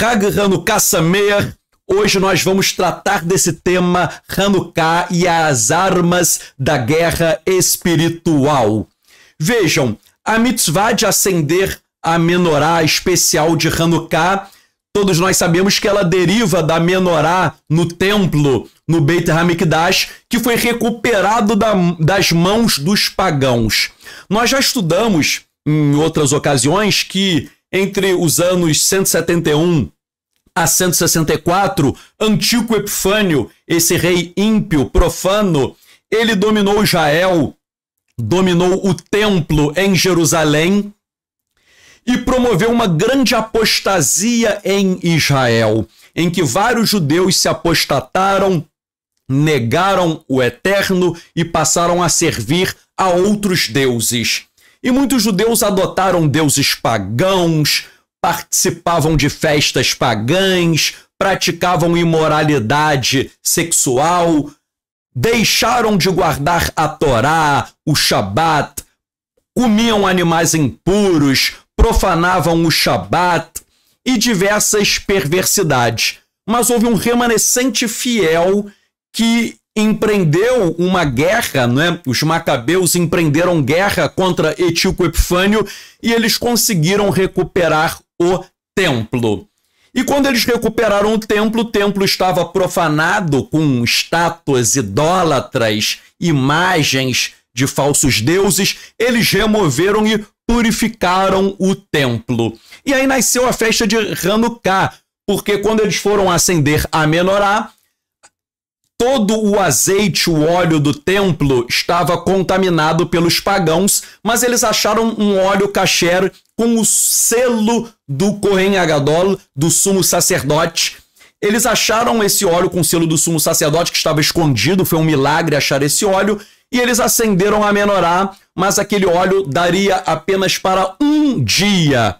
Hag Hanukkah Sameach. Hoje nós vamos tratar desse tema Hanukkah e as armas da guerra espiritual. Vejam, a mitzvah de acender a menorá especial de Hanukkah, todos nós sabemos que ela deriva da menorá no templo, no Beit HaMikdash, que foi recuperado da, das mãos dos pagãos. Nós já estudamos em outras ocasiões que entre os anos 171 a 164, Antíoco Epifânio, esse rei ímpio, profano, ele dominou Israel, dominou o templo em Jerusalém e promoveu uma grande apostasia em Israel, em que vários judeus se apostataram, negaram o Eterno e passaram a servir a outros deuses. E muitos judeus adotaram deuses pagãos, participavam de festas pagãs, praticavam imoralidade sexual, deixaram de guardar a Torá, o Shabat, comiam animais impuros, profanavam o Shabat e diversas perversidades. Mas houve um remanescente fiel que empreendeu uma guerra, né? Os macabeus empreenderam guerra contra Etíoco Epifânio e eles conseguiram recuperar o templo. E quando eles recuperaram o templo, o templo estava profanado com estátuas idólatras, imagens de falsos deuses. Eles removeram e purificaram o templo. E aí nasceu a festa de Hanukkah, porque quando eles foram acender a menorá, Todo o azeite, o óleo do templo estava contaminado pelos pagãos, mas eles acharam um óleo kasher com o selo do Kohen Agadol, do sumo sacerdote. Eles acharam esse óleo com o selo do sumo sacerdote que estava escondido, foi um milagre achar esse óleo, e eles acenderam a menorá, mas aquele óleo daria apenas para um dia.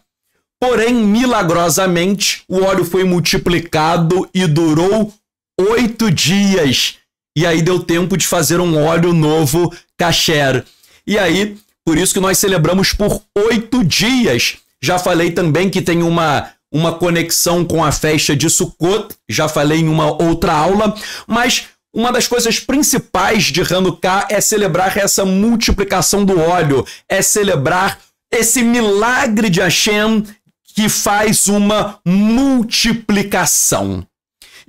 Porém, milagrosamente, o óleo foi multiplicado e durou oito dias. E aí deu tempo de fazer um óleo novo kasher. E aí, por isso que nós celebramos por oito dias. Já falei também que tem uma, uma conexão com a festa de Sukkot, já falei em uma outra aula, mas uma das coisas principais de Hanukkah é celebrar essa multiplicação do óleo, é celebrar esse milagre de Hashem que faz uma multiplicação.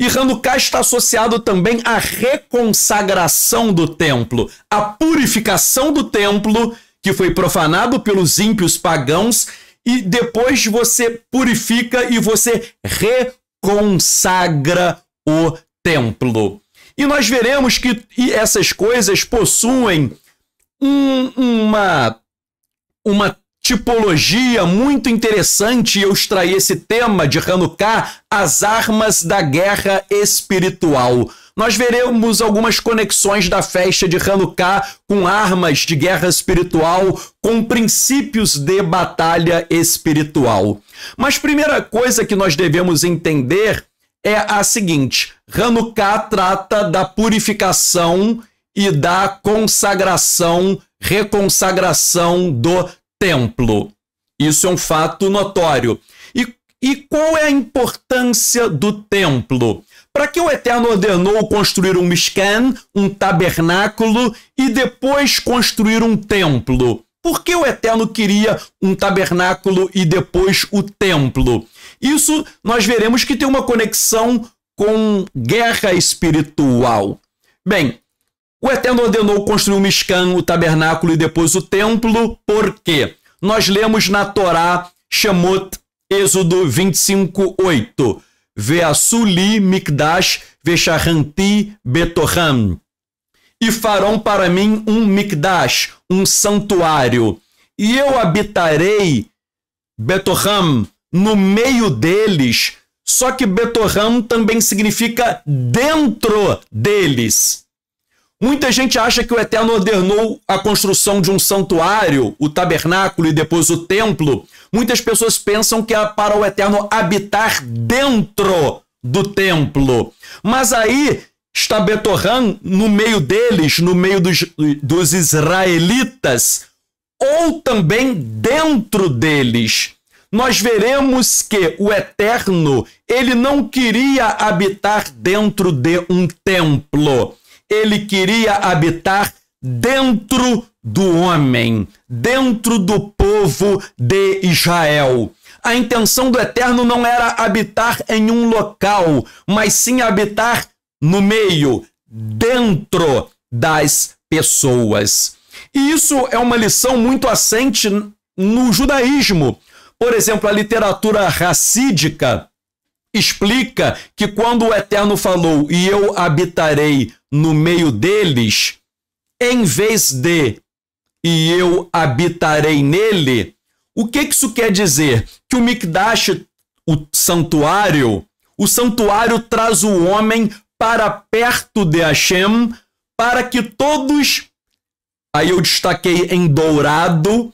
E Hanukkah está associado também à reconsagração do templo, à purificação do templo que foi profanado pelos ímpios pagãos e depois você purifica e você reconsagra o templo. E nós veremos que essas coisas possuem um, uma, uma tipologia muito interessante eu extraí esse tema de Hanukkah, as armas da guerra espiritual. Nós veremos algumas conexões da festa de Hanukkah com armas de guerra espiritual, com princípios de batalha espiritual. Mas primeira coisa que nós devemos entender é a seguinte: Hanukkah trata da purificação e da consagração, reconsagração do templo. Isso é um fato notório. E, e qual é a importância do templo? Para que o Eterno ordenou construir um Mishkan, um tabernáculo, e depois construir um templo? Por que o Eterno queria um tabernáculo e depois o templo? Isso nós veremos que tem uma conexão com guerra espiritual. Bem, o Eterno ordenou construir o um Mishkan, o tabernáculo e depois o templo, Por quê? nós lemos na Torá, Shemot, Êxodo 25, 8. Veasuli Mikdash Vecharanti Betoham. E farão para mim um Mikdash, um santuário. E eu habitarei Betoham no meio deles. Só que Betoham também significa dentro deles. Muita gente acha que o Eterno ordenou a construção de um santuário, o tabernáculo e depois o templo. Muitas pessoas pensam que é para o Eterno habitar dentro do templo. Mas aí está Betorran no meio deles, no meio dos, dos israelitas, ou também dentro deles. Nós veremos que o Eterno, ele não queria habitar dentro de um templo ele queria habitar dentro do homem, dentro do povo de Israel. A intenção do Eterno não era habitar em um local, mas sim habitar no meio, dentro das pessoas. E isso é uma lição muito assente no judaísmo. Por exemplo, a literatura racídica explica que quando o Eterno falou e eu habitarei no meio deles, em vez de e eu habitarei nele, o que isso quer dizer? Que o Mikdash, o santuário, o santuário traz o homem para perto de Hashem, para que todos. Aí eu destaquei em dourado,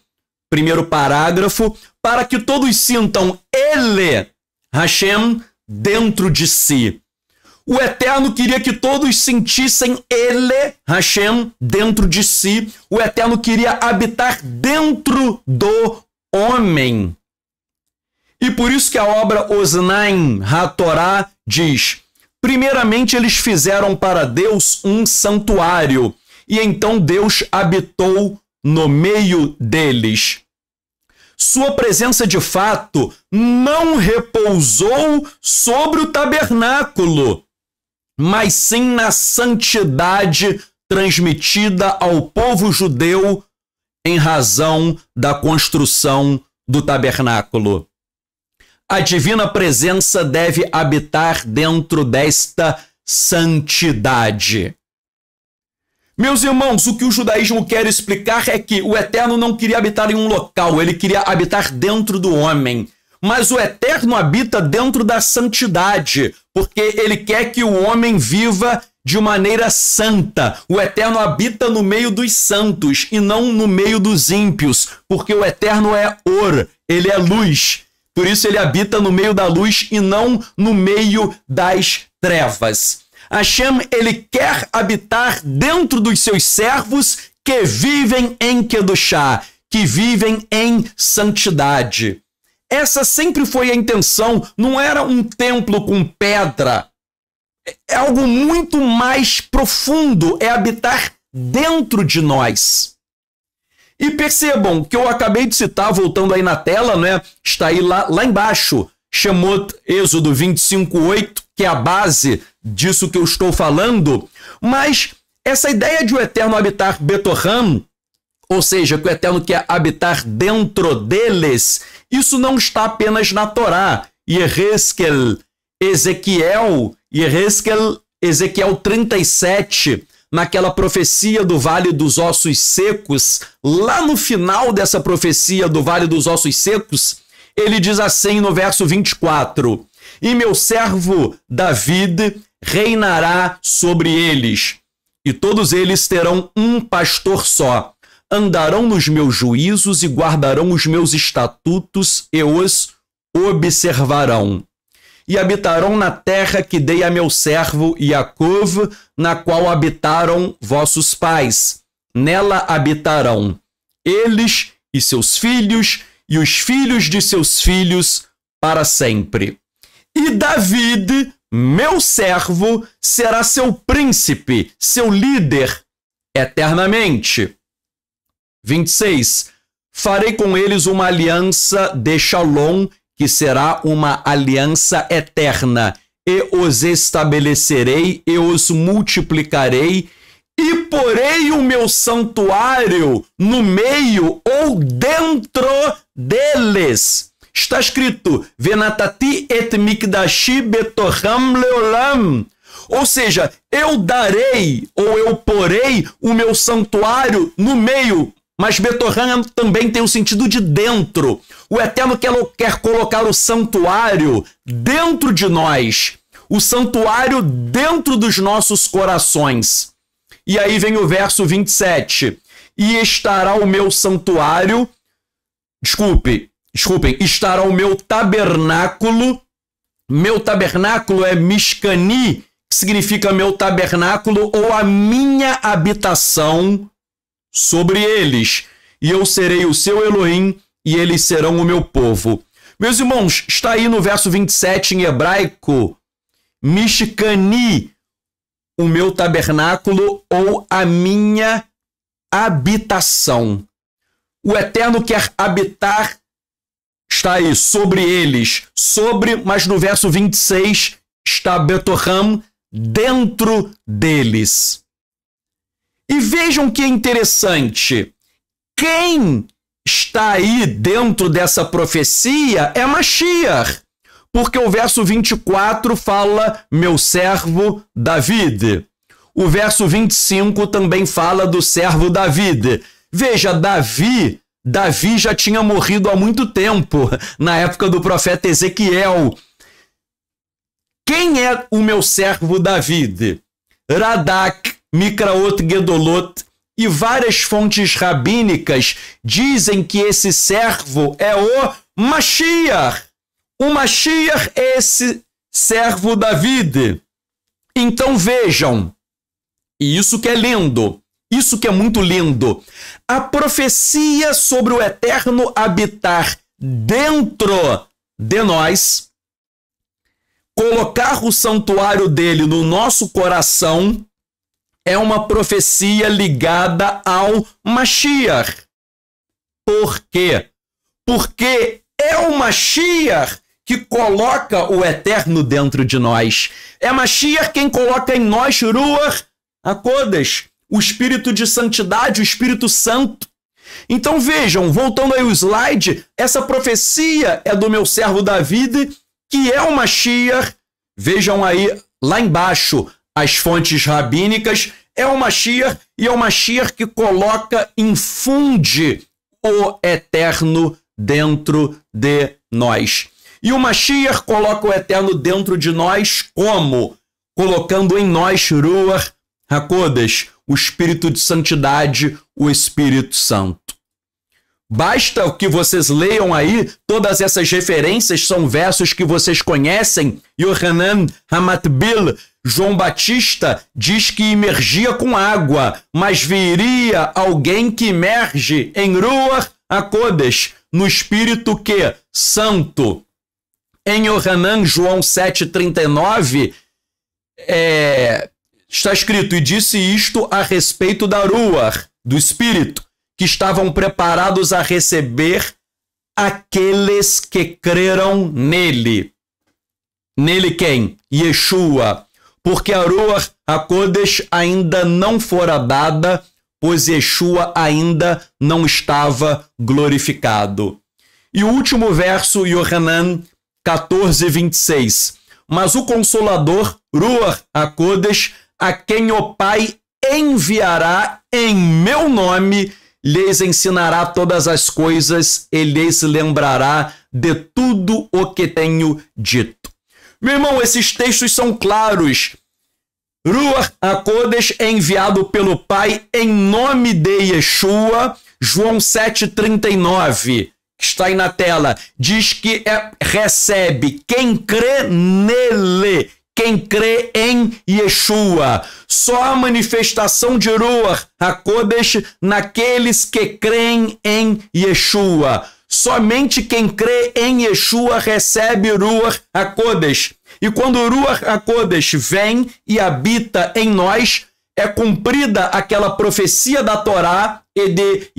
primeiro parágrafo, para que todos sintam ele, Hashem, dentro de si. O Eterno queria que todos sentissem Ele, Hashem, dentro de si. O Eterno queria habitar dentro do homem. E por isso que a obra Osnaim, HaTorah diz: Primeiramente eles fizeram para Deus um santuário, e então Deus habitou no meio deles sua presença de fato não repousou sobre o tabernáculo, mas sim na santidade transmitida ao povo judeu em razão da construção do tabernáculo. A divina presença deve habitar dentro desta santidade. Meus irmãos, o que o judaísmo quer explicar é que o Eterno não queria habitar em um local, ele queria habitar dentro do homem. Mas o Eterno habita dentro da santidade, porque ele quer que o homem viva de maneira santa. O Eterno habita no meio dos santos e não no meio dos ímpios, porque o Eterno é ouro, ele é luz. Por isso ele habita no meio da luz e não no meio das trevas. Hashem ele quer habitar dentro dos seus servos que vivem em Kedushá, que vivem em santidade. Essa sempre foi a intenção, não era um templo com pedra. É algo muito mais profundo, é habitar dentro de nós. E percebam que eu acabei de citar, voltando aí na tela, né? Está aí lá, lá embaixo, Shemot, Êxodo 25, 8 que é a base disso que eu estou falando, mas essa ideia de o eterno habitar Betorham, ou seja, que o eterno quer habitar dentro deles, isso não está apenas na Torá. Yerreskel, Ezequiel, Yerreskel, Ezequiel 37, naquela profecia do Vale dos Ossos Secos, lá no final dessa profecia do Vale dos Ossos Secos, ele diz assim no verso 24: e meu servo David reinará sobre eles. E todos eles terão um pastor só. Andarão nos meus juízos e guardarão os meus estatutos e os observarão. E habitarão na terra que dei a meu servo Jacob, na qual habitaram vossos pais. Nela habitarão eles e seus filhos e os filhos de seus filhos para sempre. E David, meu servo, será seu príncipe, seu líder eternamente. 26. Farei com eles uma aliança de Shalom, que será uma aliança eterna, e os estabelecerei, e os multiplicarei, e porei o meu santuário no meio ou dentro deles. Está escrito: Venatati et mikdashi betorham leolam. Ou seja, eu darei ou eu porei o meu santuário no meio. Mas betorham também tem o um sentido de dentro. O Eterno quer, quer colocar o santuário dentro de nós. O santuário dentro dos nossos corações. E aí vem o verso 27. E estará o meu santuário. Desculpe desculpem, estará o meu tabernáculo. Meu tabernáculo é Mishkani, que significa meu tabernáculo ou a minha habitação sobre eles. E eu serei o seu Elohim e eles serão o meu povo. Meus irmãos, está aí no verso 27 em hebraico, Mishkani, o meu tabernáculo ou a minha habitação. O Eterno quer habitar está aí sobre eles, sobre, mas no verso 26 está Betorham dentro deles. E vejam que é interessante. Quem está aí dentro dessa profecia é Mashiach, porque o verso 24 fala meu servo David. O verso 25 também fala do servo David. Veja, Davi Davi já tinha morrido há muito tempo, na época do profeta Ezequiel. Quem é o meu servo David? Radak, Mikraot Gedolot e várias fontes rabínicas dizem que esse servo é o Mashiach. O Mashiach é esse servo David. Então vejam, e isso que é lindo, isso que é muito lindo a profecia sobre o eterno habitar dentro de nós, colocar o santuário dele no nosso coração, é uma profecia ligada ao Mashiach. Por quê? Porque é o Mashiach que coloca o eterno dentro de nós. É Mashiach quem coloca em nós Ruach Akodesh, o espírito de santidade, o Espírito Santo. Então vejam, voltando aí o slide, essa profecia é do meu servo David, que é o Mashiach. Vejam aí lá embaixo as fontes rabínicas, é o Mashiach e é o Mashiach que coloca, infunde o eterno dentro de nós. E o Mashiach coloca o eterno dentro de nós como? Colocando em nós Ruach Hakodesh, o espírito de santidade, o Espírito Santo. Basta que vocês leiam aí, todas essas referências são versos que vocês conhecem. Yohanan Hamatbil, João Batista, diz que imergia com água, mas viria alguém que emerge em Ruach Akodes, no espírito que? Santo. Em Yohanan, João 7,39, é, Está escrito: E disse isto a respeito da Ruar, do Espírito, que estavam preparados a receber aqueles que creram nele. Nele quem? Yeshua. Porque a Ruach HaKodesh ainda não fora dada, pois Yeshua ainda não estava glorificado. E o último verso, Yohanan 14, 26. Mas o Consolador, Ruach HaKodesh, a quem o Pai enviará em meu nome, lhes ensinará todas as coisas e lhes lembrará de tudo o que tenho dito. Meu irmão, esses textos são claros. Ruach Akodes é enviado pelo Pai em nome de Yeshua, João 7,39, que está aí na tela, diz que é, recebe quem crê nele quem crê em Yeshua. Só a manifestação de Ruach HaKodesh naqueles que creem em Yeshua. Somente quem crê em Yeshua recebe Ruach HaKodesh. E quando Ruach HaKodesh vem e habita em nós, é cumprida aquela profecia da Torá e de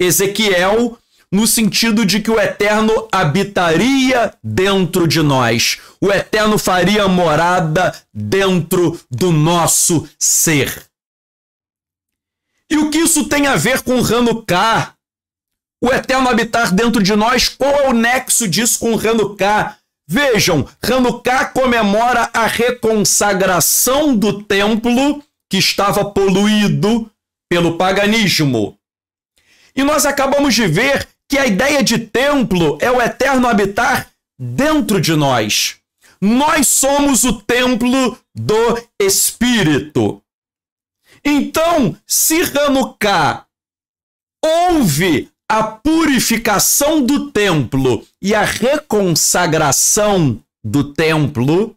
Ezequiel, no sentido de que o Eterno habitaria dentro de nós, o Eterno faria morada dentro do nosso ser. E o que isso tem a ver com Hanukkah? O Eterno habitar dentro de nós, qual é o nexo disso com Hanukkah? Vejam, Hanukkah comemora a reconsagração do templo que estava poluído pelo paganismo. E nós acabamos de ver que a ideia de templo é o eterno habitar dentro de nós. Nós somos o templo do Espírito. Então, se Hanukkah houve a purificação do templo e a reconsagração do templo,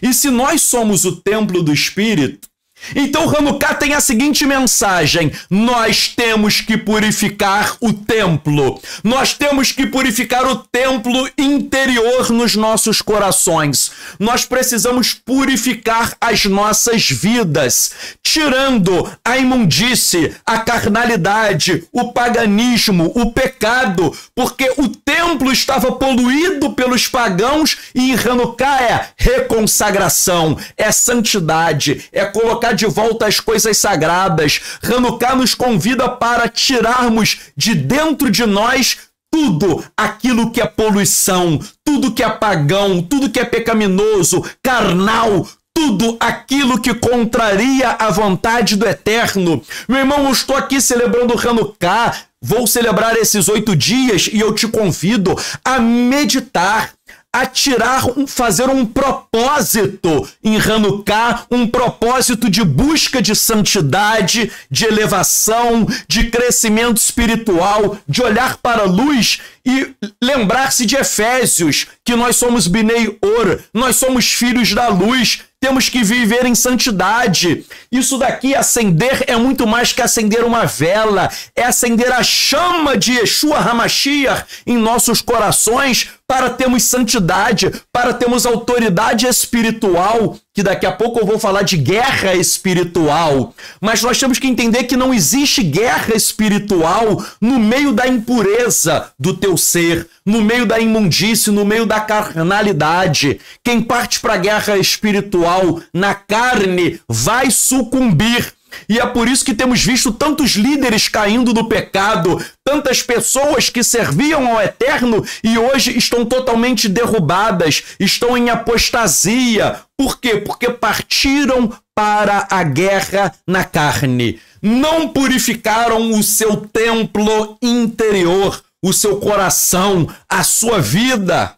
e se nós somos o templo do Espírito, então Hanukkah tem a seguinte mensagem: nós temos que purificar o templo. Nós temos que purificar o templo interior nos nossos corações. Nós precisamos purificar as nossas vidas, tirando a imundície, a carnalidade, o paganismo, o pecado, porque o templo estava poluído pelos pagãos e em Hanukkah é reconsagração, é santidade, é colocar trazer de volta as coisas sagradas. Hanukkah nos convida para tirarmos de dentro de nós tudo aquilo que é poluição, tudo que é pagão, tudo que é pecaminoso, carnal, tudo aquilo que contraria a vontade do Eterno. Meu irmão, eu estou aqui celebrando Hanukkah, vou celebrar esses oito dias e eu te convido a meditar atirar, um, fazer um propósito em Hanukkah, um propósito de busca de santidade, de elevação, de crescimento espiritual, de olhar para a luz e lembrar-se de Efésios, que nós somos Binei Or, nós somos filhos da luz, temos que viver em santidade. Isso daqui, acender, é muito mais que acender uma vela, é acender a chama de Yeshua Hamashiach em nossos corações para termos santidade, para termos autoridade espiritual, que daqui a pouco eu vou falar de guerra espiritual. Mas nós temos que entender que não existe guerra espiritual no meio da impureza do teu ser, no meio da imundície, no meio da carnalidade. Quem parte para a guerra espiritual na carne vai sucumbir e é por isso que temos visto tantos líderes caindo no pecado, tantas pessoas que serviam ao Eterno e hoje estão totalmente derrubadas, estão em apostasia. Por quê? Porque partiram para a guerra na carne. Não purificaram o seu templo interior, o seu coração, a sua vida.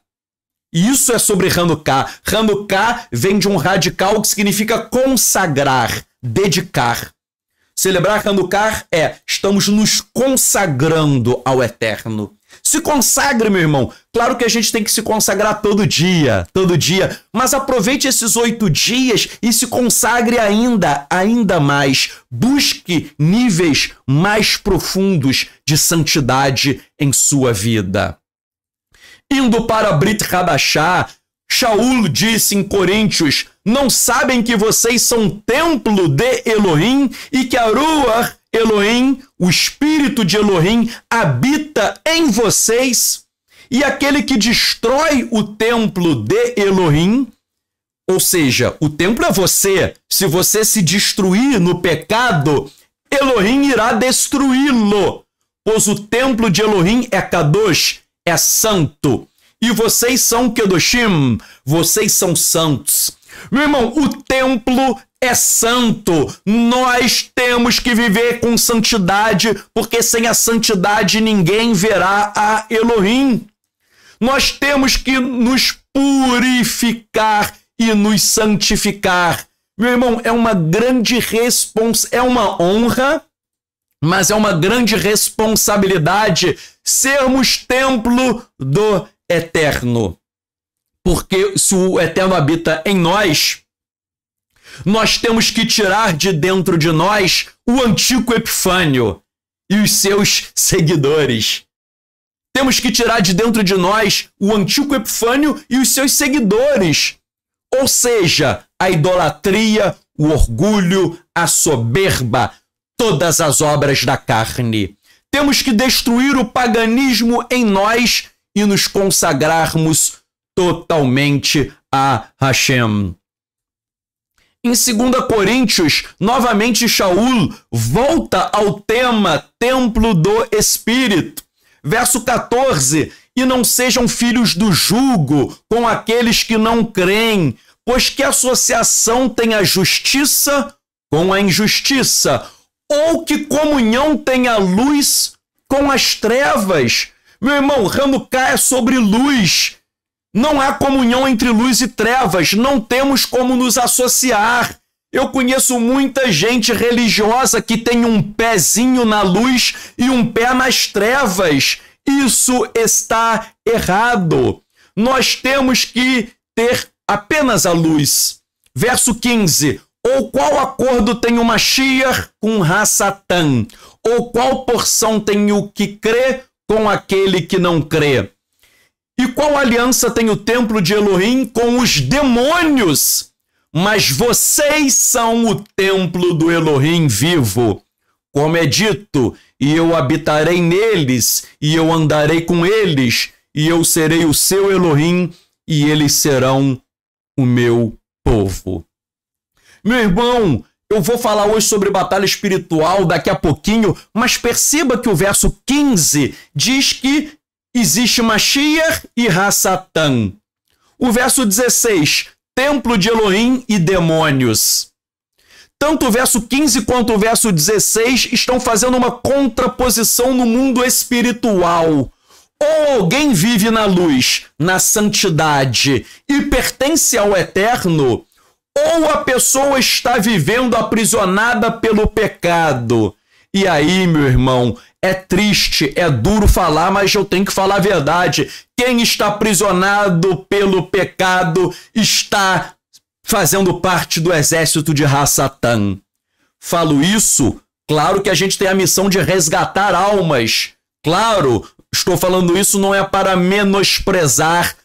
E isso é sobre Hanukkah. Hanukkah vem de um radical que significa consagrar dedicar. Celebrar Hanukkah é estamos nos consagrando ao eterno. Se consagre, meu irmão. Claro que a gente tem que se consagrar todo dia, todo dia. Mas aproveite esses oito dias e se consagre ainda, ainda mais. Busque níveis mais profundos de santidade em sua vida. Indo para Brit Radachá, Shaul disse em Coríntios: Não sabem que vocês são templo de Elohim e que a rua Elohim, o espírito de Elohim, habita em vocês? E aquele que destrói o templo de Elohim, ou seja, o templo é você, se você se destruir no pecado, Elohim irá destruí-lo, pois o templo de Elohim é Kadosh, é santo. E vocês são Kedoshim, vocês são santos. Meu irmão, o templo é santo. Nós temos que viver com santidade, porque sem a santidade ninguém verá a Elohim. Nós temos que nos purificar e nos santificar. Meu irmão, é uma grande responsabilidade, é uma honra, mas é uma grande responsabilidade sermos templo do eterno. Porque se o eterno habita em nós, nós temos que tirar de dentro de nós o antigo Epifânio e os seus seguidores. Temos que tirar de dentro de nós o antigo Epifânio e os seus seguidores. Ou seja, a idolatria, o orgulho, a soberba, todas as obras da carne. Temos que destruir o paganismo em nós e nos consagrarmos totalmente a Hashem. Em 2 Coríntios, novamente Shaul volta ao tema Templo do Espírito. Verso 14: E não sejam filhos do jugo com aqueles que não creem, pois que associação tem a justiça com a injustiça? Ou que comunhão tem a luz com as trevas? Meu irmão, Hanukkah é sobre luz. Não há comunhão entre luz e trevas. Não temos como nos associar. Eu conheço muita gente religiosa que tem um pezinho na luz e um pé nas trevas. Isso está errado. Nós temos que ter apenas a luz. Verso 15. Ou qual acordo tem o Mashiach com Hassatan? Ou qual porção tem o que crê com aquele que não crê? E qual aliança tem o templo de Elohim com os demônios? Mas vocês são o templo do Elohim vivo. Como é dito, e eu habitarei neles, e eu andarei com eles, e eu serei o seu Elohim, e eles serão o meu povo. Meu irmão, eu vou falar hoje sobre batalha espiritual daqui a pouquinho, mas perceba que o verso 15 diz que existe Mashiach e Hassatan. O verso 16, templo de Elohim e demônios. Tanto o verso 15 quanto o verso 16 estão fazendo uma contraposição no mundo espiritual. Ou alguém vive na luz, na santidade e pertence ao eterno, ou a pessoa está vivendo aprisionada pelo pecado. E aí, meu irmão, é triste, é duro falar, mas eu tenho que falar a verdade. Quem está aprisionado pelo pecado está fazendo parte do exército de Ra-Satan. Falo isso, claro que a gente tem a missão de resgatar almas. Claro, estou falando isso não é para menosprezar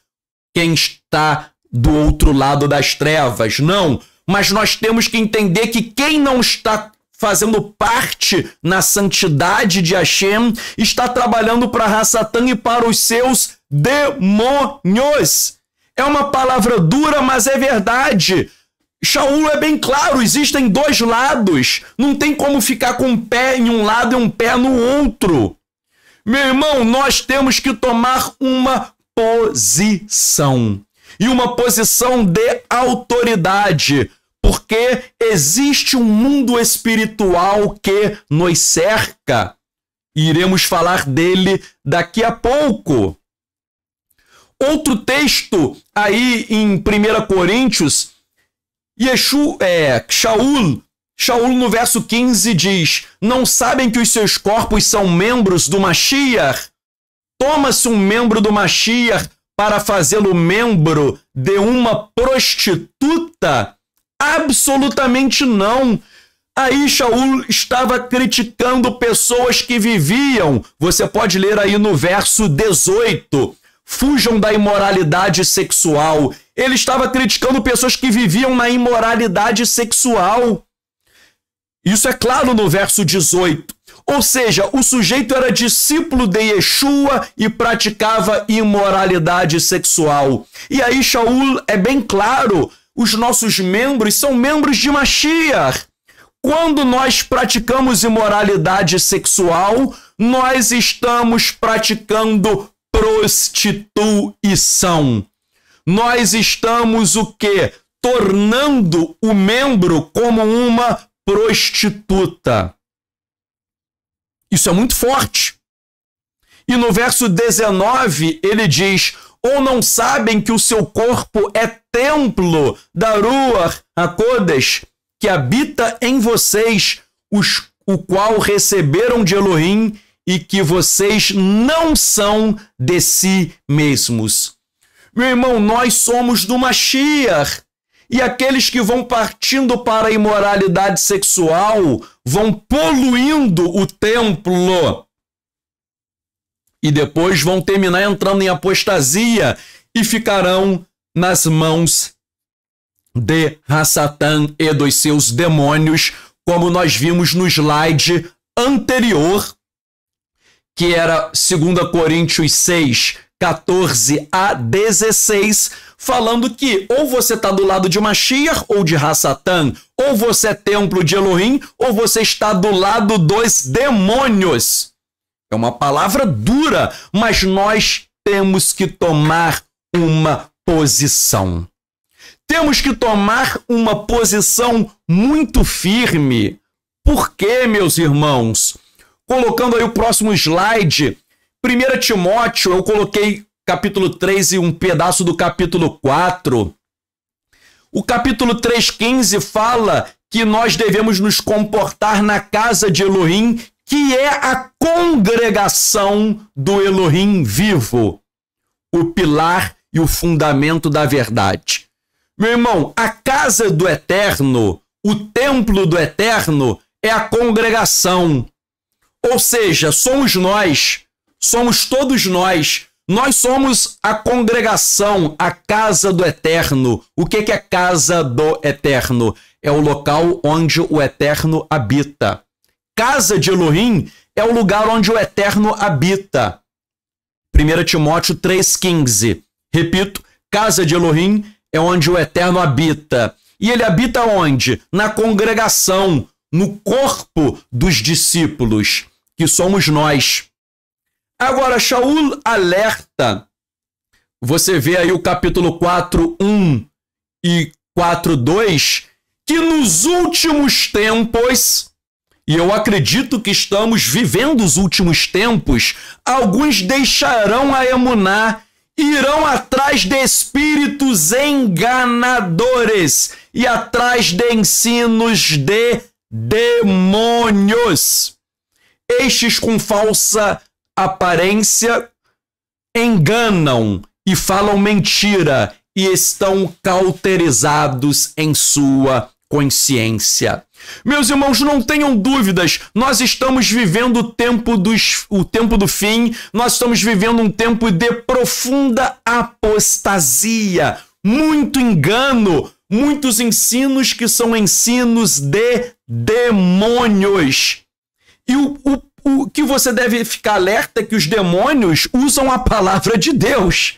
quem está do outro lado das trevas, não. Mas nós temos que entender que quem não está fazendo parte na santidade de Hashem está trabalhando para Hassatan e para os seus demônios. É uma palavra dura, mas é verdade. Shaul é bem claro, existem dois lados. Não tem como ficar com um pé em um lado e um pé no outro. Meu irmão, nós temos que tomar uma posição e uma posição de autoridade, porque existe um mundo espiritual que nos cerca. E iremos falar dele daqui a pouco. Outro texto aí em 1 Coríntios, Yeshu, é, Shaul, Shaul no verso 15 diz: Não sabem que os seus corpos são membros do Mashiach? Toma-se um membro do Mashiach para fazê-lo membro de uma prostituta? Absolutamente não. Aí Shaul estava criticando pessoas que viviam. Você pode ler aí no verso 18. Fujam da imoralidade sexual. Ele estava criticando pessoas que viviam na imoralidade sexual. Isso é claro no verso 18. Ou seja, o sujeito era discípulo de Yeshua e praticava imoralidade sexual. E aí, Shaul, é bem claro, os nossos membros são membros de Mashiach. Quando nós praticamos imoralidade sexual, nós estamos praticando prostituição. Nós estamos o quê? Tornando o membro como uma prostituta. Isso é muito forte. E no verso 19 ele diz: Ou não sabem que o seu corpo é templo da rua Hakodesh, que habita em vocês, os, o qual receberam de Elohim, e que vocês não são de si mesmos. Meu irmão, nós somos do Mashiach e aqueles que vão partindo para a imoralidade sexual vão poluindo o templo. E depois vão terminar entrando em apostasia e ficarão nas mãos de Hasatan e dos seus demônios, como nós vimos no slide anterior, que era 2 Coríntios 6, 14 a 16 falando que ou você está do lado de Mashiach ou de Hassatan, ou você é templo de Elohim, ou você está do lado dos demônios. É uma palavra dura, mas nós temos que tomar uma posição. Temos que tomar uma posição muito firme. Por quê, meus irmãos? Colocando aí o próximo slide, 1 Timóteo, eu coloquei capítulo 3 e um pedaço do capítulo 4. O capítulo 3,15 fala que nós devemos nos comportar na casa de Elohim, que é a congregação do Elohim vivo, o pilar e o fundamento da verdade. Meu irmão, a casa do Eterno, o templo do Eterno, é a congregação. Ou seja, somos nós, somos todos nós nós somos a congregação, a casa do Eterno. O que é a casa do Eterno? É o local onde o Eterno habita. Casa de Elohim é o lugar onde o Eterno habita. 1 Timóteo 3,15. Repito, casa de Elohim é onde o Eterno habita. E ele habita onde? Na congregação, no corpo dos discípulos, que somos nós. Agora, Shaul alerta. Você vê aí o capítulo 4, 1 e 4, 2, que nos últimos tempos, e eu acredito que estamos vivendo os últimos tempos, alguns deixarão a emuná irão atrás de espíritos enganadores e atrás de ensinos de demônios. Estes com falsa aparência enganam e falam mentira e estão cauterizados em sua consciência. Meus irmãos, não tenham dúvidas, nós estamos vivendo o tempo, dos, o tempo do fim, nós estamos vivendo um tempo de profunda apostasia, muito engano, muitos ensinos que são ensinos de demônios. E o, o o que você deve ficar alerta é que os demônios usam a palavra de Deus.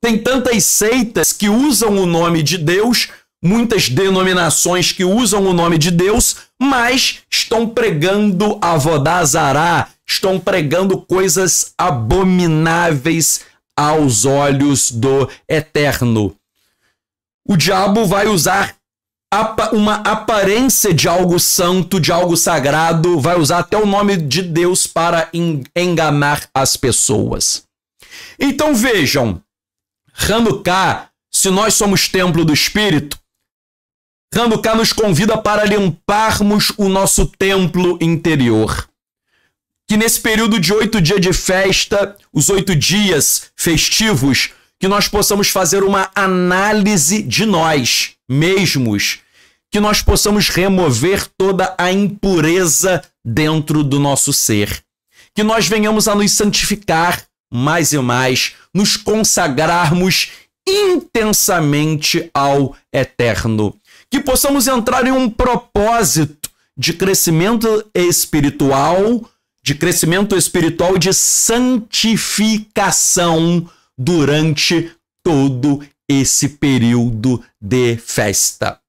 Tem tantas seitas que usam o nome de Deus, muitas denominações que usam o nome de Deus, mas estão pregando avodazará, estão pregando coisas abomináveis aos olhos do Eterno. O diabo vai usar uma aparência de algo santo, de algo sagrado, vai usar até o nome de Deus para enganar as pessoas. Então vejam, Hanukkah, se nós somos templo do Espírito, Hanukkah nos convida para limparmos o nosso templo interior. Que nesse período de oito dias de festa, os oito dias festivos, que nós possamos fazer uma análise de nós mesmos, que nós possamos remover toda a impureza dentro do nosso ser, que nós venhamos a nos santificar mais e mais, nos consagrarmos intensamente ao eterno, que possamos entrar em um propósito de crescimento espiritual, de crescimento espiritual e de santificação durante todo esse período de festa.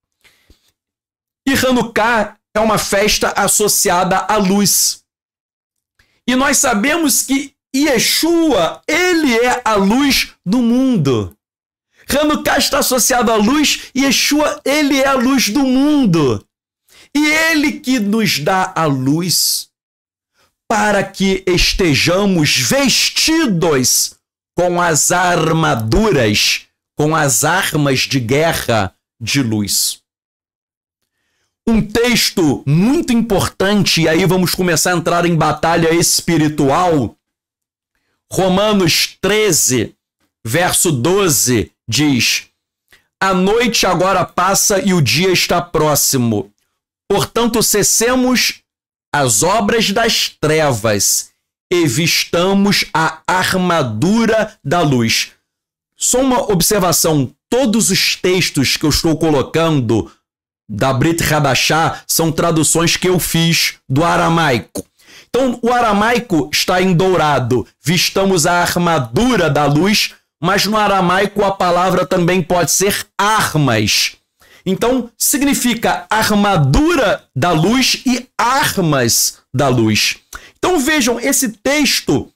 E Hanukkah é uma festa associada à luz. E nós sabemos que Yeshua, ele é a luz do mundo. Hanukkah está associado à luz, e Yeshua, ele é a luz do mundo. E ele que nos dá a luz para que estejamos vestidos com as armaduras, com as armas de guerra de luz. Um texto muito importante, e aí vamos começar a entrar em batalha espiritual. Romanos 13, verso 12, diz: A noite agora passa e o dia está próximo. Portanto, cessemos as obras das trevas e vistamos a armadura da luz. Só uma observação: todos os textos que eu estou colocando da Brit Radachá são traduções que eu fiz do aramaico. Então, o aramaico está em dourado, vistamos a armadura da luz, mas no aramaico a palavra também pode ser armas. Então, significa armadura da luz e armas da luz. Então vejam, esse texto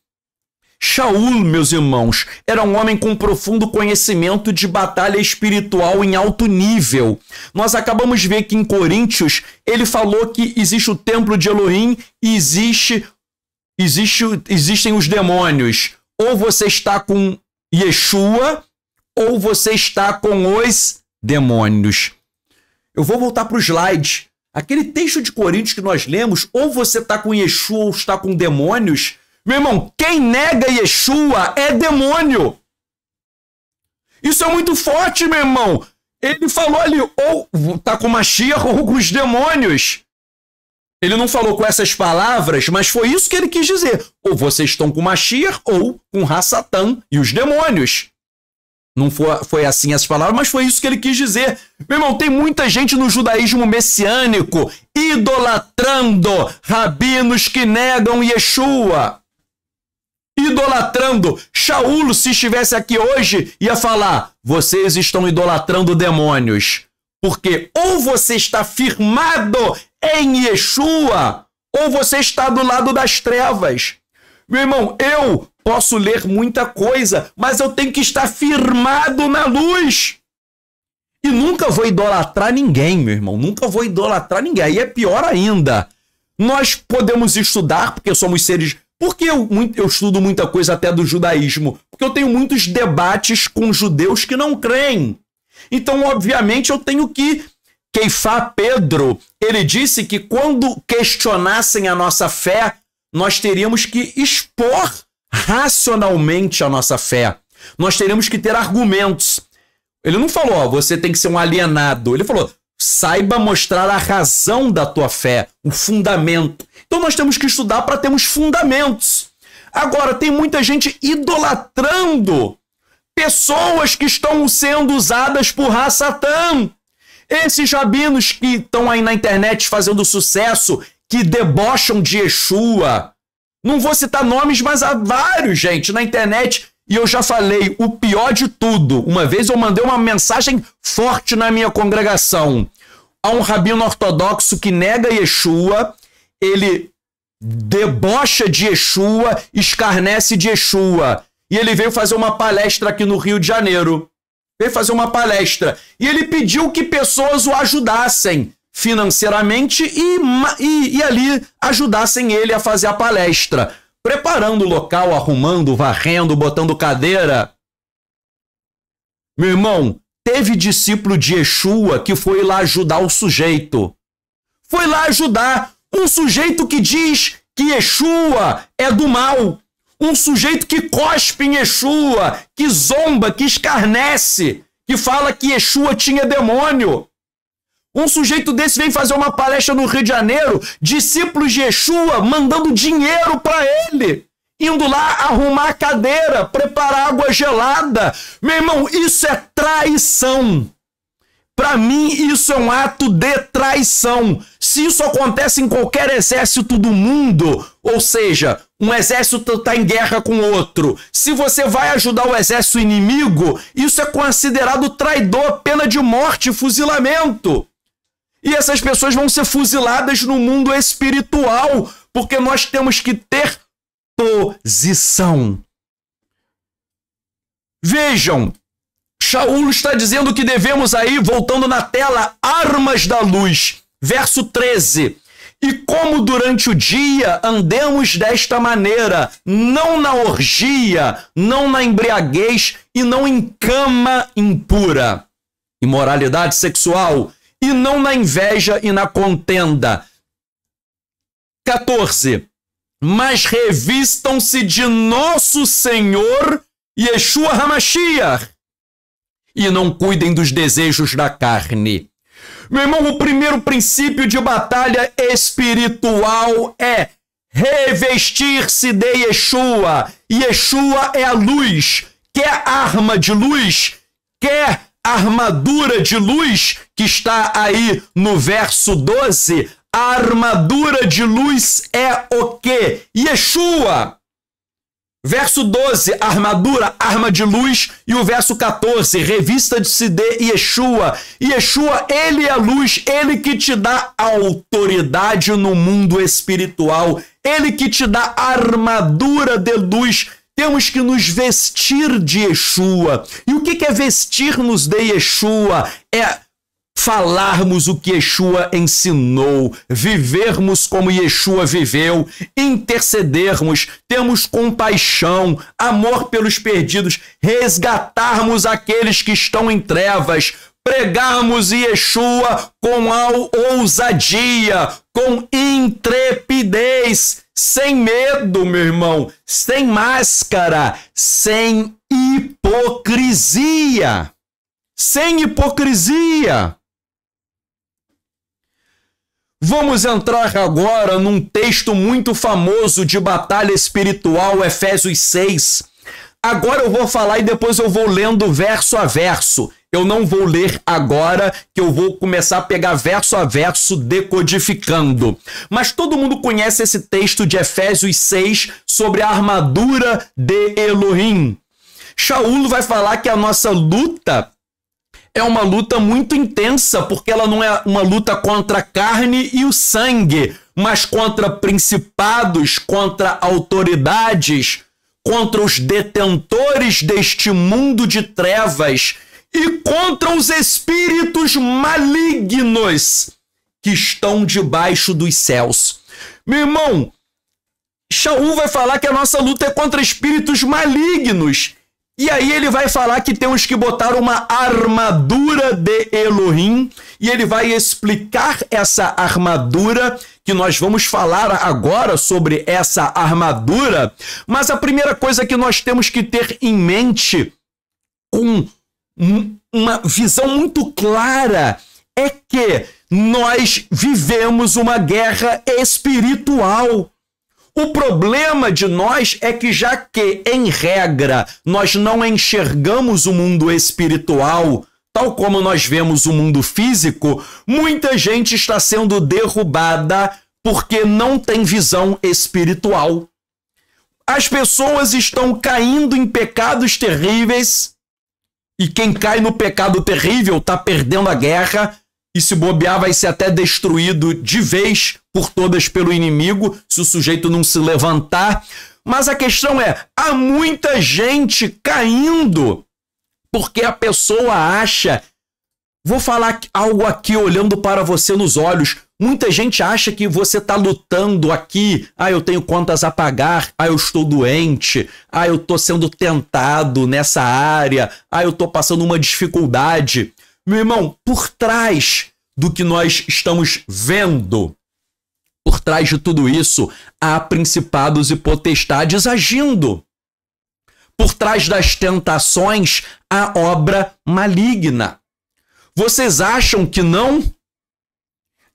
Shaul, meus irmãos, era um homem com profundo conhecimento de batalha espiritual em alto nível. Nós acabamos de ver que em Coríntios ele falou que existe o templo de Elohim e existe, existe, existem os demônios. Ou você está com Yeshua, ou você está com os demônios. Eu vou voltar para o slide Aquele texto de Coríntios que nós lemos, ou você está com Yeshua ou está com demônios. Meu irmão, quem nega Yeshua é demônio. Isso é muito forte, meu irmão. Ele falou ali, ou está com Mashiach ou com os demônios. Ele não falou com essas palavras, mas foi isso que ele quis dizer. Ou vocês estão com Mashiach ou com Rassatã e os demônios. Não foi, foi assim as palavras, mas foi isso que ele quis dizer. Meu irmão, tem muita gente no judaísmo messiânico idolatrando rabinos que negam Yeshua. Idolatrando. Shaul, se estivesse aqui hoje, ia falar: vocês estão idolatrando demônios. Porque ou você está firmado em Yeshua, ou você está do lado das trevas. Meu irmão, eu posso ler muita coisa, mas eu tenho que estar firmado na luz. E nunca vou idolatrar ninguém, meu irmão. Nunca vou idolatrar ninguém. E é pior ainda. Nós podemos estudar, porque somos seres. Por que eu, eu estudo muita coisa até do judaísmo? Porque eu tenho muitos debates com judeus que não creem. Então, obviamente, eu tenho que Keifá Pedro, ele disse que quando questionassem a nossa fé, nós teríamos que expor racionalmente a nossa fé. Nós teríamos que ter argumentos. Ele não falou, ó, você tem que ser um alienado. Ele falou, saiba mostrar a razão da tua fé, o fundamento. Então nós temos que estudar para termos fundamentos. Agora, tem muita gente idolatrando pessoas que estão sendo usadas por satã Esses rabinos que estão aí na internet fazendo sucesso, que debocham de Yeshua. Não vou citar nomes, mas há vários, gente, na internet. E eu já falei, o pior de tudo. Uma vez eu mandei uma mensagem forte na minha congregação. Há um rabino ortodoxo que nega Yeshua, ele debocha de Yeshua, escarnece de Yeshua. E ele veio fazer uma palestra aqui no Rio de Janeiro. Veio fazer uma palestra. E ele pediu que pessoas o ajudassem financeiramente e, e, e ali ajudassem ele a fazer a palestra. Preparando o local, arrumando, varrendo, botando cadeira. Meu irmão, teve discípulo de Yeshua que foi lá ajudar o sujeito. Foi lá ajudar um sujeito que diz que Yeshua é do mal. Um sujeito que cospe em Yeshua, que zomba, que escarnece, que fala que Yeshua tinha demônio. Um sujeito desse vem fazer uma palestra no Rio de Janeiro, discípulos de Yeshua mandando dinheiro para ele indo lá arrumar a cadeira, preparar água gelada. Meu irmão, isso é traição. Para mim, isso é um ato de traição. Se isso acontece em qualquer exército do mundo, ou seja, um exército está em guerra com outro, se você vai ajudar o exército inimigo, isso é considerado traidor, pena de morte, fuzilamento. E essas pessoas vão ser fuziladas no mundo espiritual, porque nós temos que ter posição. Vejam, Shaul está dizendo que devemos aí, voltando na tela, armas da luz, verso 13. E como durante o dia andemos desta maneira, não na orgia, não na embriaguez e não em cama impura, imoralidade sexual, e não na inveja e na contenda. 14. Mas revistam-se de nosso Senhor Yeshua Hamashiach e não cuidem dos desejos da carne. Meu irmão, o primeiro princípio de batalha espiritual é revestir-se de Yeshua. Yeshua é a luz. Quer arma de luz? Quer armadura de luz? que está aí no verso 12, a armadura de luz é o quê? Yeshua. Verso 12, armadura, arma de luz. E o verso 14, revista-se CD Yeshua. Yeshua, ele é a luz, ele que te dá autoridade no mundo espiritual, ele que te dá armadura de luz. Temos que nos vestir de Yeshua. E o que é vestir-nos de Yeshua? É falarmos o que Yeshua ensinou, vivermos como Yeshua viveu, intercedermos, termos compaixão, amor pelos perdidos, resgatarmos aqueles que estão em trevas, pregarmos Yeshua com ousadia, com intrepidez, sem medo, meu irmão, sem máscara, sem hipocrisia. Sem hipocrisia. Vamos entrar agora num texto muito famoso de batalha espiritual, Efésios 6. Agora eu vou falar e depois eu vou lendo verso a verso. Eu não vou ler agora, que eu vou começar a pegar verso a verso decodificando. Mas todo mundo conhece esse texto de Efésios 6 sobre a armadura de Elohim. Shaul vai falar que a nossa luta é uma luta muito intensa, porque ela não é uma luta contra a carne e o sangue, mas contra principados, contra autoridades, contra os detentores deste mundo de trevas e contra os espíritos malignos que estão debaixo dos céus. Meu irmão, Shaul vai falar que a nossa luta é contra espíritos malignos e aí ele vai falar que temos que botar uma armadura de Elohim e ele vai explicar essa armadura que nós vamos falar agora sobre essa armadura. Mas a primeira coisa que nós temos que ter em mente com uma visão muito clara é que nós vivemos uma guerra espiritual. O problema de nós é que, já que, em regra, nós não enxergamos o mundo espiritual tal como nós vemos o mundo físico, muita gente está sendo derrubada porque não tem visão espiritual. As pessoas estão caindo em pecados terríveis. E quem cai no pecado terrível está perdendo a guerra, e se bobear vai ser até destruído de vez por todas pelo inimigo, se o sujeito não se levantar. Mas a questão é, há muita gente caindo porque a pessoa acha. Vou falar algo aqui olhando para você nos olhos. Muita gente acha que você está lutando aqui. Ah, eu tenho contas a pagar. Ah, eu estou doente. Ah, eu estou sendo tentado nessa área. Ah, eu estou passando uma dificuldade. Meu irmão, por trás do que nós estamos vendo, por trás de tudo isso, há principados e potestades agindo. Por trás das tentações, há obra maligna. Vocês acham que não?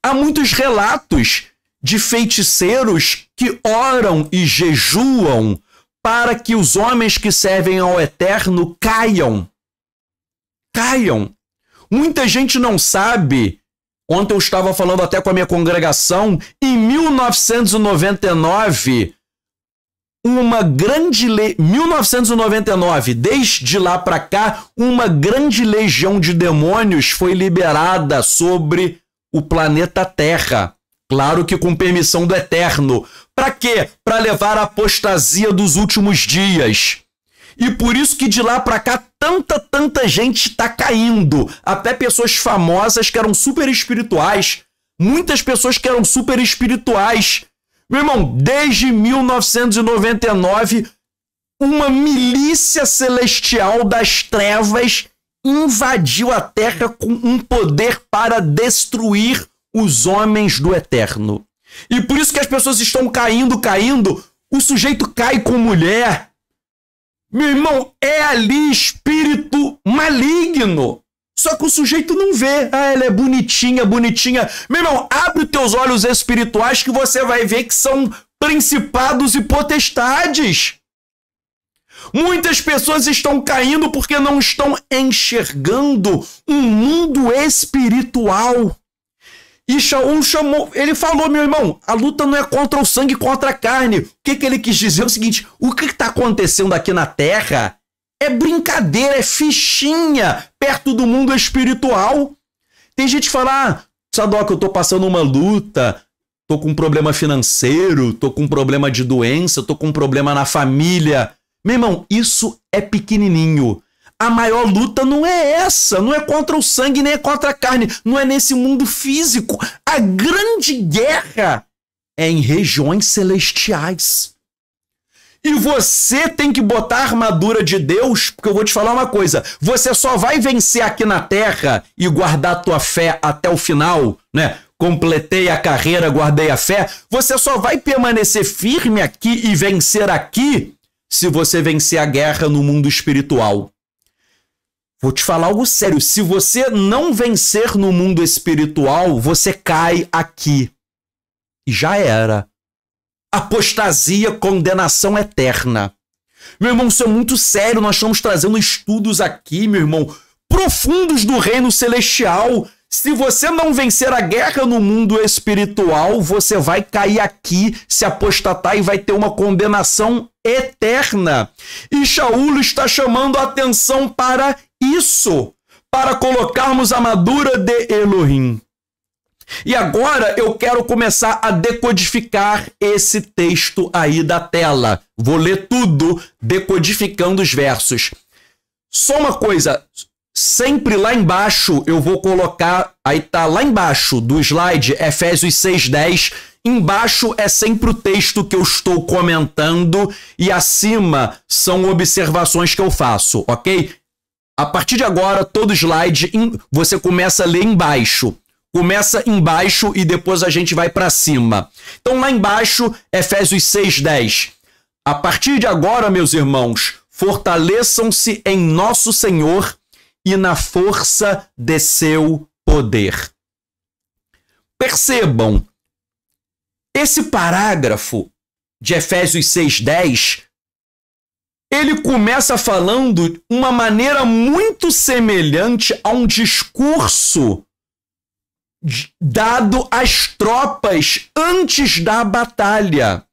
Há muitos relatos de feiticeiros que oram e jejuam para que os homens que servem ao Eterno caiam. Caiam. Muita gente não sabe. Ontem eu estava falando até com a minha congregação. Em 1999, uma grande. 1999, desde lá para cá, uma grande legião de demônios foi liberada sobre o planeta Terra. Claro que com permissão do Eterno. Para quê? Para levar a apostasia dos últimos dias. E por isso que de lá para cá tanta, tanta gente tá caindo. Até pessoas famosas que eram super espirituais. Muitas pessoas que eram super espirituais. Meu irmão, desde 1999, uma milícia celestial das trevas invadiu a Terra com um poder para destruir os homens do eterno. E por isso que as pessoas estão caindo, caindo. O sujeito cai com mulher, meu irmão, é ali espírito maligno. Só que o sujeito não vê. Ah, ela é bonitinha, bonitinha. Meu irmão, abre os teus olhos espirituais que você vai ver que são principados e potestades. Muitas pessoas estão caindo porque não estão enxergando um mundo espiritual. E um chamou, ele falou, meu irmão, a luta não é contra o sangue, contra a carne. O que, que ele quis dizer? É o seguinte: o que está acontecendo aqui na Terra é brincadeira, é fichinha perto do mundo espiritual. Tem gente que fala, ah, Sadoc, eu tô passando uma luta, tô com um problema financeiro, tô com um problema de doença, tô com um problema na família. Meu irmão, isso é pequenininho. A maior luta não é essa, não é contra o sangue, nem é contra a carne, não é nesse mundo físico. A grande guerra é em regiões celestiais. E você tem que botar a armadura de Deus, porque eu vou te falar uma coisa: você só vai vencer aqui na terra e guardar a tua fé até o final, né? Completei a carreira, guardei a fé. Você só vai permanecer firme aqui e vencer aqui se você vencer a guerra no mundo espiritual. Vou te falar algo sério. Se você não vencer no mundo espiritual, você cai aqui. E já era. Apostasia, condenação eterna. Meu irmão, isso é muito sério. Nós estamos trazendo estudos aqui, meu irmão, profundos do reino celestial se você não vencer a guerra no mundo espiritual, você vai cair aqui, se apostatar e vai ter uma condenação eterna. E Shaul está chamando a atenção para isso, para colocarmos a madura de Elohim. E agora eu quero começar a decodificar esse texto aí da tela. Vou ler tudo decodificando os versos. Só uma coisa, Sempre lá embaixo eu vou colocar, aí tá lá embaixo do slide Efésios 6:10, embaixo é sempre o texto que eu estou comentando e acima são observações que eu faço, OK? A partir de agora, todo slide você começa a ler embaixo. Começa embaixo e depois a gente vai para cima. Então lá embaixo, Efésios 6:10. A partir de agora, meus irmãos, fortaleçam-se em nosso Senhor e na força de seu poder. Percebam, esse parágrafo de Efésios 6:10 ele começa falando uma maneira muito semelhante a um discurso dado às tropas antes da batalha.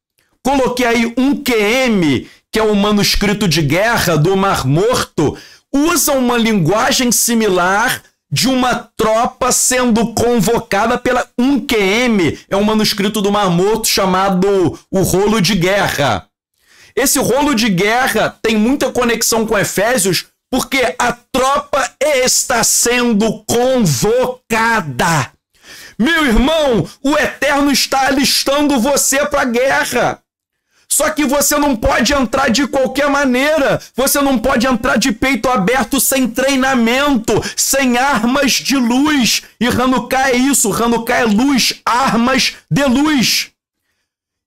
Coloquei aí um QM, que é o um manuscrito de guerra do Mar Morto, usam uma linguagem similar de uma tropa sendo convocada pela 1QM, é um manuscrito do Mar Morto chamado O Rolo de Guerra. Esse rolo de guerra tem muita conexão com Efésios, porque a tropa está sendo convocada. Meu irmão, o Eterno está alistando você para a guerra. Só que você não pode entrar de qualquer maneira. Você não pode entrar de peito aberto sem treinamento, sem armas de luz. E Hanukkah é isso. Hanukkah é luz, armas de luz.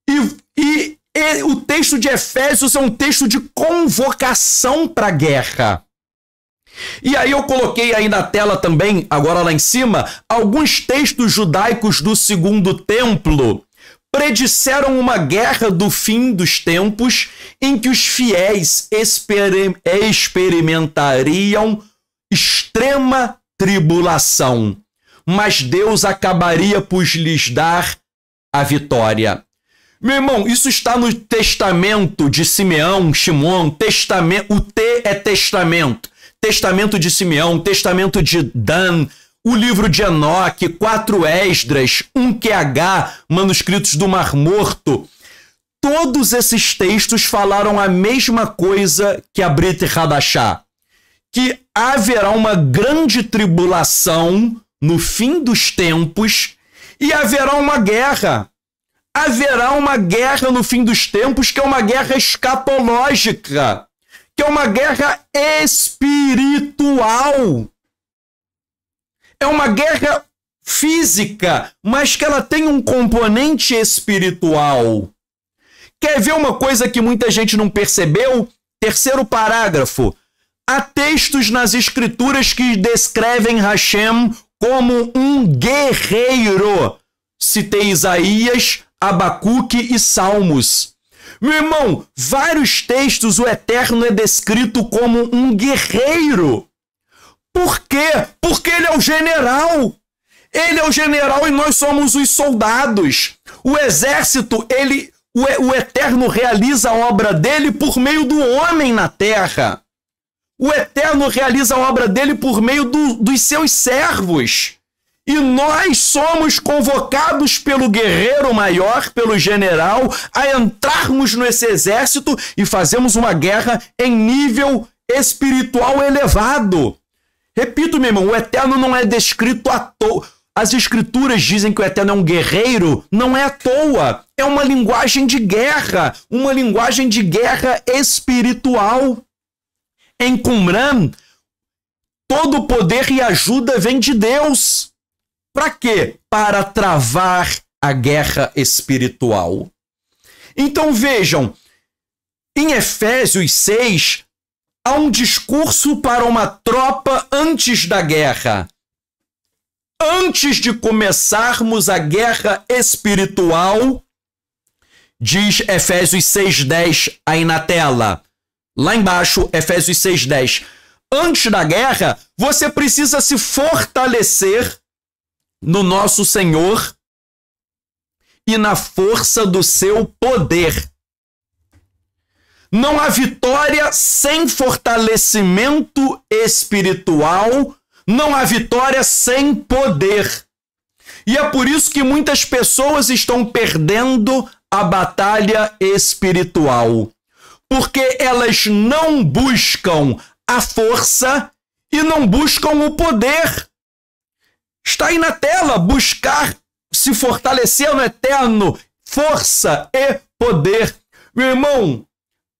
E, e, e o texto de Efésios é um texto de convocação para a guerra. E aí eu coloquei aí na tela também, agora lá em cima, alguns textos judaicos do segundo templo predisseram uma guerra do fim dos tempos em que os fiéis experimentariam extrema tribulação, mas Deus acabaria por lhes dar a vitória. Meu irmão, isso está no testamento de Simeão, Shimon, testamento, o T é testamento. Testamento de Simeão, testamento de Dan, o livro de Enoque, quatro Esdras, um QH, manuscritos do Mar Morto. Todos esses textos falaram a mesma coisa que a Brit Hadashah, que haverá uma grande tribulação no fim dos tempos e haverá uma guerra. Haverá uma guerra no fim dos tempos que é uma guerra escatológica, que é uma guerra espiritual é uma guerra física, mas que ela tem um componente espiritual. Quer ver uma coisa que muita gente não percebeu? Terceiro parágrafo. Há textos nas escrituras que descrevem Hashem como um guerreiro. Citei Isaías, Abacuque e Salmos. Meu irmão, vários textos o Eterno é descrito como um guerreiro. Por quê? Porque ele é o general. Ele é o general e nós somos os soldados. O exército, ele, o, o Eterno realiza a obra dele por meio do homem na terra. O Eterno realiza a obra dele por meio do, dos seus servos. E nós somos convocados pelo guerreiro maior, pelo general, a entrarmos nesse exército e fazermos uma guerra em nível espiritual elevado. Repito, meu irmão, o Eterno não é descrito à toa. As escrituras dizem que o Eterno é um guerreiro, não é à toa. É uma linguagem de guerra, uma linguagem de guerra espiritual. Em Qumran, todo o poder e ajuda vem de Deus. Para quê? Para travar a guerra espiritual. Então vejam, em Efésios 6, há um discurso para uma tropa antes da guerra. Antes de começarmos a guerra espiritual, diz Efésios 6:10 aí na tela. Lá embaixo, Efésios 6:10. Antes da guerra, você precisa se fortalecer no nosso Senhor e na força do seu poder. Não há vitória sem fortalecimento espiritual, não há vitória sem poder. E é por isso que muitas pessoas estão perdendo a batalha espiritual, porque elas não buscam a força e não buscam o poder. Está aí na tela: buscar se fortalecer no é eterno, força e poder. Meu irmão,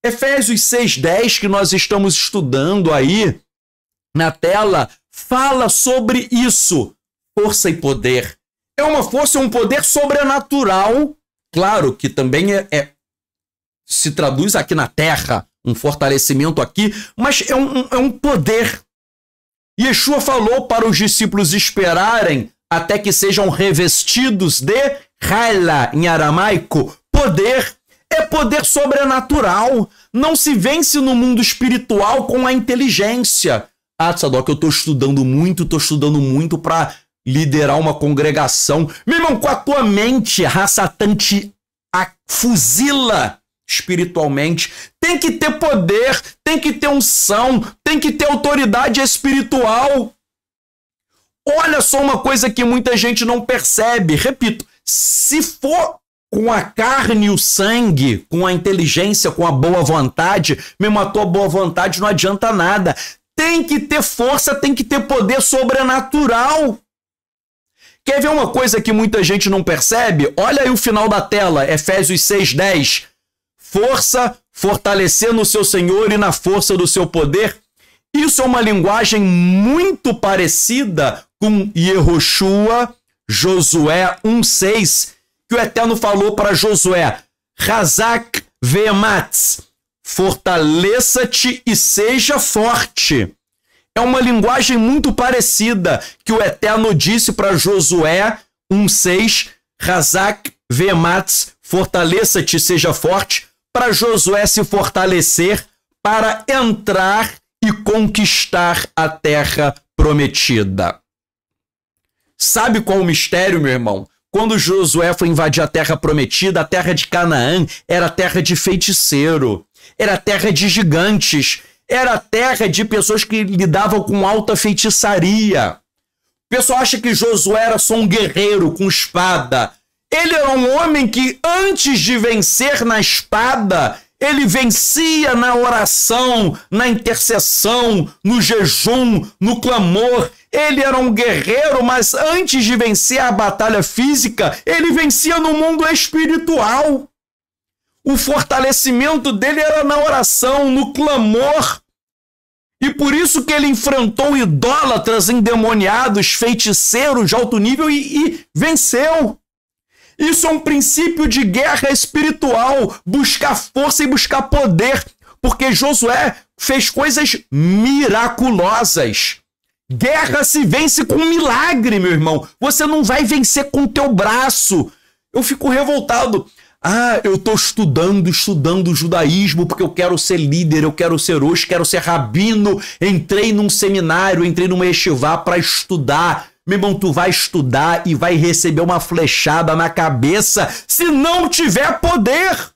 Efésios 6,10, que nós estamos estudando aí na tela, fala sobre isso: força e poder. É uma força, um poder sobrenatural, claro que também é, é se traduz aqui na terra, um fortalecimento aqui, mas é um, é um poder. Yeshua falou para os discípulos esperarem até que sejam revestidos de rala, em aramaico, poder. É poder sobrenatural. Não se vence no mundo espiritual com a inteligência. Ah, Tsadok, eu tô estudando muito, tô estudando muito para liderar uma congregação. Meu irmão, com a tua mente, raçatante a fuzila espiritualmente. Tem que ter poder, tem que ter unção, tem que ter autoridade espiritual. Olha só uma coisa que muita gente não percebe. Repito, se for com a carne e o sangue, com a inteligência, com a boa vontade, me matou a boa vontade, não adianta nada. Tem que ter força, tem que ter poder sobrenatural. Quer ver uma coisa que muita gente não percebe? Olha aí o final da tela, Efésios 6:10. Força, fortalecer no seu Senhor e na força do seu poder. Isso é uma linguagem muito parecida com Yehoshua, Josué 1:6 que o Eterno falou para Josué: Razak vematz, fortaleça-te e seja forte. É uma linguagem muito parecida que o Eterno disse para Josué 1:6, Razak vematz, fortaleça-te e seja forte, para Josué se fortalecer para entrar e conquistar a terra prometida. Sabe qual o mistério, meu irmão? Quando Josué foi invadir a terra prometida, a terra de Canaã era terra de feiticeiro, era terra de gigantes, era terra de pessoas que lidavam com alta feitiçaria. O pessoal acha que Josué era só um guerreiro com espada. Ele era um homem que, antes de vencer na espada, ele vencia na oração, na intercessão, no jejum, no clamor. Ele era um guerreiro, mas antes de vencer a batalha física, ele vencia no mundo espiritual. O fortalecimento dele era na oração, no clamor. E por isso que ele enfrentou idólatras, endemoniados, feiticeiros de alto nível e, e venceu. Isso é um princípio de guerra espiritual, buscar força e buscar poder, porque Josué fez coisas miraculosas. Guerra se vence com milagre, meu irmão. Você não vai vencer com o teu braço. Eu fico revoltado. Ah, eu estou estudando, estudando judaísmo porque eu quero ser líder, eu quero ser hoje, quero ser rabino. Entrei num seminário, entrei numa yeshivá para estudar. Meu irmão, tu vai estudar e vai receber uma flechada na cabeça se não tiver poder.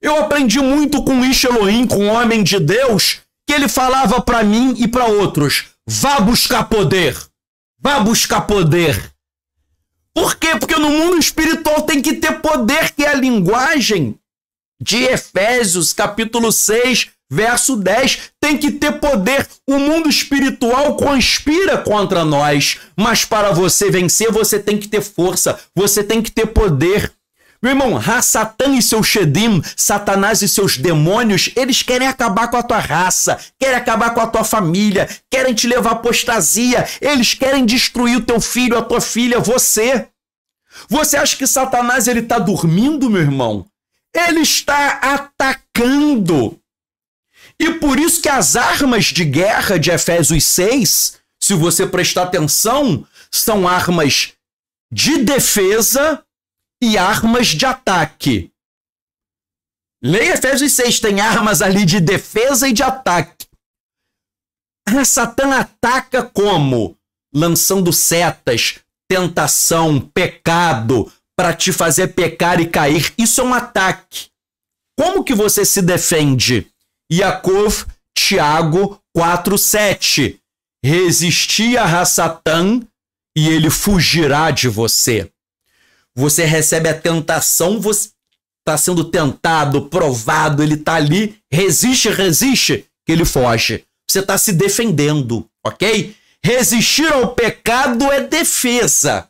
Eu aprendi muito com Ish Elohim, com o homem de Deus, que ele falava para mim e para outros: vá buscar poder. Vá buscar poder. Por quê? Porque no mundo espiritual tem que ter poder, que é a linguagem de Efésios, capítulo 6, verso 10, tem que ter poder. O mundo espiritual conspira contra nós, mas para você vencer, você tem que ter força, você tem que ter poder. Meu irmão, Ha-Satan e seu Shedim, Satanás e seus demônios, eles querem acabar com a tua raça, querem acabar com a tua família, querem te levar à apostasia, eles querem destruir o teu filho, a tua filha, você. Você acha que Satanás ele está dormindo, meu irmão? Ele está atacando. E por isso que as armas de guerra de Efésios 6, se você prestar atenção, são armas de defesa e armas de ataque. Leia Efésios 6, tem armas ali de defesa e de ataque. Ah, Satã ataca como? Lançando setas, tentação, pecado, para te fazer pecar e cair. Isso é um ataque. Como que você se defende? Yaakov Tiago 4,7. Resistir a Rassatã e ele fugirá de você. Você recebe a tentação, você está sendo tentado, provado, ele está ali, resiste, resiste, que ele foge. Você está se defendendo, ok? Resistir ao pecado é defesa.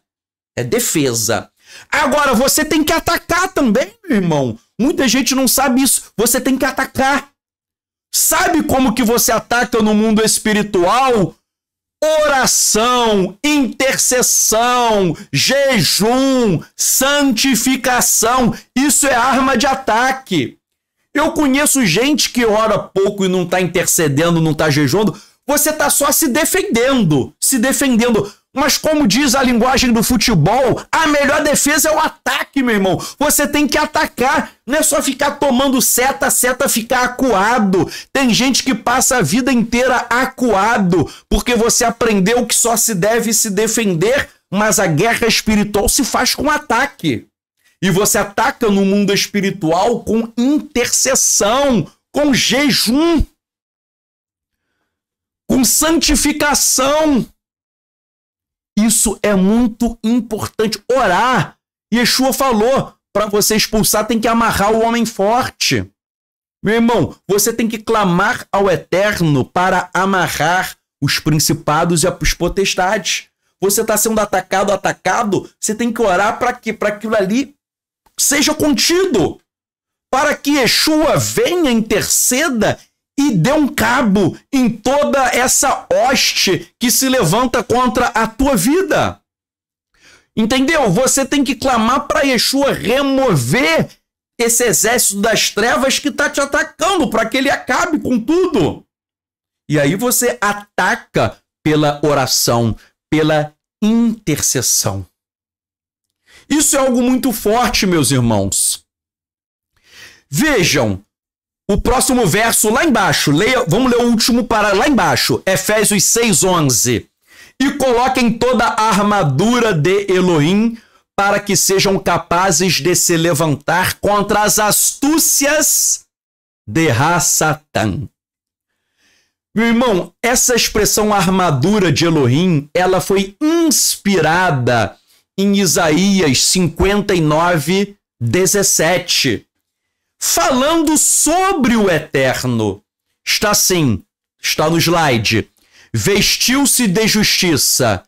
É defesa. Agora, você tem que atacar também, meu irmão. Muita gente não sabe isso. Você tem que atacar. Sabe como que você ataca no mundo espiritual? Oração, intercessão, jejum, santificação, isso é arma de ataque. Eu conheço gente que ora pouco e não está intercedendo, não está jejuando. Você está só se defendendo, se defendendo. Mas como diz a linguagem do futebol, a melhor defesa é o ataque, meu irmão. Você tem que atacar, não é só ficar tomando seta, seta ficar acuado. Tem gente que passa a vida inteira acuado, porque você aprendeu que só se deve se defender, mas a guerra espiritual se faz com ataque. E você ataca no mundo espiritual com intercessão, com jejum, com santificação isso é muito importante. Orar. Yeshua falou: para você expulsar, tem que amarrar o homem forte. Meu irmão, você tem que clamar ao Eterno para amarrar os principados e as potestades. Você está sendo atacado, atacado, você tem que orar para que para aquilo ali seja contido. Para que Yeshua venha, interceda e dê um cabo em toda essa hoste que se levanta contra a tua vida. Entendeu? Você tem que clamar para Yeshua remover esse exército das trevas que está te atacando, para que ele acabe com tudo. E aí você ataca pela oração, pela intercessão. Isso é algo muito forte, meus irmãos. Vejam, o próximo verso lá embaixo, leia, vamos ler o último para lá embaixo, Efésios 6:11. E coloquem toda a armadura de Elohim para que sejam capazes de se levantar contra as astúcias de Satã. Meu irmão, essa expressão armadura de Elohim, ela foi inspirada em Isaías 59, 17, falando sobre o eterno. Está sim, está no slide. Vestiu-se de justiça.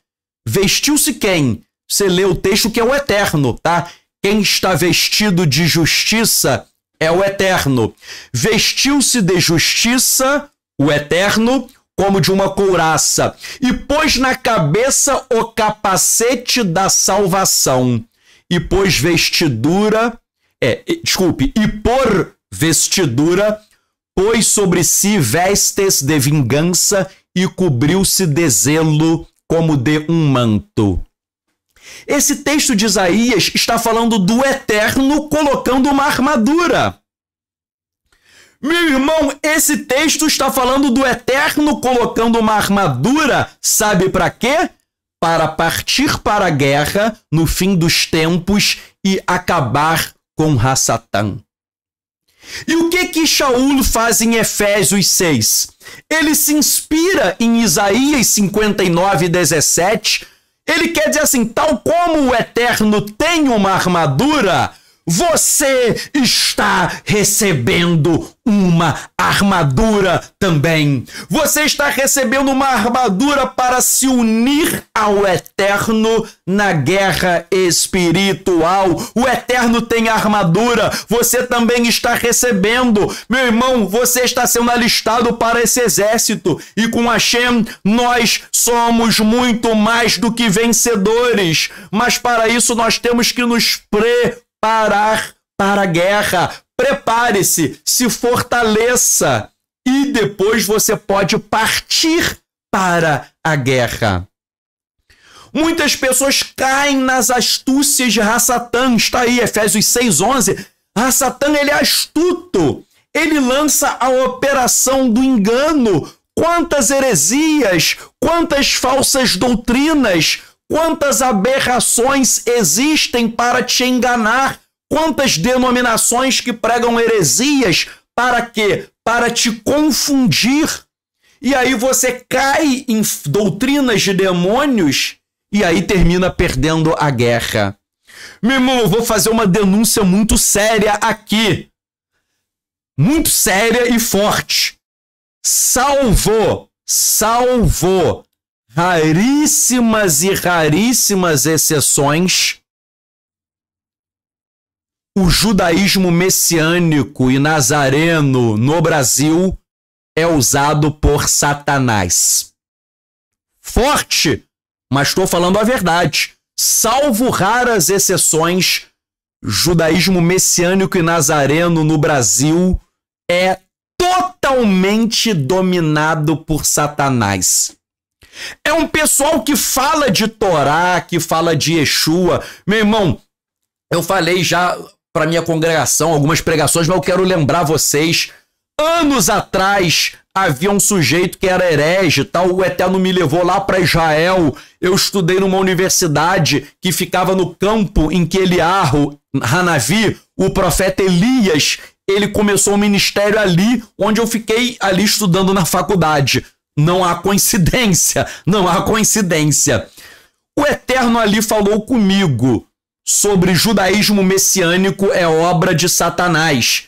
Vestiu-se quem? Você lê o texto que é o eterno, tá? Quem está vestido de justiça é o eterno. Vestiu-se de justiça, o eterno, como de uma couraça, e pôs na cabeça o capacete da salvação, e pôs vestidura é, desculpe, e por vestidura pôs sobre si vestes de vingança e cobriu-se de zelo como de um manto. Esse texto de Isaías está falando do eterno colocando uma armadura. Meu irmão, esse texto está falando do eterno colocando uma armadura, sabe para quê? Para partir para a guerra no fim dos tempos e acabar com Hassatan. E o que que Shaul faz em Efésios 6? Ele se inspira em Isaías 59, 17. Ele quer dizer assim: tal como o Eterno tem uma armadura, você está recebendo uma armadura também. Você está recebendo uma armadura para se unir ao Eterno na guerra espiritual. O Eterno tem armadura. Você também está recebendo. Meu irmão, você está sendo alistado para esse exército. E com Hashem, nós somos muito mais do que vencedores. Mas para isso, nós temos que nos preocupar parar para a guerra. Prepare-se, se fortaleça e depois você pode partir para a guerra. Muitas pessoas caem nas astúcias de Rassatã. Está aí, Efésios 6,11. Rassatã ele é astuto. Ele lança a operação do engano. Quantas heresias, quantas falsas doutrinas, Quantas aberrações existem para te enganar? Quantas denominações que pregam heresias para quê? Para te confundir. E aí você cai em doutrinas de demônios e aí termina perdendo a guerra. Meu irmão, eu vou fazer uma denúncia muito séria aqui. Muito séria e forte. Salvo, salvo raríssimas e raríssimas exceções, o judaísmo messiânico e nazareno no Brasil é usado por Satanás. Forte, mas estou falando a verdade. Salvo raras exceções, judaísmo messiânico e nazareno no Brasil é totalmente dominado por Satanás. É um pessoal que fala de Torá, que fala de Yeshua. Meu irmão, eu falei já para minha congregação algumas pregações, mas eu quero lembrar vocês. Anos atrás havia um sujeito que era herege, tal, o Eterno me levou lá para Israel. Eu estudei numa universidade que ficava no campo em que Eliarro, Hanavi, o profeta Elias, ele começou o ministério ali, onde eu fiquei ali estudando na faculdade. Não há coincidência, não há coincidência. O Eterno ali falou comigo sobre judaísmo messiânico é obra de Satanás.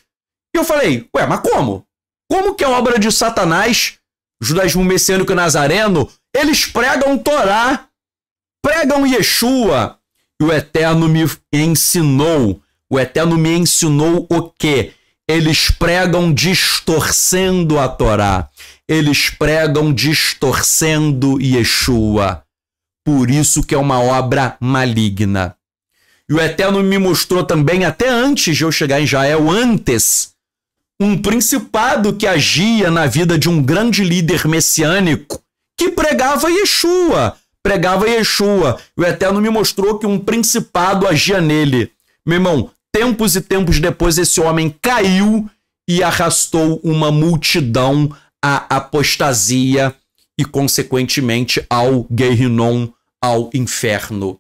E eu falei, ué, mas como? Como que é obra de Satanás, judaísmo messiânico nazareno, eles pregam Torá, pregam Yeshua. E o Eterno me ensinou. O Eterno me ensinou o quê? Eles pregam distorcendo a Torá. Eles pregam distorcendo Yeshua. Por isso que é uma obra maligna. E o Eterno me mostrou também, até antes de eu chegar em Jael, antes, um principado que agia na vida de um grande líder messiânico que pregava Yeshua. Pregava Yeshua. O Eterno me mostrou que um principado agia nele. Meu irmão, Tempos e tempos depois, esse homem caiu e arrastou uma multidão à apostasia e, consequentemente, ao guerrinon, ao inferno.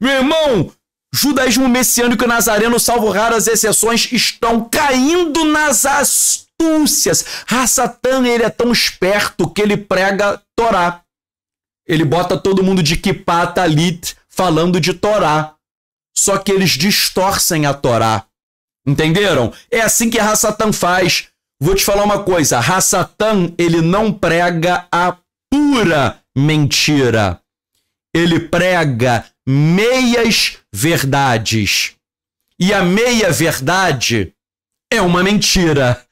Meu irmão, judaísmo messiânico e nazareno, salvo raras exceções, estão caindo nas astúcias. Ah, Satã, ele é tão esperto que ele prega Torá. Ele bota todo mundo de pata lit, falando de Torá só que eles distorcem a Torá. Entenderam? É assim que Hassatan faz. Vou te falar uma coisa, Rassatan ele não prega a pura mentira. Ele prega meias verdades. E a meia verdade é uma mentira.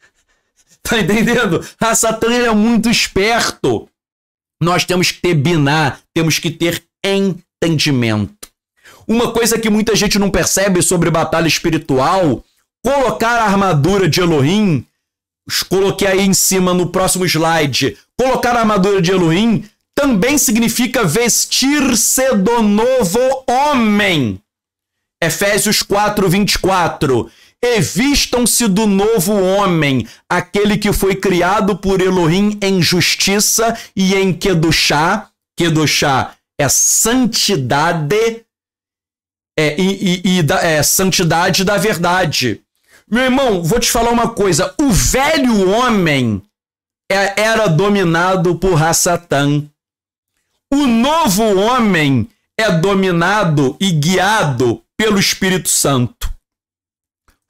Tá entendendo? Rassatan é muito esperto. Nós temos que ter biná, temos que ter entendimento. Uma coisa que muita gente não percebe sobre batalha espiritual, colocar a armadura de Elohim, coloquei aí em cima no próximo slide, colocar a armadura de Elohim também significa vestir-se do novo homem. Efésios 4, 24. E vistam-se do novo homem, aquele que foi criado por Elohim em justiça e em Kedushá. Kedushá é santidade é, e, e, e da, é, santidade da verdade. Meu irmão, vou te falar uma coisa: o velho homem é, era dominado por Rassatã. O novo homem é dominado e guiado pelo Espírito Santo.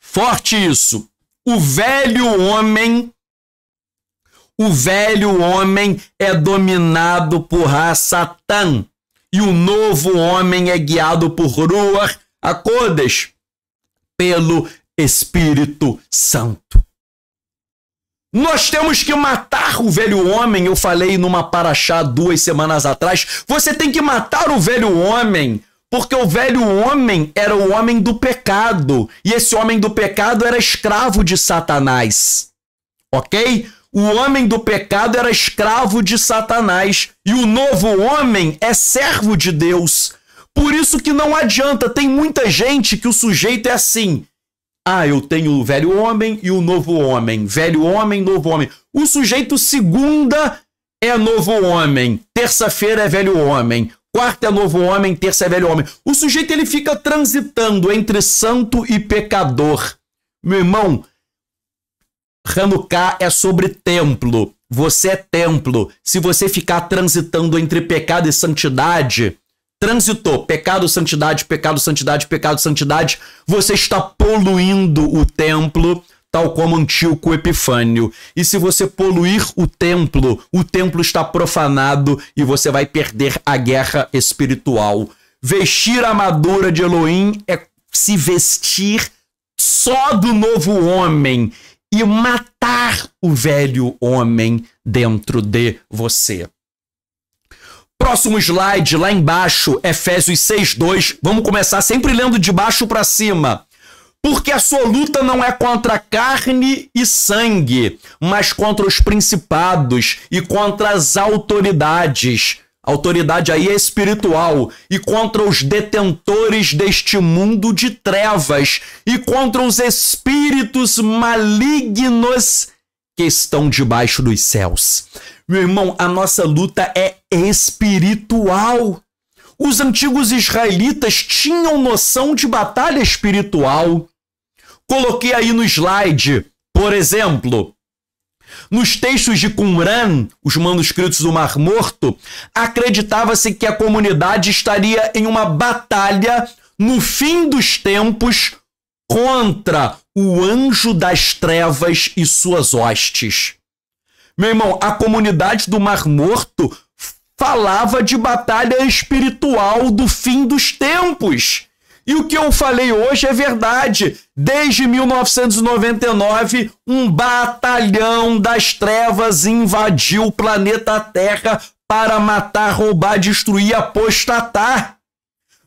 Forte isso. O velho homem o velho homem é dominado por Satã e o novo homem é guiado por Ruach Akodes, pelo Espírito Santo. Nós temos que matar o velho homem, eu falei numa paraxá duas semanas atrás. Você tem que matar o velho homem, porque o velho homem era o homem do pecado, e esse homem do pecado era escravo de Satanás. OK? O homem do pecado era escravo de Satanás e o novo homem é servo de Deus. Por isso que não adianta, tem muita gente que o sujeito é assim. Ah, eu tenho o velho homem e o novo homem. Velho homem, novo homem. O sujeito segunda é novo homem, terça-feira é velho homem, quarta é novo homem, terça é velho homem. O sujeito ele fica transitando entre santo e pecador. Meu irmão, Hanukkah é sobre templo. Você é templo. Se você ficar transitando entre pecado e santidade, transitou pecado, santidade, pecado, santidade, pecado, santidade, você está poluindo o templo, tal como Antíoco Epifânio. E se você poluir o templo, o templo está profanado e você vai perder a guerra espiritual. Vestir a armadura de Elohim é se vestir só do novo homem e matar o velho homem dentro de você. Próximo slide, lá embaixo, Efésios 6:2. Vamos começar sempre lendo de baixo para cima. Porque a sua luta não é contra carne e sangue, mas contra os principados e contra as autoridades Autoridade aí é espiritual e contra os detentores deste mundo de trevas e contra os espíritos malignos que estão debaixo dos céus. Meu irmão, a nossa luta é espiritual. Os antigos israelitas tinham noção de batalha espiritual. Coloquei aí no slide, por exemplo, nos textos de Qumran, os manuscritos do Mar Morto, acreditava-se que a comunidade estaria em uma batalha no fim dos tempos contra o anjo das trevas e suas hostes. Meu irmão, a comunidade do Mar Morto falava de batalha espiritual do fim dos tempos. E o que eu falei hoje é verdade. Desde 1999, um batalhão das trevas invadiu o planeta Terra para matar, roubar, destruir, apostatar.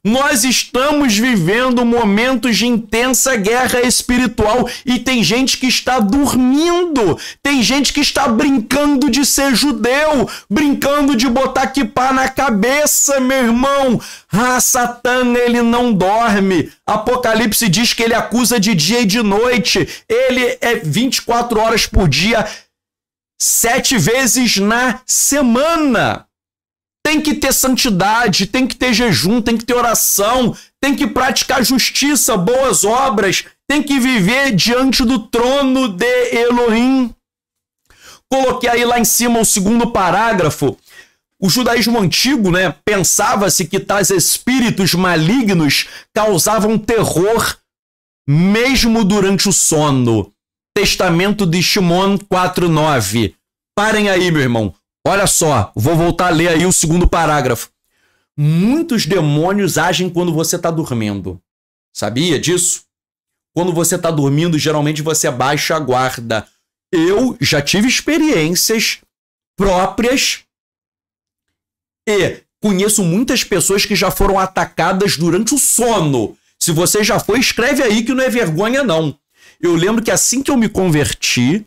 Nós estamos vivendo momentos de intensa guerra espiritual e tem gente que está dormindo, tem gente que está brincando de ser judeu, brincando de botar kipá na cabeça, meu irmão. Ah, Satã, ele não dorme. Apocalipse diz que ele acusa de dia e de noite. Ele é 24 horas por dia, sete vezes na semana. Tem que ter santidade, tem que ter jejum, tem que ter oração, tem que praticar justiça, boas obras, tem que viver diante do trono de Elohim. Coloquei aí lá em cima o segundo parágrafo. O judaísmo antigo, né, pensava-se que tais espíritos malignos causavam terror mesmo durante o sono. Testamento de Shimon 4:9. Parem aí, meu irmão. Olha só, vou voltar a ler aí o segundo parágrafo. Muitos demônios agem quando você está dormindo. Sabia disso? Quando você está dormindo, geralmente você baixa a guarda. Eu já tive experiências próprias e conheço muitas pessoas que já foram atacadas durante o sono. Se você já foi, escreve aí que não é vergonha, não. Eu lembro que assim que eu me converti,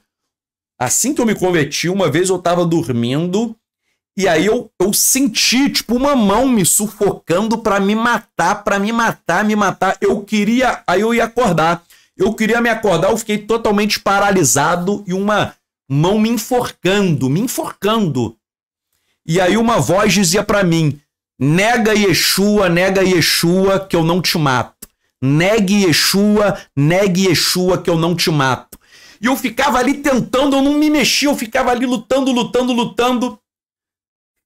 Assim que eu me converti, uma vez eu tava dormindo e aí eu, eu senti, tipo, uma mão me sufocando para me matar, para me matar, me matar. Eu queria. Aí eu ia acordar. Eu queria me acordar, eu fiquei totalmente paralisado e uma mão me enforcando, me enforcando. E aí uma voz dizia para mim: nega Yeshua, nega Yeshua, que eu não te mato. Negue Yeshua, negue Yeshua, que eu não te mato. E eu ficava ali tentando, eu não me mexia, eu ficava ali lutando, lutando, lutando.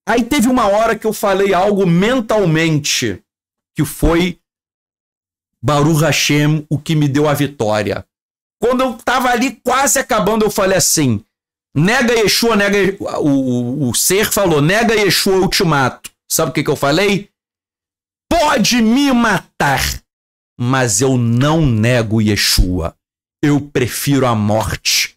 Aí teve uma hora que eu falei algo mentalmente, que foi Baruch Hashem, o que me deu a vitória. Quando eu tava ali quase acabando, eu falei assim: nega Yeshua, nega. O, o, o ser falou: nega Yeshua, eu te mato. Sabe o que, que eu falei? Pode me matar, mas eu não nego Yeshua eu prefiro a morte.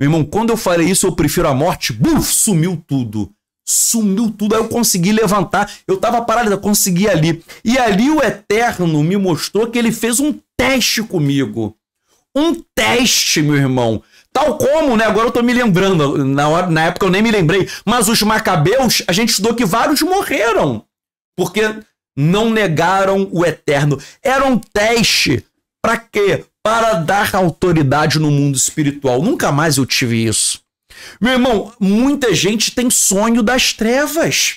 Meu irmão, quando eu falei isso, eu prefiro a morte, buf, sumiu tudo. Sumiu tudo, aí eu consegui levantar. Eu tava parado, eu consegui ali. E ali o Eterno me mostrou que ele fez um teste comigo. Um teste, meu irmão. Tal como, né? Agora eu tô me lembrando. Na, hora, na época eu nem me lembrei. Mas os macabeus, a gente estudou que vários morreram. Porque não negaram o eterno. Era um teste para quê? para dar autoridade no mundo espiritual. Nunca mais eu tive isso. Meu irmão, muita gente tem sonho das trevas.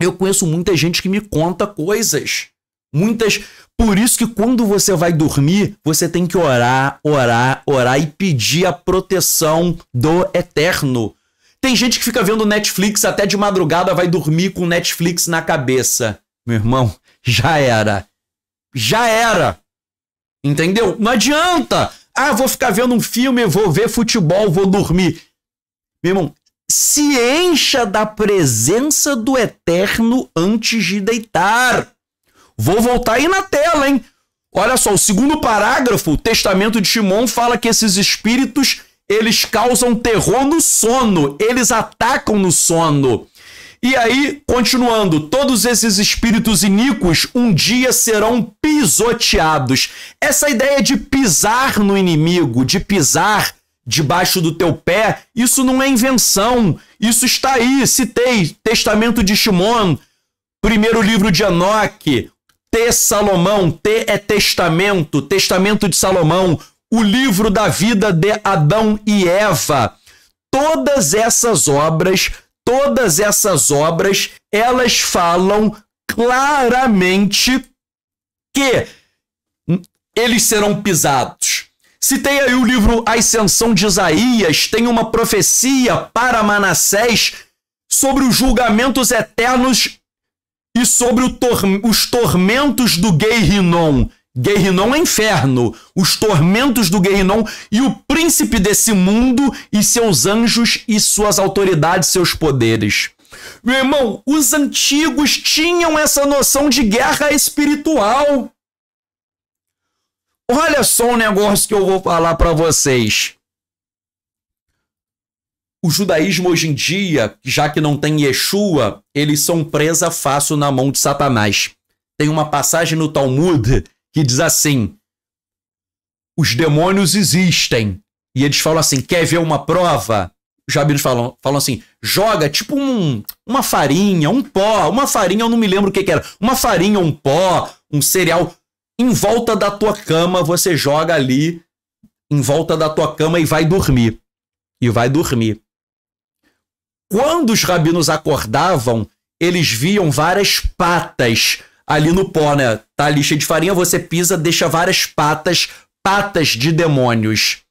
Eu conheço muita gente que me conta coisas. Muitas. Por isso que quando você vai dormir, você tem que orar, orar, orar e pedir a proteção do eterno. Tem gente que fica vendo Netflix até de madrugada, vai dormir com Netflix na cabeça. Meu irmão, já era. Já era. Entendeu? Não adianta. Ah, vou ficar vendo um filme, vou ver futebol, vou dormir. Meu irmão, se encha da presença do Eterno antes de deitar. Vou voltar aí na tela, hein? Olha só, o segundo parágrafo, o Testamento de Timon fala que esses espíritos, eles causam terror no sono, eles atacam no sono. E aí, continuando, todos esses espíritos iníquos um dia serão pisoteados. Essa ideia de pisar no inimigo, de pisar debaixo do teu pé, isso não é invenção. Isso está aí, citei, Testamento de Shimon, primeiro livro de Enoque, T. Salomão, T é testamento, Testamento de Salomão, o livro da vida de Adão e Eva. Todas essas obras todas essas obras, elas falam claramente que eles serão pisados. Citei aí o livro A Ascensão de Isaías, tem uma profecia para Manassés sobre os julgamentos eternos e sobre tor os tormentos do Gay Rinon. Guerrinon é inferno, os tormentos do Guerrinon e o príncipe desse mundo e seus anjos e suas autoridades, seus poderes. Meu irmão, os antigos tinham essa noção de guerra espiritual. Olha só um negócio que eu vou falar para vocês. O judaísmo hoje em dia, já que não tem Yeshua, eles são presa fácil na mão de Satanás. Tem uma passagem no Talmud que diz assim: os demônios existem. E eles falam assim: quer ver uma prova? Os rabinos falam, falam assim: joga tipo um, uma farinha, um pó, uma farinha, eu não me lembro o que, que era, uma farinha, um pó, um cereal, em volta da tua cama, você joga ali, em volta da tua cama e vai dormir. E vai dormir. Quando os rabinos acordavam, eles viam várias patas ali no pó, né? Tá ali cheio de farinha, você pisa, deixa várias patas, patas de demônios.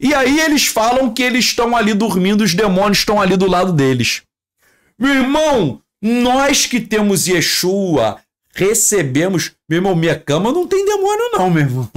E aí eles falam que eles estão ali dormindo, os demônios estão ali do lado deles. Meu irmão, nós que temos Yeshua, recebemos. Meu irmão, minha cama não tem demônio, não, meu irmão.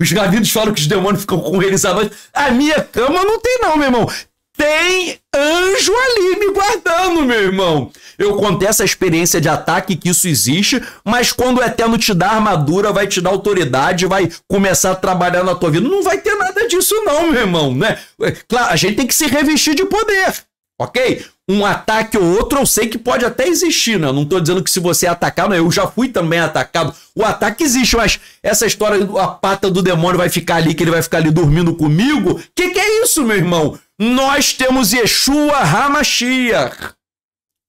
Os gavidos falam que os demônios ficam com eles à noite. A minha cama não tem, não, meu irmão tem anjo ali me guardando, meu irmão. Eu contei essa experiência de ataque que isso existe, mas quando o Eterno te dá armadura, vai te dar autoridade, vai começar a trabalhar na tua vida. Não vai ter nada disso, não, meu irmão, né? É, claro, a gente tem que se revestir de poder, ok? Um ataque ou outro eu sei que pode até existir, né? Eu não tô dizendo que se você atacar, não. Eu já fui também atacado. O ataque existe, mas essa história, a pata do demônio vai ficar ali, que ele vai ficar ali dormindo comigo. Que que é isso, meu irmão? Nós temos Yeshua Hamashiach.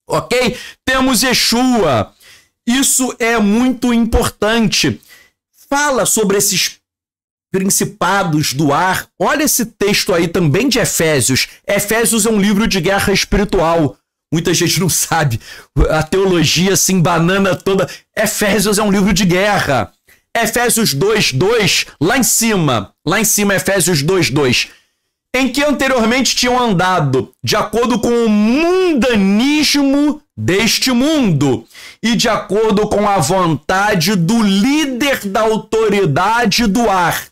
Ok? Temos Yeshua. Isso é muito importante. Fala sobre esses principados do ar. Olha esse texto aí também de Efésios. Efésios é um livro de guerra espiritual. Muita gente não sabe. A teologia se assim, banana toda. Efésios é um livro de guerra. Efésios 2, 2, lá em cima. Lá em cima, Efésios 2, 2 em que anteriormente tinham andado, de acordo com o mundanismo deste mundo e de acordo com a vontade do líder da autoridade do ar.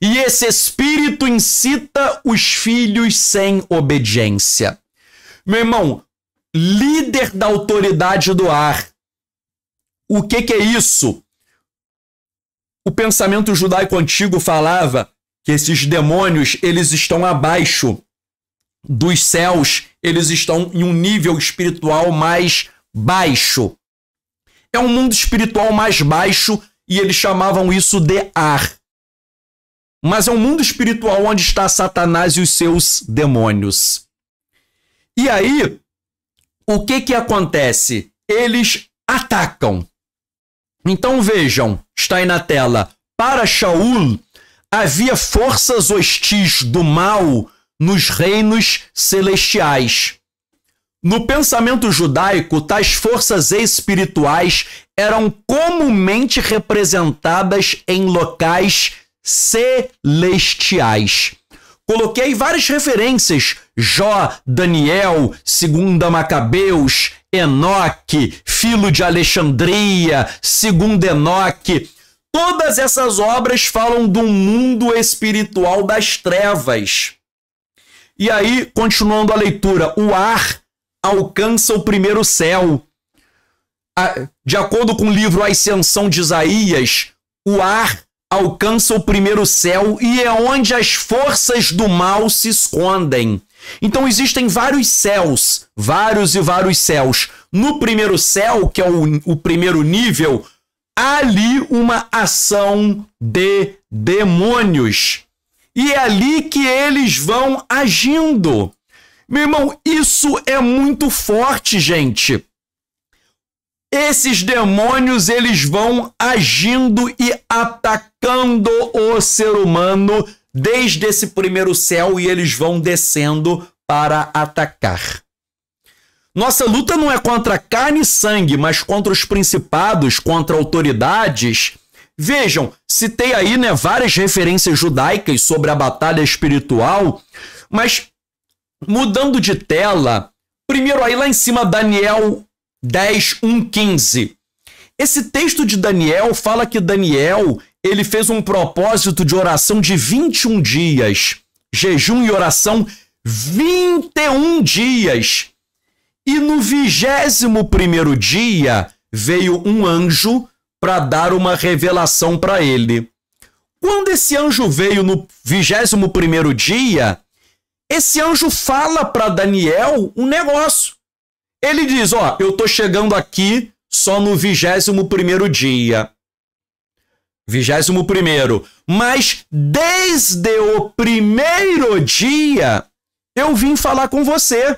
E esse espírito incita os filhos sem obediência. Meu irmão, líder da autoridade do ar. O que, que é isso? O pensamento judaico antigo falava que esses demônios eles estão abaixo dos céus, eles estão em um nível espiritual mais baixo. É um mundo espiritual mais baixo e eles chamavam isso de ar. Mas é um mundo espiritual onde está Satanás e os seus demônios. E aí, o que que acontece? Eles atacam. Então vejam, está aí na tela. Para Shaul, havia forças hostis do mal nos reinos celestiais. No pensamento judaico, tais forças espirituais eram comumente representadas em locais celestiais. Coloquei várias referências: Jó, Daniel, Segunda Macabeus, Enoque, filho de Alexandria, Segundo Enoque, Todas essas obras falam do mundo espiritual das trevas. E aí, continuando a leitura, o ar alcança o primeiro céu. De acordo com o livro A Ascensão de Isaías, o ar alcança o primeiro céu e é onde as forças do mal se escondem. Então existem vários céus, vários e vários céus. No primeiro céu, que é o, o primeiro nível, ali uma ação de demônios. E é ali que eles vão agindo. Meu irmão, isso é muito forte, gente. Esses demônios, eles vão agindo e atacando o ser humano desde esse primeiro céu e eles vão descendo para atacar. Nossa luta não é contra carne e sangue, mas contra os principados, contra autoridades. Vejam, citei aí né, várias referências judaicas sobre a batalha espiritual, mas mudando de tela, primeiro aí lá em cima, Daniel 10, 1, 15. Esse texto de Daniel fala que Daniel ele fez um propósito de oração de 21 dias, jejum e oração 21 dias. E no vigésimo primeiro dia veio um anjo para dar uma revelação para ele. Quando esse anjo veio no vigésimo primeiro dia, esse anjo fala para Daniel um negócio. Ele diz: ó, eu tô chegando aqui só no vigésimo primeiro dia. Vigésimo primeiro. Mas desde o primeiro dia eu vim falar com você.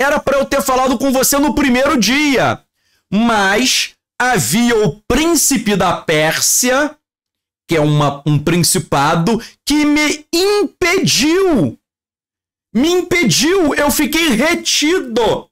Era para eu ter falado com você no primeiro dia. Mas havia o príncipe da Pérsia, que é uma, um principado, que me impediu. Me impediu. Eu fiquei retido.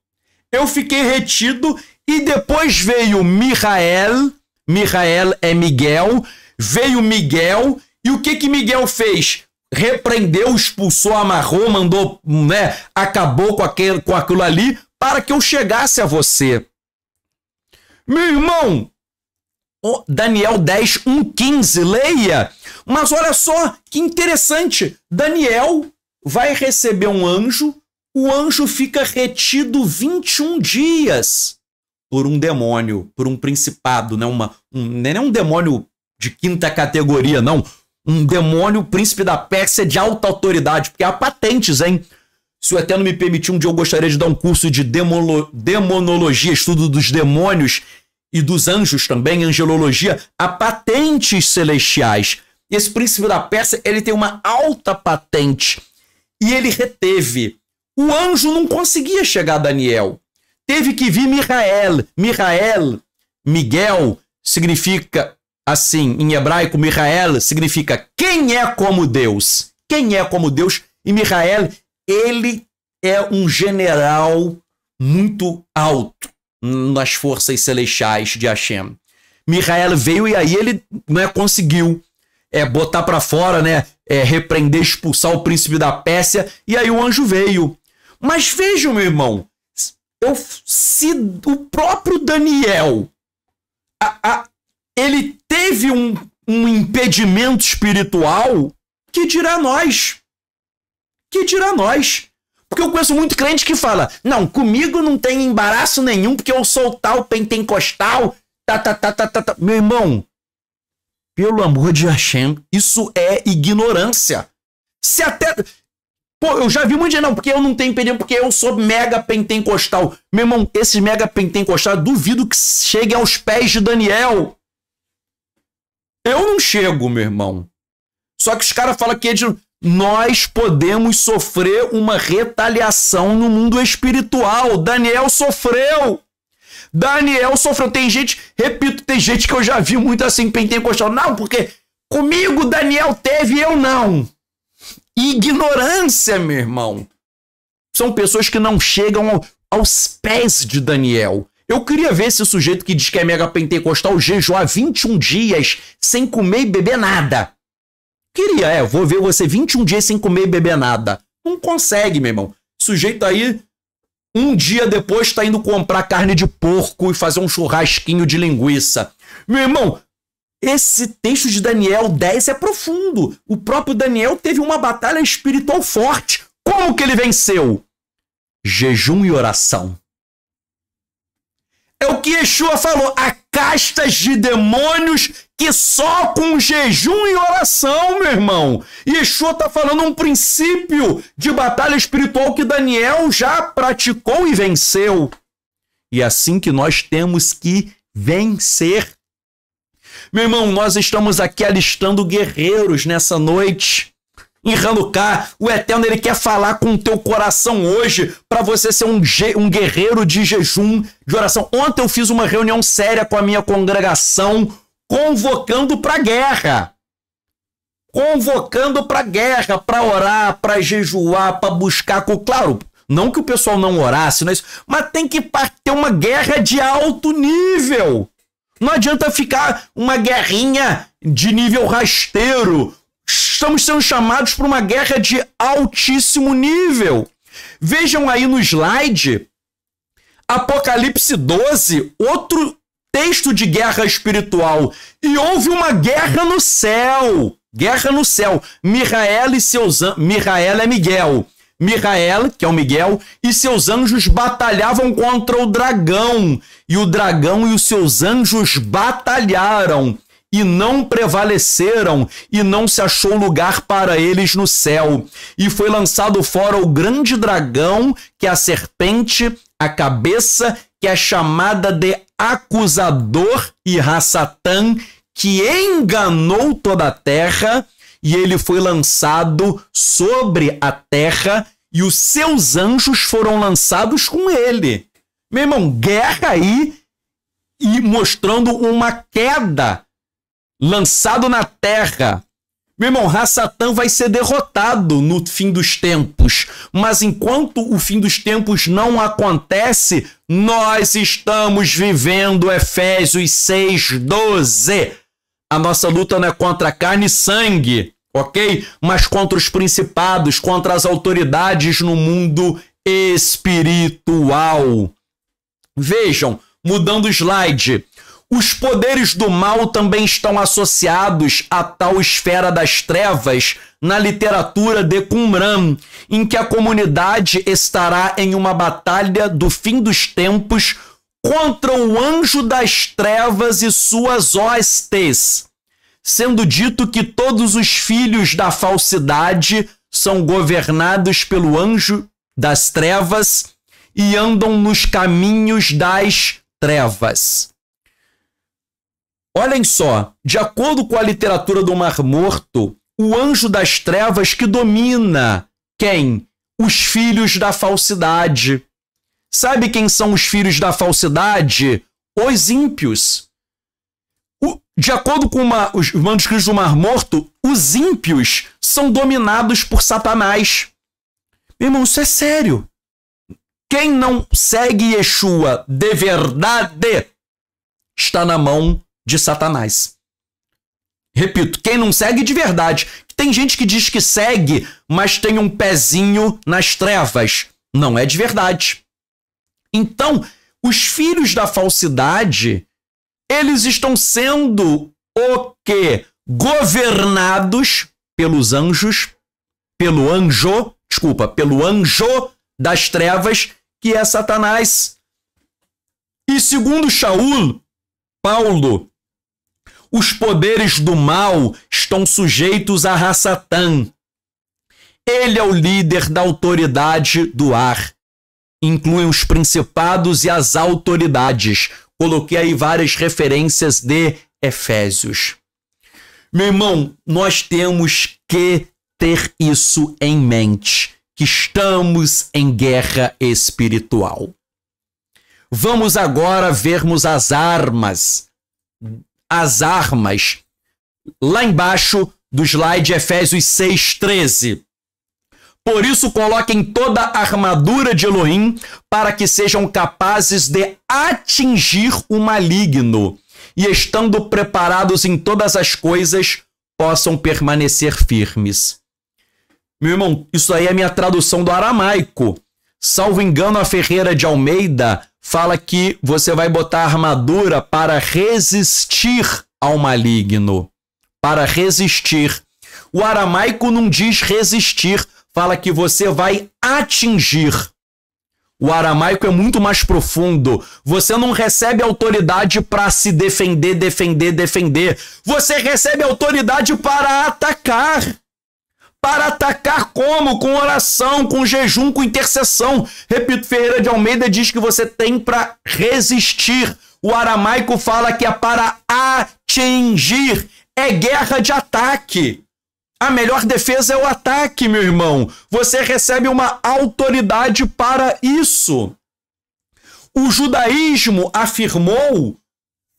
Eu fiquei retido e depois veio Michael. Michael é Miguel. Veio Miguel. E o que que Miguel fez? repreendeu, expulsou, amarrou, mandou, né, acabou com, aquele, com aquilo ali para que eu chegasse a você. Meu irmão, Daniel 10, 1, 15, leia. Mas olha só que interessante: Daniel vai receber um anjo, o anjo fica retido 21 dias por um demônio, por um principado, né? Uma, um, não é um demônio de quinta categoria, não um demônio, príncipe da Pérsia de alta autoridade, porque há patentes, hein? Se o Eterno me permitir, um dia eu gostaria de dar um curso de demolo, demonologia, estudo dos demônios e dos anjos também, angelologia, há patentes celestiais. Esse príncipe da Pérsia, ele tem uma alta patente e ele reteve. O anjo não conseguia chegar a Daniel. Teve que vir Mirael. Mirael, Miguel, significa assim, em hebraico, Michael significa quem é como Deus. Quem é como Deus? E Michael, ele é um general muito alto nas forças celestiais de Hashem. Michael veio e aí ele né, conseguiu é, botar para fora, né, é, repreender, expulsar o príncipe da Pérsia, e aí o anjo veio. Mas vejam, meu irmão, eu, se o próprio Daniel, a, a, ele teve um, um impedimento espiritual que dirá nós. Que dirá nós. Porque eu conheço muito crente que fala: não, comigo não tem embaraço nenhum, porque eu sou tal pentecostal. Tá, tá, tá, tá, tá, tá. Meu irmão, pelo amor de Hashem, isso é ignorância. Se até. Pô, eu já vi muito gente, não, porque eu não tenho pneu, porque eu sou mega pentecostal. Meu irmão, esses mega pentecostal, duvido que cheguem aos pés de Daniel. Eu não chego, meu irmão. Só que os caras falam que é eles, nós podemos sofrer uma retaliação no mundo espiritual. Daniel sofreu. Daniel sofreu. Tem gente, repito, tem gente que eu já vi muito assim, pentecostal. Não, porque comigo Daniel teve, eu não. Ignorância, meu irmão. São pessoas que não chegam aos pés de Daniel. Eu queria ver esse sujeito que diz que é mega pentecostal jejuar 21 dias sem comer e beber nada. Queria, é, vou ver você 21 dias sem comer e beber nada. Não consegue, meu irmão. Sujeito aí, um dia depois tá indo comprar carne de porco e fazer um churrasquinho de linguiça. Meu irmão, esse texto de Daniel 10 é profundo. O próprio Daniel teve uma batalha espiritual forte. Como que ele venceu? Jejum e oração. É o que Yeshua falou. Há castas de demônios que só com jejum e oração, meu irmão. Yeshua está falando um princípio de batalha espiritual que Daniel já praticou e venceu. E é assim que nós temos que vencer. Meu irmão, nós estamos aqui alistando guerreiros nessa noite em Hanukkah. O Eterno ele quer falar com o teu coração hoje para você ser um, um guerreiro de jejum, de oração. Ontem eu fiz uma reunião séria com a minha congregação convocando para guerra. Convocando para guerra, para orar, para jejuar, para buscar, claro, não que o pessoal não orasse, não é isso, mas tem que ter uma guerra de alto nível. Não adianta ficar uma guerrinha de nível rasteiro, Estamos sendo chamados para uma guerra de altíssimo nível. Vejam aí no slide, Apocalipse 12, outro texto de guerra espiritual. E houve uma guerra no céu. Guerra no céu. Mirael e seus Mirael é Miguel. Mirael, que é o Miguel, e seus anjos batalhavam contra o dragão. E o dragão e os seus anjos batalharam e não prevaleceram, e não se achou lugar para eles no céu. E foi lançado fora o grande dragão, que é a serpente, a cabeça, que é chamada de acusador e raçatã que enganou toda a terra, e ele foi lançado sobre a terra, e os seus anjos foram lançados com ele. Meu irmão, guerra aí e mostrando uma queda lançado na terra. Meu irmão, Rassatã vai ser derrotado no fim dos tempos. Mas enquanto o fim dos tempos não acontece, nós estamos vivendo Efésios 6, 12. A nossa luta não é contra carne e sangue, ok? Mas contra os principados, contra as autoridades no mundo espiritual. Vejam, mudando o slide. Os poderes do mal também estão associados à tal esfera das trevas na literatura de Qumran, em que a comunidade estará em uma batalha do fim dos tempos contra o anjo das trevas e suas hostes, sendo dito que todos os filhos da falsidade são governados pelo anjo das trevas e andam nos caminhos das trevas. Olhem só, de acordo com a literatura do Mar Morto, o anjo das trevas que domina quem? Os filhos da falsidade. Sabe quem são os filhos da falsidade? Os ímpios. O, de acordo com uma, os manuscritos do Mar Morto, os ímpios são dominados por Satanás. Meu irmão, isso é sério. Quem não segue Yeshua de verdade está na mão de Satanás. Repito, quem não segue de verdade. Tem gente que diz que segue, mas tem um pezinho nas trevas. Não é de verdade. Então, os filhos da falsidade, eles estão sendo o quê? Governados pelos anjos, pelo anjo, desculpa, pelo anjo das trevas, que é Satanás. E segundo Shaul, Paulo os poderes do mal estão sujeitos a Hassatan. Ele é o líder da autoridade do ar. Incluem os principados e as autoridades. Coloquei aí várias referências de Efésios. Meu irmão, nós temos que ter isso em mente, que estamos em guerra espiritual. Vamos agora vermos as armas as armas. Lá embaixo do slide, Efésios 6,13. Por isso, coloquem toda a armadura de Elohim para que sejam capazes de atingir o maligno e, estando preparados em todas as coisas, possam permanecer firmes. Meu irmão, isso aí é minha tradução do aramaico. Salvo engano, a Ferreira de Almeida fala que você vai botar armadura para resistir ao maligno. Para resistir. O aramaico não diz resistir, fala que você vai atingir. O aramaico é muito mais profundo. Você não recebe autoridade para se defender, defender, defender. Você recebe autoridade para atacar para atacar como? Com oração, com jejum, com intercessão. Repito, Ferreira de Almeida diz que você tem para resistir. O aramaico fala que é para atingir. É guerra de ataque. A melhor defesa é o ataque, meu irmão. Você recebe uma autoridade para isso. O judaísmo afirmou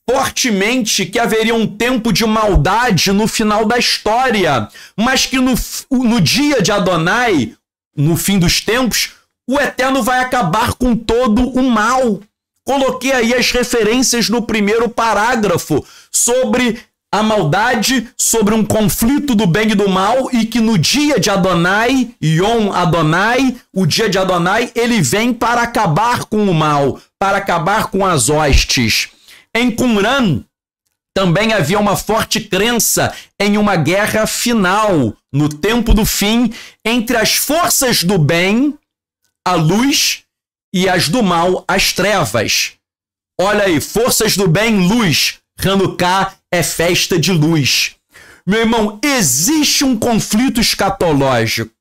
fortemente que haveria um tempo de maldade no final da história, mas que no, no dia de Adonai, no fim dos tempos, o Eterno vai acabar com todo o mal. Coloquei aí as referências no primeiro parágrafo sobre a maldade, sobre um conflito do bem e do mal, e que no dia de Adonai, Yom Adonai, o dia de Adonai, ele vem para acabar com o mal, para acabar com as hostes. Em Qumran, também havia uma forte crença em uma guerra final, no tempo do fim, entre as forças do bem, a luz, e as do mal, as trevas. Olha aí, forças do bem, luz. Hanukkah é festa de luz. Meu irmão, existe um conflito escatológico.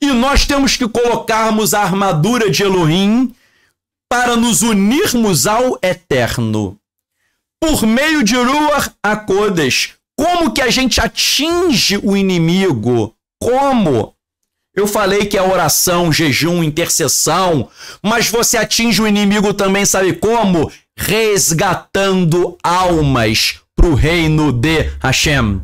E nós temos que colocarmos a armadura de Elohim para nos unirmos ao Eterno. Por meio de Ruach Akodes, como que a gente atinge o inimigo? Como? Eu falei que é oração, jejum, intercessão, mas você atinge o inimigo também, sabe como? Resgatando almas para o reino de Hashem.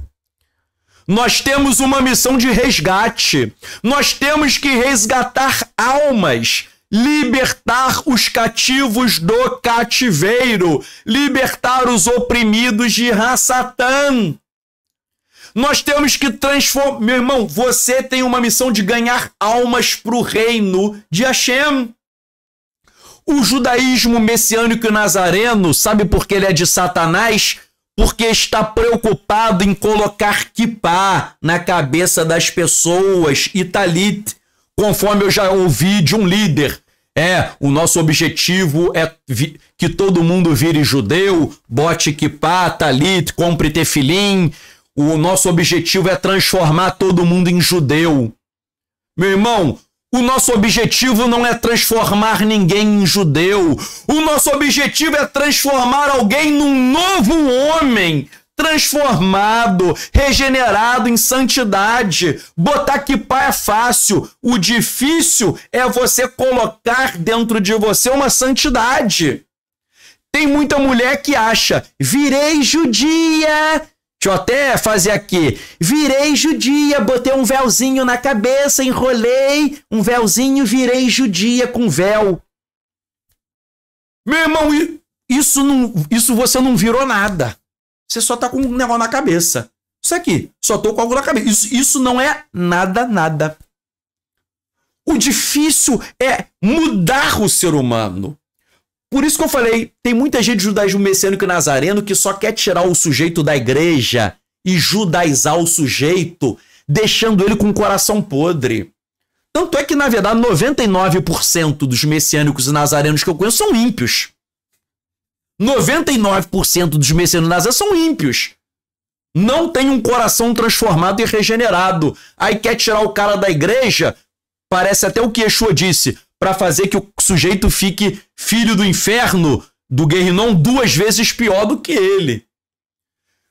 Nós temos uma missão de resgate. Nós temos que resgatar almas libertar os cativos do cativeiro, libertar os oprimidos de Rassatã. Nós temos que transformar. Meu irmão, você tem uma missão de ganhar almas para o reino de Hashem. O judaísmo messiânico nazareno, sabe por que ele é de Satanás? Porque está preocupado em colocar kippah na cabeça das pessoas e talit Conforme eu já ouvi de um líder, é, o nosso objetivo é que todo mundo vire judeu, bote que pata ali, compre tefilim. O nosso objetivo é transformar todo mundo em judeu. Meu irmão, o nosso objetivo não é transformar ninguém em judeu. O nosso objetivo é transformar alguém num novo homem, transformado, regenerado em santidade. Botar que pai é fácil. O difícil é você colocar dentro de você uma santidade. Tem muita mulher que acha, virei judia. Deixa eu até fazer aqui. Virei judia, botei um véuzinho na cabeça, enrolei um véuzinho, virei judia com véu. Meu irmão, isso, não, isso você não virou nada. Você só tá com um negócio na cabeça. Isso aqui, só tô com algo na cabeça. Isso, isso não é nada, nada. O difícil é mudar o ser humano. Por isso que eu falei, tem muita gente do judaísmo messiânico e é nazareno que só quer tirar o sujeito da igreja e judaizar o sujeito, deixando ele com o coração podre. Tanto é que, na verdade, 99% dos messiânicos e nazarenos que eu conheço são ímpios. 99% dos messianos são ímpios. Não tem um coração transformado e regenerado. Aí quer tirar o cara da igreja, parece até o que Yeshua disse, para fazer que o sujeito fique filho do inferno, do Guerrinon, duas vezes pior do que ele.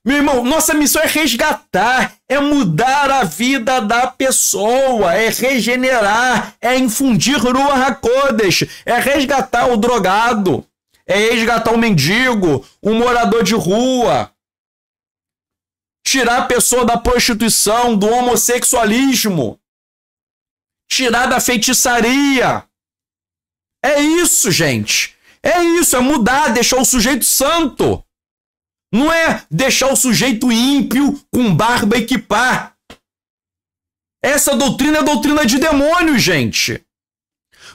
Meu irmão, nossa missão é resgatar, é mudar a vida da pessoa, é regenerar, é infundir rua HaKodesh, é resgatar o drogado, é resgatar um mendigo, um morador de rua, tirar a pessoa da prostituição, do homossexualismo, tirar da feitiçaria. É isso, gente. É isso, é mudar, deixar o sujeito santo. Não é deixar o sujeito ímpio com barba e quipá. Essa doutrina é doutrina de demônio, gente.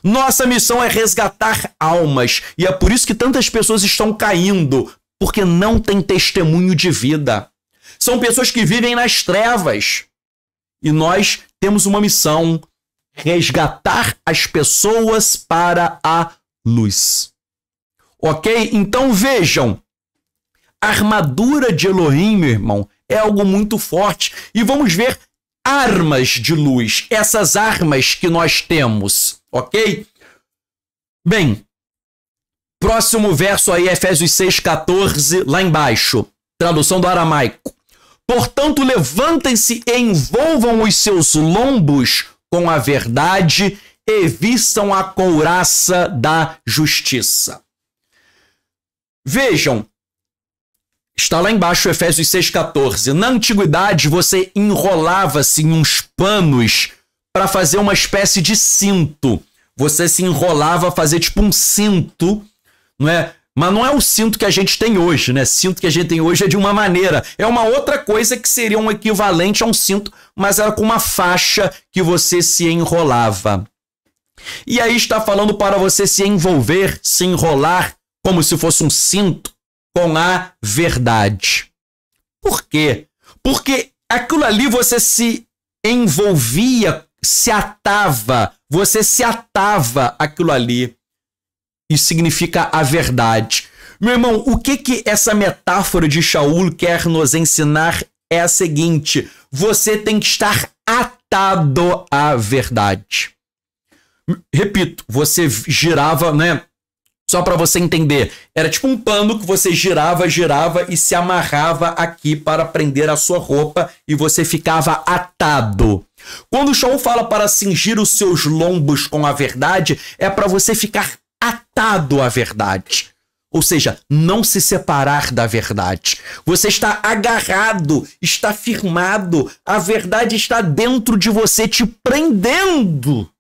Nossa missão é resgatar almas e é por isso que tantas pessoas estão caindo, porque não tem testemunho de vida. São pessoas que vivem nas trevas. E nós temos uma missão: resgatar as pessoas para a luz. Ok? Então vejam: a armadura de Elohim, meu irmão, é algo muito forte. E vamos ver armas de luz, essas armas que nós temos ok? Bem, próximo verso aí, Efésios 6:14 lá embaixo, tradução do aramaico. Portanto, levantem-se e envolvam os seus lombos com a verdade e vistam a couraça da justiça. Vejam, Está lá embaixo, Efésios 6,14. Na antiguidade, você enrolava-se em uns panos para fazer uma espécie de cinto. Você se enrolava a fazer tipo um cinto, não é? Mas não é o cinto que a gente tem hoje, né? Cinto que a gente tem hoje é de uma maneira. É uma outra coisa que seria um equivalente a um cinto, mas era com uma faixa que você se enrolava. E aí está falando para você se envolver, se enrolar, como se fosse um cinto, com a verdade. Por quê? Porque aquilo ali você se envolvia se atava, você se atava aquilo ali. Isso significa a verdade. Meu irmão, o que que essa metáfora de Shaul quer nos ensinar é a seguinte: você tem que estar atado à verdade. Repito, você girava, né? Só para você entender, era tipo um pano que você girava, girava e se amarrava aqui para prender a sua roupa e você ficava atado. Quando o Shaul fala para cingir os seus lombos com a verdade, é para você ficar atado à verdade. Ou seja, não se separar da verdade. Você está agarrado, está firmado, a verdade está dentro de você, te prendendo.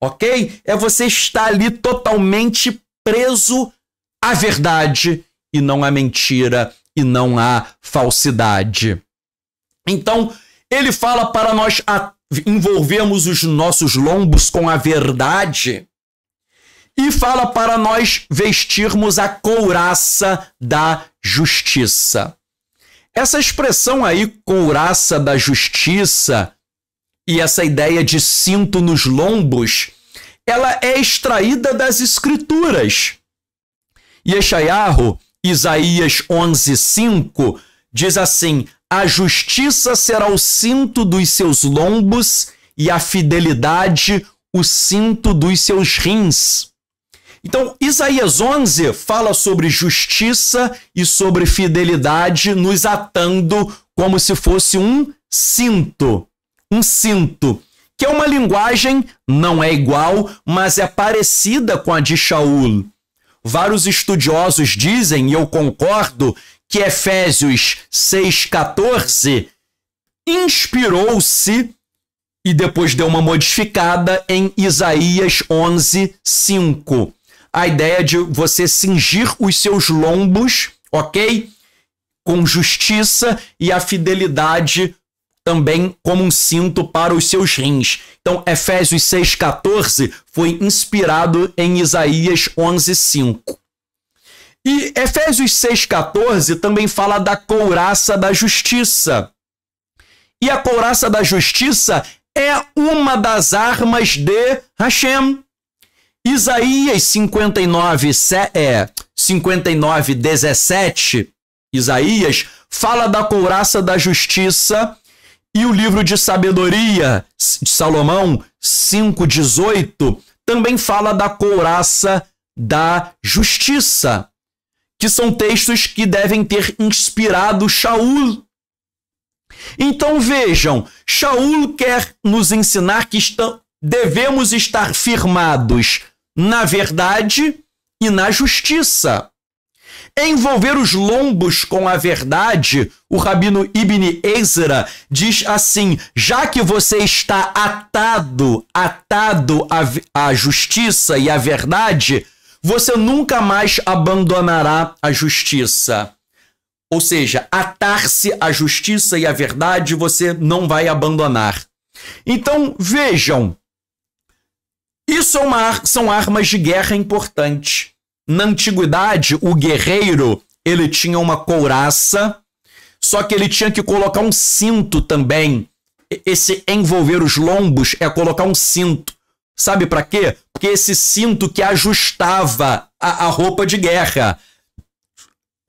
Ok? É você estar ali totalmente preso à verdade e não à mentira e não à falsidade. Então, ele fala para nós envolvermos os nossos lombos com a verdade e fala para nós vestirmos a couraça da justiça. Essa expressão aí, couraça da justiça, e essa ideia de cinto nos lombos, ela é extraída das escrituras. Yeshayahu, Isaías 5, diz assim: A justiça será o cinto dos seus lombos e a fidelidade o cinto dos seus rins. Então, Isaías 11 fala sobre justiça e sobre fidelidade, nos atando como se fosse um cinto. Um cinto, que é uma linguagem, não é igual, mas é parecida com a de Shaul. Vários estudiosos dizem, e eu concordo, que Efésios 6,14 inspirou-se e depois deu uma modificada em Isaías 11,5. A ideia de você cingir os seus lombos, ok? Com justiça e a fidelidade também como um cinto para os seus rins. Então, Efésios 6,14 foi inspirado em Isaías 11,5. E Efésios 6,14 também fala da couraça da justiça. E a couraça da justiça é uma das armas de Hashem. Isaías 59, é, 59 17, Isaías, fala da couraça da justiça e o livro de sabedoria de Salomão 5,18 também fala da couraça da justiça que são textos que devem ter inspirado Shaul. Então vejam, Shaul quer nos ensinar que estão, devemos estar firmados na verdade e na justiça. Envolver os lombos com a verdade, o rabino Ibn Ezra diz assim: já que você está atado, atado à justiça e à verdade, você nunca mais abandonará a justiça. Ou seja, atar-se à justiça e à verdade você não vai abandonar. Então, vejam. Isso é uma, são armas de guerra importantes. Na antiguidade, o guerreiro ele tinha uma couraça, só que ele tinha que colocar um cinto também. Esse envolver os lombos é colocar um cinto. Sabe para quê? Porque esse cinto que ajustava a, a roupa de guerra.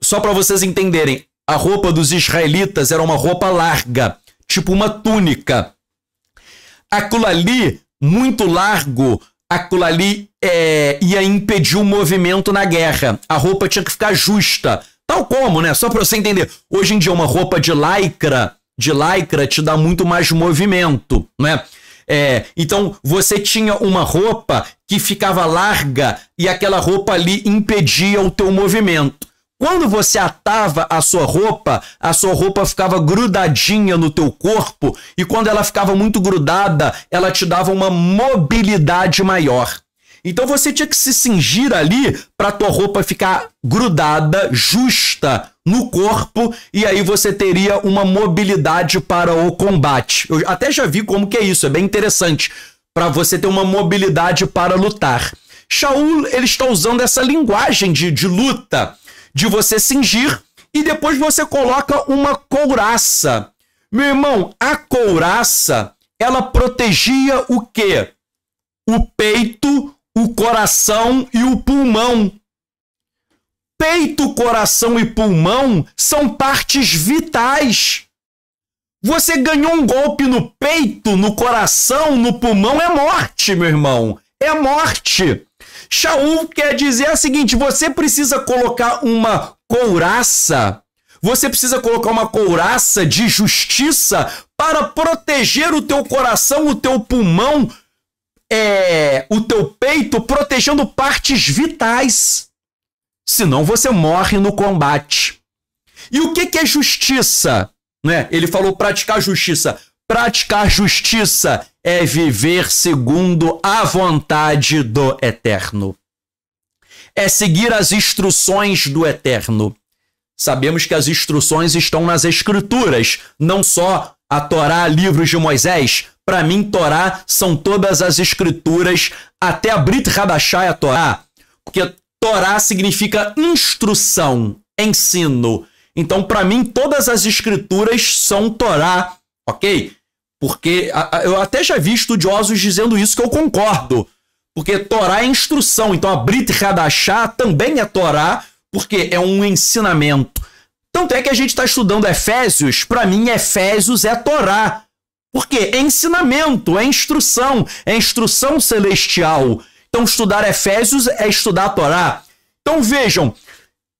Só para vocês entenderem, a roupa dos israelitas era uma roupa larga, tipo uma túnica. Aquilo ali, muito largo, aquilo ali é, ia impedir o movimento na guerra. A roupa tinha que ficar justa. Tal como, né? Só para você entender. Hoje em dia, uma roupa de lycra, de lycra te dá muito mais movimento, né? É, então você tinha uma roupa que ficava larga e aquela roupa ali impedia o teu movimento. Quando você atava a sua roupa, a sua roupa ficava grudadinha no teu corpo e quando ela ficava muito grudada, ela te dava uma mobilidade maior. Então você tinha que se cingir ali para tua roupa ficar grudada, justa no corpo e aí você teria uma mobilidade para o combate. Eu até já vi como que é isso, é bem interessante para você ter uma mobilidade para lutar. Shaul, ele está usando essa linguagem de, de luta, de você cingir e depois você coloca uma couraça. Meu irmão, a couraça, ela protegia o quê? O peito, o coração e o pulmão Peito, coração e pulmão são partes vitais. Você ganhou um golpe no peito, no coração, no pulmão, é morte, meu irmão. É morte. Shaul quer dizer o seguinte: você precisa colocar uma couraça, você precisa colocar uma couraça de justiça para proteger o teu coração, o teu pulmão, é, o teu peito, protegendo partes vitais senão você morre no combate. E o que, que é justiça? Né? Ele falou praticar justiça. Praticar justiça é viver segundo a vontade do Eterno. É seguir as instruções do Eterno. Sabemos que as instruções estão nas Escrituras, não só a Torá, livros de Moisés. Para mim, Torá são todas as Escrituras, até a Brit Rabashá a Torá. Porque Torá significa instrução, ensino. Então, para mim, todas as escrituras são Torá, ok? Porque a, a, eu até já vi estudiosos dizendo isso que eu concordo. Porque Torá é instrução, então a Brit Hadashah também é Torá, porque é um ensinamento. Tanto é que a gente está estudando Efésios, para mim Efésios é Torá. Porque é ensinamento, é instrução, é instrução celestial. Então, estudar Efésios é estudar a Torá. Então, vejam,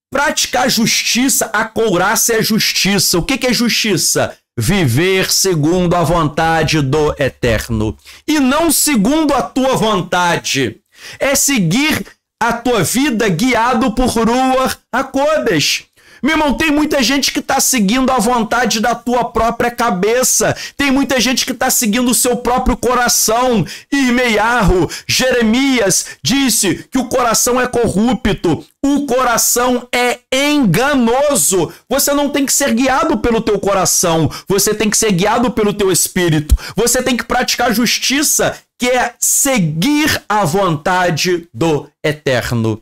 praticar justiça, a se é justiça. O que, que é justiça? Viver segundo a vontade do Eterno e não segundo a tua vontade. É seguir a tua vida guiado por Ruach Hakodesh. Meu irmão, tem muita gente que está seguindo a vontade da tua própria cabeça. Tem muita gente que está seguindo o seu próprio coração. E Meiarro, Jeremias disse que o coração é corrupto. O coração é enganoso. Você não tem que ser guiado pelo teu coração, você tem que ser guiado pelo teu espírito. Você tem que praticar justiça, que é seguir a vontade do Eterno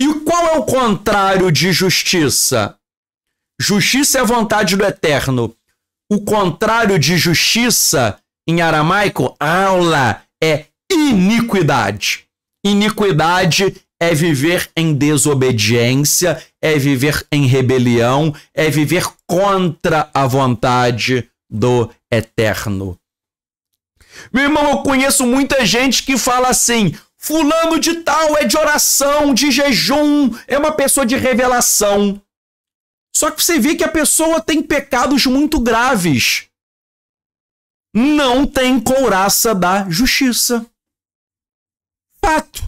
e qual é o contrário de justiça? Justiça é a vontade do eterno. O contrário de justiça, em aramaico, aula, é iniquidade. Iniquidade é viver em desobediência, é viver em rebelião, é viver contra a vontade do eterno. Meu irmão, eu conheço muita gente que fala assim: Fulano de tal é de oração, de jejum, é uma pessoa de revelação. Só que você vê que a pessoa tem pecados muito graves. Não tem couraça da justiça. Fato.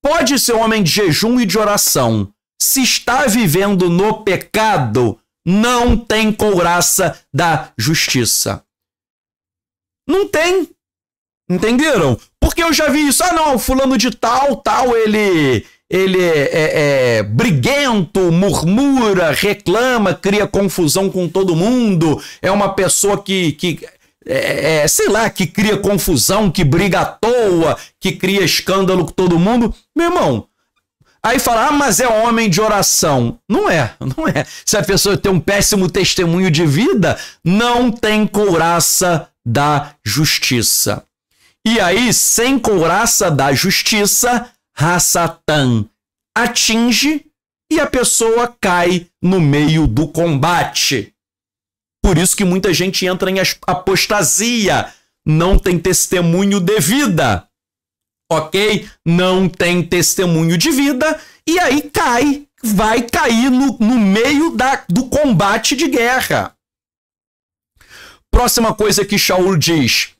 Pode ser um homem de jejum e de oração. Se está vivendo no pecado, não tem couraça da justiça. Não tem. Entenderam? Porque eu já vi isso. Ah, não, fulano de tal, tal, ele. Ele é, é, é briguento, murmura, reclama, cria confusão com todo mundo. É uma pessoa que, que é, é, sei lá, que cria confusão, que briga à toa, que cria escândalo com todo mundo. Meu irmão, aí fala, ah, mas é homem de oração. Não é, não é. Se a pessoa tem um péssimo testemunho de vida, não tem couraça da justiça. E aí, sem couraça da justiça, Hassatan atinge e a pessoa cai no meio do combate. Por isso que muita gente entra em apostasia, não tem testemunho de vida. Ok? Não tem testemunho de vida e aí cai, vai cair no, no meio da, do combate de guerra. Próxima coisa que Shaul diz: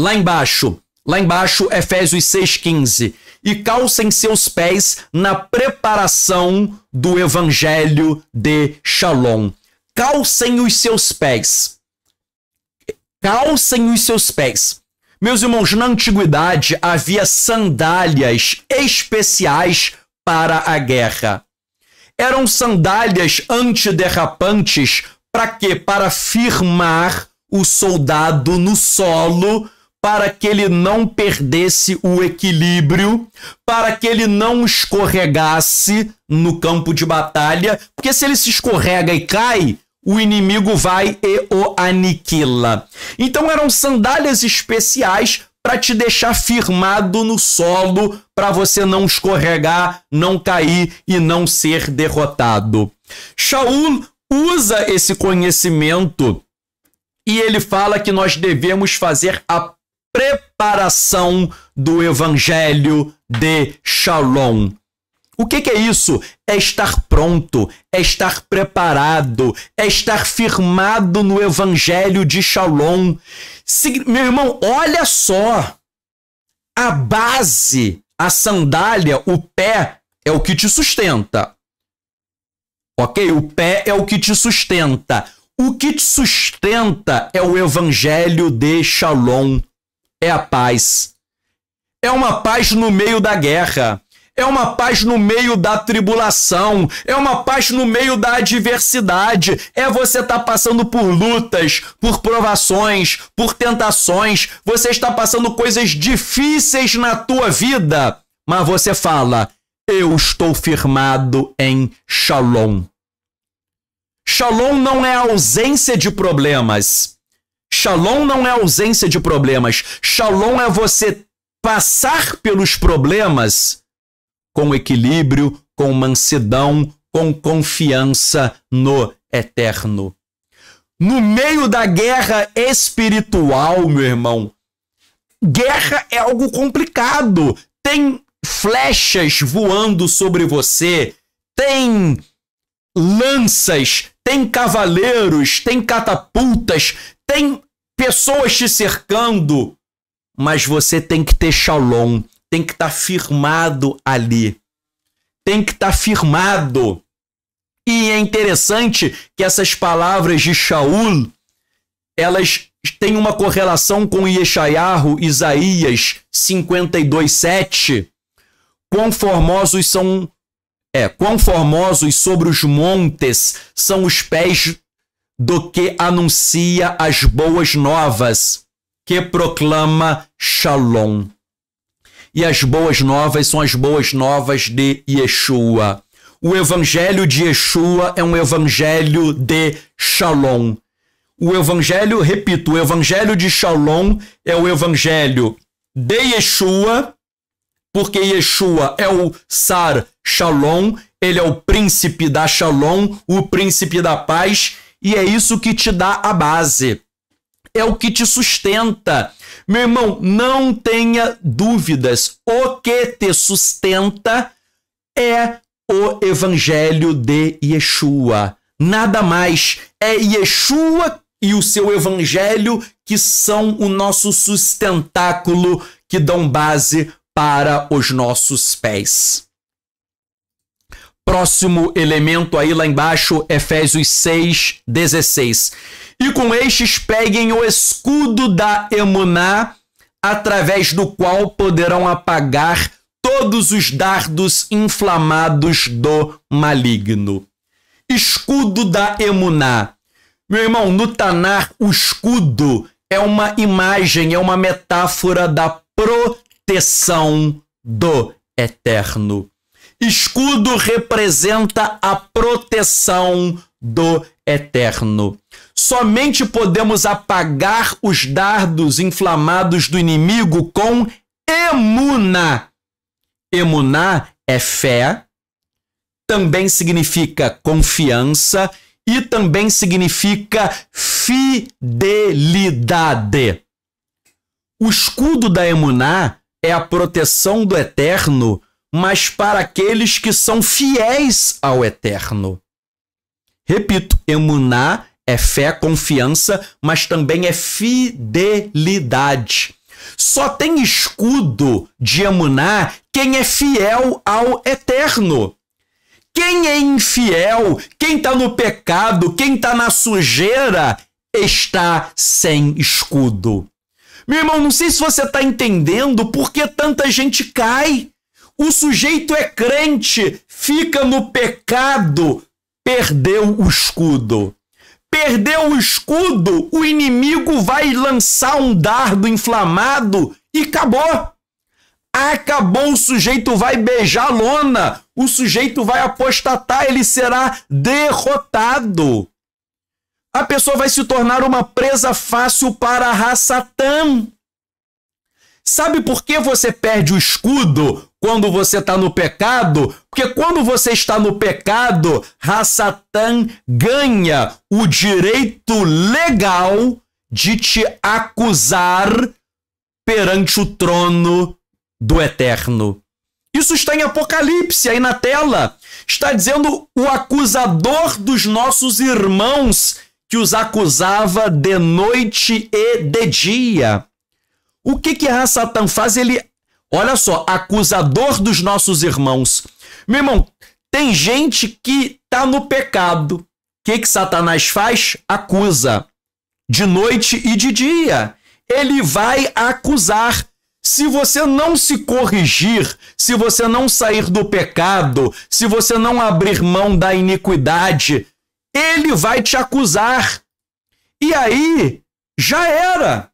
lá embaixo. Lá embaixo, Efésios 6,15. E calcem seus pés na preparação do evangelho de Shalom. Calcem os seus pés. Calcem os seus pés. Meus irmãos, na antiguidade havia sandálias especiais para a guerra. Eram sandálias antiderrapantes para quê? Para firmar o soldado no solo para que ele não perdesse o equilíbrio, para que ele não escorregasse no campo de batalha, porque se ele se escorrega e cai, o inimigo vai e o aniquila. Então eram sandálias especiais para te deixar firmado no solo, para você não escorregar, não cair e não ser derrotado. Shaul usa esse conhecimento e ele fala que nós devemos fazer a preparação do Evangelho de Shalom. O que, que, é isso? É estar pronto, é estar preparado, é estar firmado no Evangelho de Shalom. meu irmão, olha só. A base, a sandália, o pé é o que te sustenta. Ok? O pé é o que te sustenta. O que te sustenta é o Evangelho de Shalom é a paz. É uma paz no meio da guerra. É uma paz no meio da tribulação, é uma paz no meio da adversidade, é você estar tá passando por lutas, por provações, por tentações, você está passando coisas difíceis na tua vida, mas você fala: eu estou firmado em Shalom. Shalom não é ausência de problemas. Shalom não é ausência de problemas. Shalom é você passar pelos problemas com equilíbrio, com mansidão, com confiança no eterno. No meio da guerra espiritual, meu irmão, guerra é algo complicado. Tem flechas voando sobre você, tem lanças, tem cavaleiros, tem catapultas, tem pessoas te cercando, mas você tem que ter shalom, tem que estar tá firmado ali. Tem que estar tá firmado. E é interessante que essas palavras de Shaul, elas têm uma correlação com Yeshayahu, Isaías 52:7. Quão formosos são é, quão formosos sobre os montes são os pés do que anuncia as boas novas, que proclama Shalom. E as boas novas são as boas novas de Yeshua. O evangelho de Yeshua é um evangelho de Shalom. O evangelho, repito, o evangelho de Shalom é o evangelho de Yeshua, porque Yeshua é o Sar Shalom, ele é o príncipe da Shalom, o príncipe da paz, e é isso que te dá a base. É o que te sustenta. Meu irmão, não tenha dúvidas. O que te sustenta é o evangelho de Yeshua. Nada mais. É Yeshua e o seu evangelho que são o nosso sustentáculo, que dão base para os nossos pés próximo elemento aí lá embaixo, Efésios 6, 16. E com estes peguem o escudo da Emuná, através do qual poderão apagar todos os dardos inflamados do maligno. Escudo da Emuná. Meu irmão, no Tanar, o escudo é uma imagem, é uma metáfora da proteção do Eterno. Escudo representa a proteção do eterno. Somente podemos apagar os dardos inflamados do inimigo com emuna. Emuná é fé, também significa confiança e também significa fidelidade. O escudo da Emuná é a proteção do eterno mas para aqueles que são fiéis ao Eterno. Repito, emuná é fé, confiança, mas também é fidelidade. Só tem escudo de emuná quem é fiel ao Eterno. Quem é infiel, quem está no pecado, quem está na sujeira, está sem escudo. Meu irmão, não sei se você está entendendo por que tanta gente cai. O sujeito é crente, fica no pecado, perdeu o escudo. Perdeu o escudo, o inimigo vai lançar um dardo inflamado e acabou. Acabou, o sujeito vai beijar a lona, o sujeito vai apostatar, ele será derrotado. A pessoa vai se tornar uma presa fácil para a raça Satã. Sabe por que você perde o escudo? quando você está no pecado, porque quando você está no pecado, Hassatan ganha o direito legal de te acusar perante o trono do Eterno. Isso está em Apocalipse, aí na tela. Está dizendo o acusador dos nossos irmãos que os acusava de noite e de dia. O que que Rassatan faz? Ele Olha só, acusador dos nossos irmãos. Meu irmão, tem gente que tá no pecado. O que, que Satanás faz? Acusa. De noite e de dia. Ele vai acusar. Se você não se corrigir, se você não sair do pecado, se você não abrir mão da iniquidade, ele vai te acusar. E aí, já era.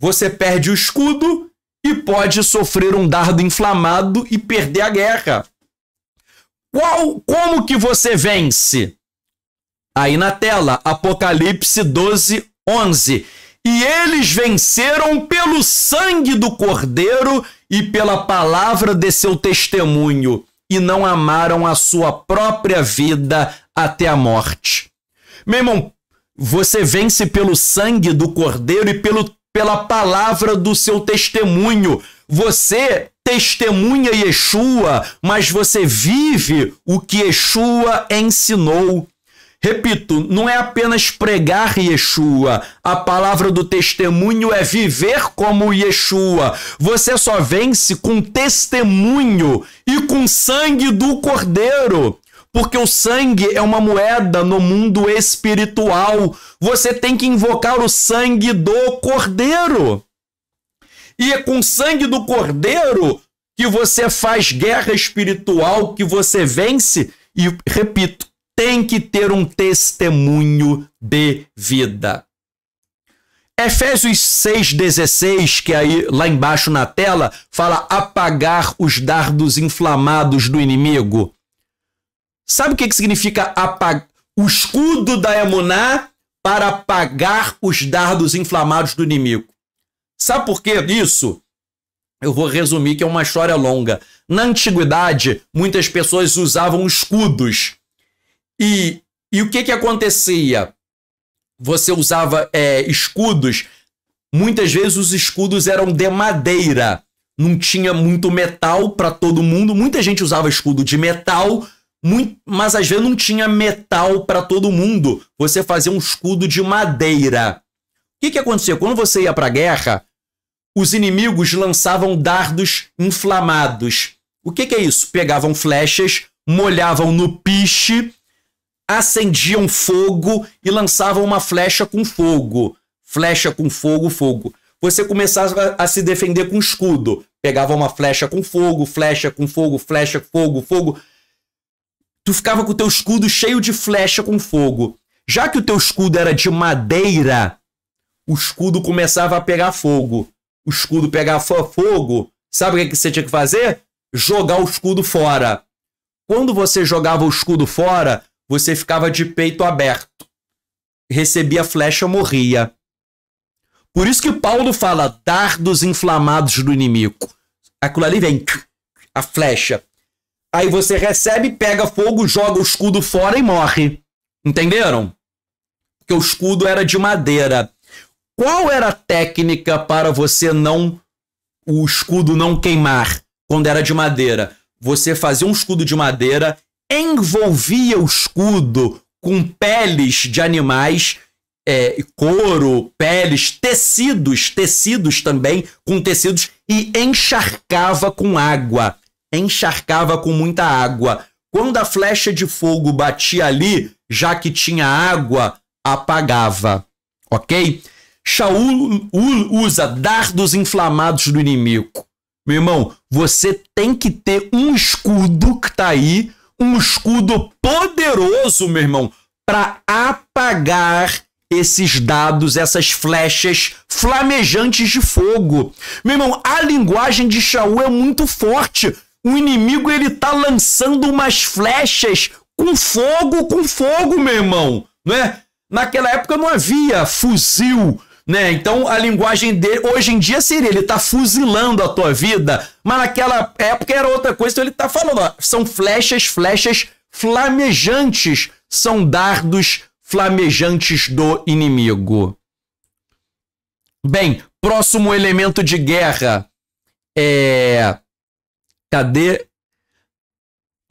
Você perde o escudo, e pode sofrer um dardo inflamado e perder a guerra. Qual, como que você vence? Aí na tela, Apocalipse 12, 11. E eles venceram pelo sangue do Cordeiro e pela palavra de seu testemunho, e não amaram a sua própria vida até a morte. Meu irmão, você vence pelo sangue do Cordeiro e pelo pela palavra do seu testemunho. Você testemunha Yeshua, mas você vive o que Yeshua ensinou. Repito, não é apenas pregar Yeshua. A palavra do testemunho é viver como Yeshua. Você só vence com testemunho e com sangue do Cordeiro porque o sangue é uma moeda no mundo espiritual. Você tem que invocar o sangue do Cordeiro. E é com o sangue do Cordeiro que você faz guerra espiritual, que você vence. E, repito, tem que ter um testemunho de vida. Efésios 6,16, que aí lá embaixo na tela, fala apagar os dardos inflamados do inimigo. Sabe o que, que significa apag... o escudo da Emuná para apagar os dardos inflamados do inimigo? Sabe por que isso? Eu vou resumir que é uma história longa. Na antiguidade, muitas pessoas usavam escudos. E, e o que, que acontecia? Você usava é, escudos. Muitas vezes os escudos eram de madeira. Não tinha muito metal para todo mundo. Muita gente usava escudo de metal muito, mas às vezes não tinha metal para todo mundo. Você fazia um escudo de madeira. O que, que acontecia Quando você ia para a guerra, os inimigos lançavam dardos inflamados. O que, que é isso? Pegavam flechas, molhavam no piche, acendiam fogo e lançavam uma flecha com fogo. Flecha com fogo, fogo. Você começava a se defender com escudo. Pegava uma flecha com fogo, flecha com fogo, flecha, fogo, fogo tu ficava com o teu escudo cheio de flecha com fogo. Já que o teu escudo era de madeira, o escudo começava a pegar fogo. O escudo pegava fogo, sabe o é que você tinha que fazer? Jogar o escudo fora. Quando você jogava o escudo fora, você ficava de peito aberto. Recebia flecha, morria. Por isso que Paulo fala dardos inflamados do inimigo. Aquilo ali vem a flecha. Aí você recebe, pega fogo, joga o escudo fora e morre. Entenderam? Porque o escudo era de madeira. Qual era a técnica para você não o escudo não queimar quando era de madeira? Você fazia um escudo de madeira, envolvia o escudo com peles de animais, é, couro, peles, tecidos, tecidos também, com tecidos, e encharcava com água encharcava com muita água. Quando a flecha de fogo batia ali, já que tinha água, apagava. Ok? Shaul usa dardos inflamados do inimigo. Meu irmão, você tem que ter um escudo que tá aí, um escudo poderoso, meu irmão, para apagar esses dados, essas flechas flamejantes de fogo. Meu irmão, a linguagem de Shaul é muito forte. O inimigo ele tá lançando umas flechas com fogo, com fogo, meu irmão, né? Naquela época não havia fuzil, né? Então a linguagem dele hoje em dia seria ele tá fuzilando a tua vida, mas naquela época era outra coisa, então ele tá falando, ó, são flechas, flechas flamejantes, são dardos flamejantes do inimigo. Bem, próximo elemento de guerra é Cadê?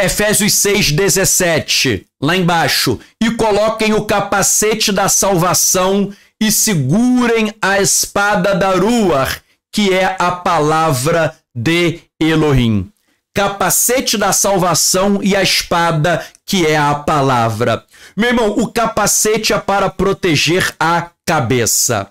Efésios 6, 17, lá embaixo. E coloquem o capacete da salvação e segurem a espada da rua que é a palavra de Elohim. Capacete da salvação e a espada, que é a palavra. Meu irmão, o capacete é para proteger a cabeça.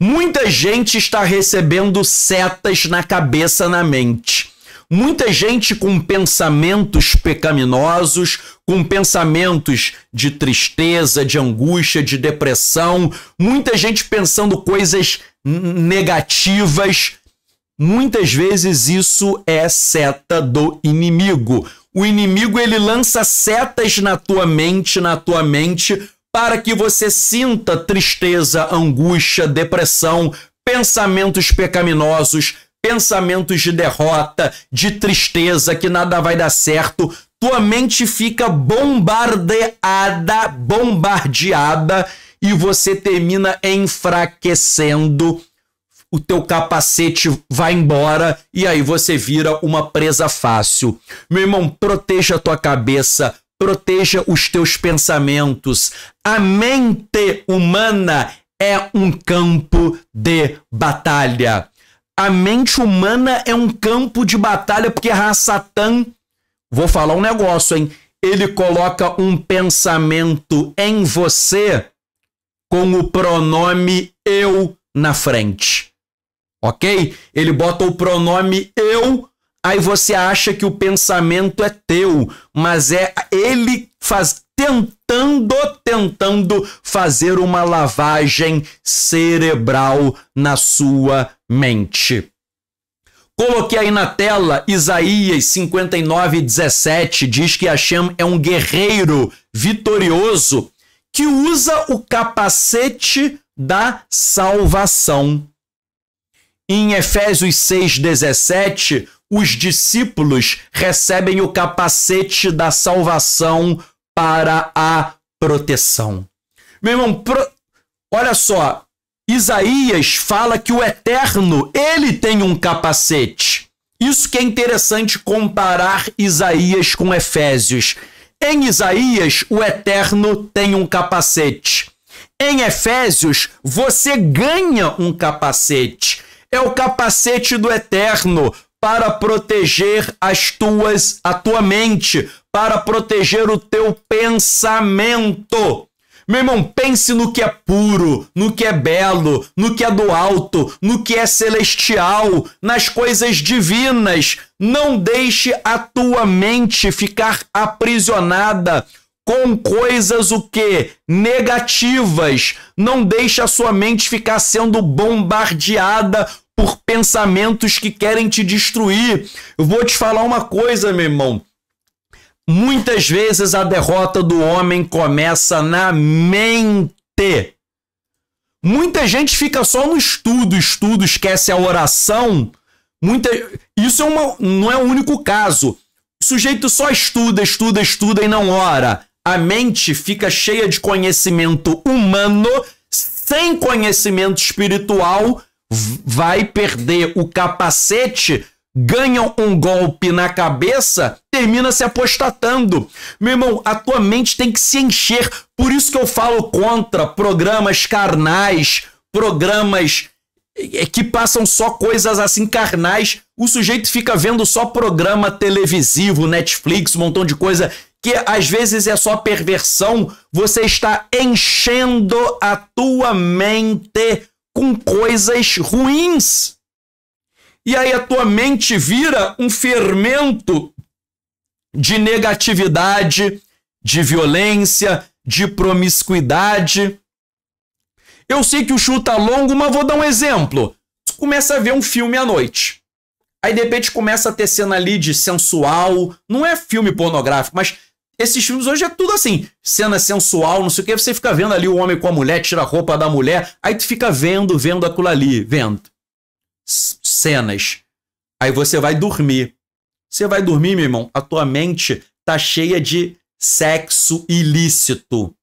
Muita gente está recebendo setas na cabeça, na mente. Muita gente com pensamentos pecaminosos, com pensamentos de tristeza, de angústia, de depressão, muita gente pensando coisas negativas. Muitas vezes isso é seta do inimigo. O inimigo ele lança setas na tua mente, na tua mente, para que você sinta tristeza, angústia, depressão, pensamentos pecaminosos, pensamentos de derrota, de tristeza, que nada vai dar certo. Tua mente fica bombardeada, bombardeada, e você termina enfraquecendo. O teu capacete vai embora e aí você vira uma presa fácil. Meu irmão, proteja a tua cabeça, proteja os teus pensamentos. A mente humana é um campo de batalha. A mente humana é um campo de batalha, porque Rassatan, vou falar um negócio, hein? Ele coloca um pensamento em você com o pronome eu na frente. Ok? Ele bota o pronome eu, aí você acha que o pensamento é teu, mas é ele faz tentando, tentando fazer uma lavagem cerebral na sua mente. Coloquei aí na tela Isaías 59, 17, diz que Hashem é um guerreiro vitorioso que usa o capacete da salvação. Em Efésios 6, 17, os discípulos recebem o capacete da salvação para a proteção. Meu irmão, pro... olha só, Isaías fala que o Eterno, ele tem um capacete. Isso que é interessante comparar Isaías com Efésios. Em Isaías, o Eterno tem um capacete. Em Efésios, você ganha um capacete. É o capacete do Eterno para proteger as tuas a tua mente, para proteger o teu pensamento. Meu irmão, pense no que é puro, no que é belo, no que é do alto, no que é celestial, nas coisas divinas. Não deixe a tua mente ficar aprisionada com coisas o que negativas. Não deixe a sua mente ficar sendo bombardeada por pensamentos que querem te destruir. Eu vou te falar uma coisa, meu irmão. Muitas vezes a derrota do homem começa na mente. Muita gente fica só no estudo, estudo, esquece a oração. Muita... Isso é uma... não é o único caso. O sujeito só estuda, estuda, estuda e não ora. A mente fica cheia de conhecimento humano, sem conhecimento espiritual, vai perder o capacete ganham um golpe na cabeça, termina se apostatando. Meu irmão, a tua mente tem que se encher. Por isso que eu falo contra programas carnais, programas eh, eh, que passam só coisas assim carnais. O sujeito fica vendo só programa televisivo, Netflix, um montão de coisa que às vezes é só perversão. Você está enchendo a tua mente com coisas ruins e aí a tua mente vira um fermento de negatividade, de violência, de promiscuidade. Eu sei que o chuta tá longo, mas vou dar um exemplo. Tu começa a ver um filme à noite. Aí de repente começa a ter cena ali de sensual. Não é filme pornográfico, mas esses filmes hoje é tudo assim. Cena sensual, não sei o que. Você fica vendo ali o homem com a mulher, tira a roupa da mulher. Aí tu fica vendo, vendo aquilo ali, vendo cenas. Aí você vai dormir. Você vai dormir, meu irmão, a tua mente tá cheia de sexo ilícito.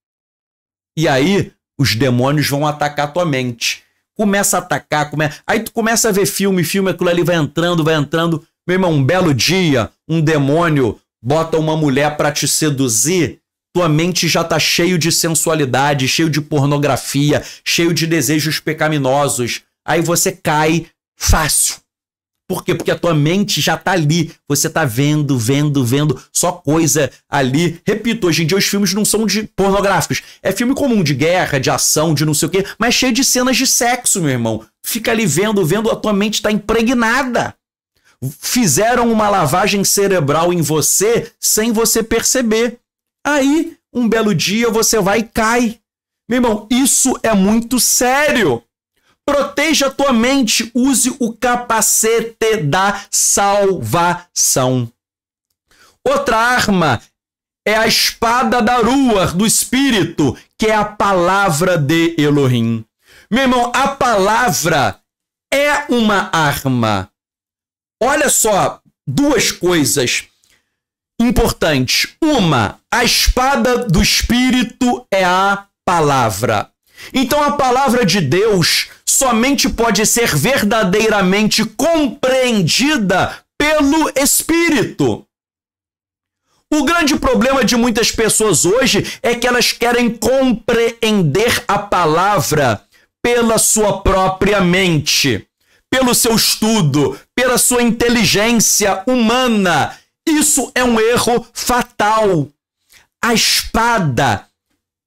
E aí os demônios vão atacar tua mente. Começa a atacar, come... aí tu começa a ver filme, filme, aquilo ali vai entrando, vai entrando. Meu irmão, um belo dia, um demônio bota uma mulher para te seduzir, tua mente já tá cheio de sensualidade, cheio de pornografia, cheio de desejos pecaminosos. Aí você cai Fácil. Por quê? Porque a tua mente já tá ali. Você tá vendo, vendo, vendo, só coisa ali. Repito, hoje em dia os filmes não são de pornográficos. É filme comum de guerra, de ação, de não sei o quê, mas cheio de cenas de sexo, meu irmão. Fica ali vendo, vendo, a tua mente tá impregnada. Fizeram uma lavagem cerebral em você sem você perceber. Aí, um belo dia, você vai e cai. Meu irmão, isso é muito sério. Proteja a tua mente, use o capacete da salvação. Outra arma é a espada da rua do espírito, que é a palavra de Elohim. Meu irmão, a palavra é uma arma. Olha só, duas coisas importantes. Uma, a espada do espírito é a palavra. Então a palavra de Deus somente pode ser verdadeiramente compreendida pelo Espírito. O grande problema de muitas pessoas hoje é que elas querem compreender a palavra pela sua própria mente, pelo seu estudo, pela sua inteligência humana. Isso é um erro fatal. A espada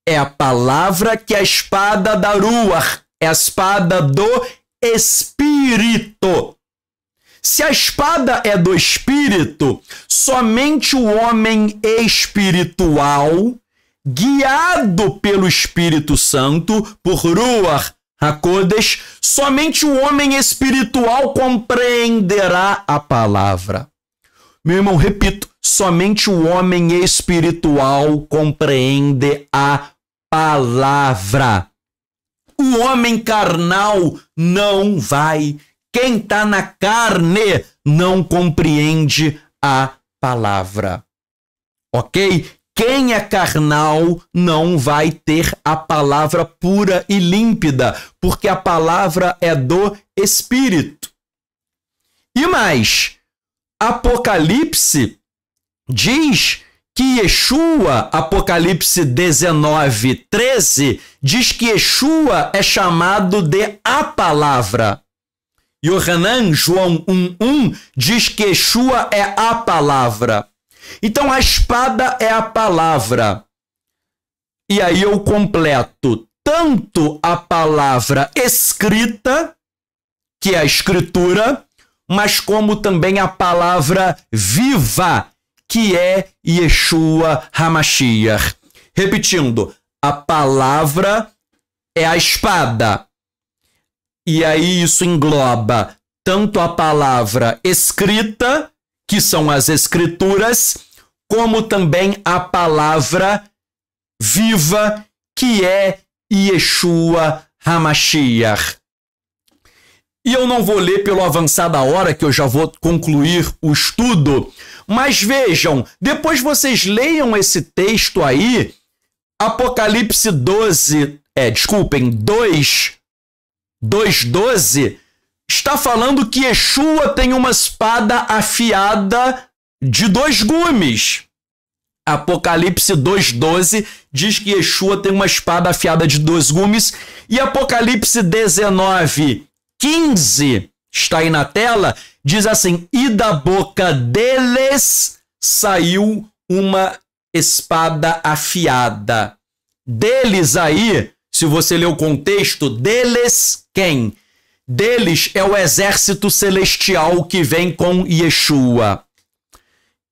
é a palavra que a espada da Ruach, é a espada do Espírito. Se a espada é do Espírito, somente o homem espiritual, guiado pelo Espírito Santo, por Ruach Hakodes, somente o homem espiritual compreenderá a palavra. Meu irmão, repito, somente o homem espiritual compreende a palavra. O homem carnal não vai. Quem está na carne não compreende a palavra. Ok? Quem é carnal não vai ter a palavra pura e límpida, porque a palavra é do Espírito. E mais, Apocalipse diz que Yeshua, Apocalipse 19, 13, diz que Yeshua é chamado de a palavra. Yohanan, João 1, 1, diz que Yeshua é a palavra. Então a espada é a palavra. E aí eu completo tanto a palavra escrita, que é a escritura, mas como também a palavra viva, que é Yeshua Hamashiach. Repetindo, a palavra é a espada. E aí isso engloba tanto a palavra escrita, que são as escrituras, como também a palavra viva, que é Yeshua Hamashiach. E eu não vou ler pelo avançada hora que eu já vou concluir o estudo, mas vejam, depois vocês leiam esse texto aí, Apocalipse 12, é, desculpem, 2 12, está falando que Yeshua tem uma espada afiada de dois gumes. Apocalipse 12 diz que Yeshua tem uma espada afiada de dois gumes e Apocalipse 19 15, está aí na tela, diz assim: E da boca deles saiu uma espada afiada. Deles aí, se você ler o contexto, deles quem? Deles é o exército celestial que vem com Yeshua.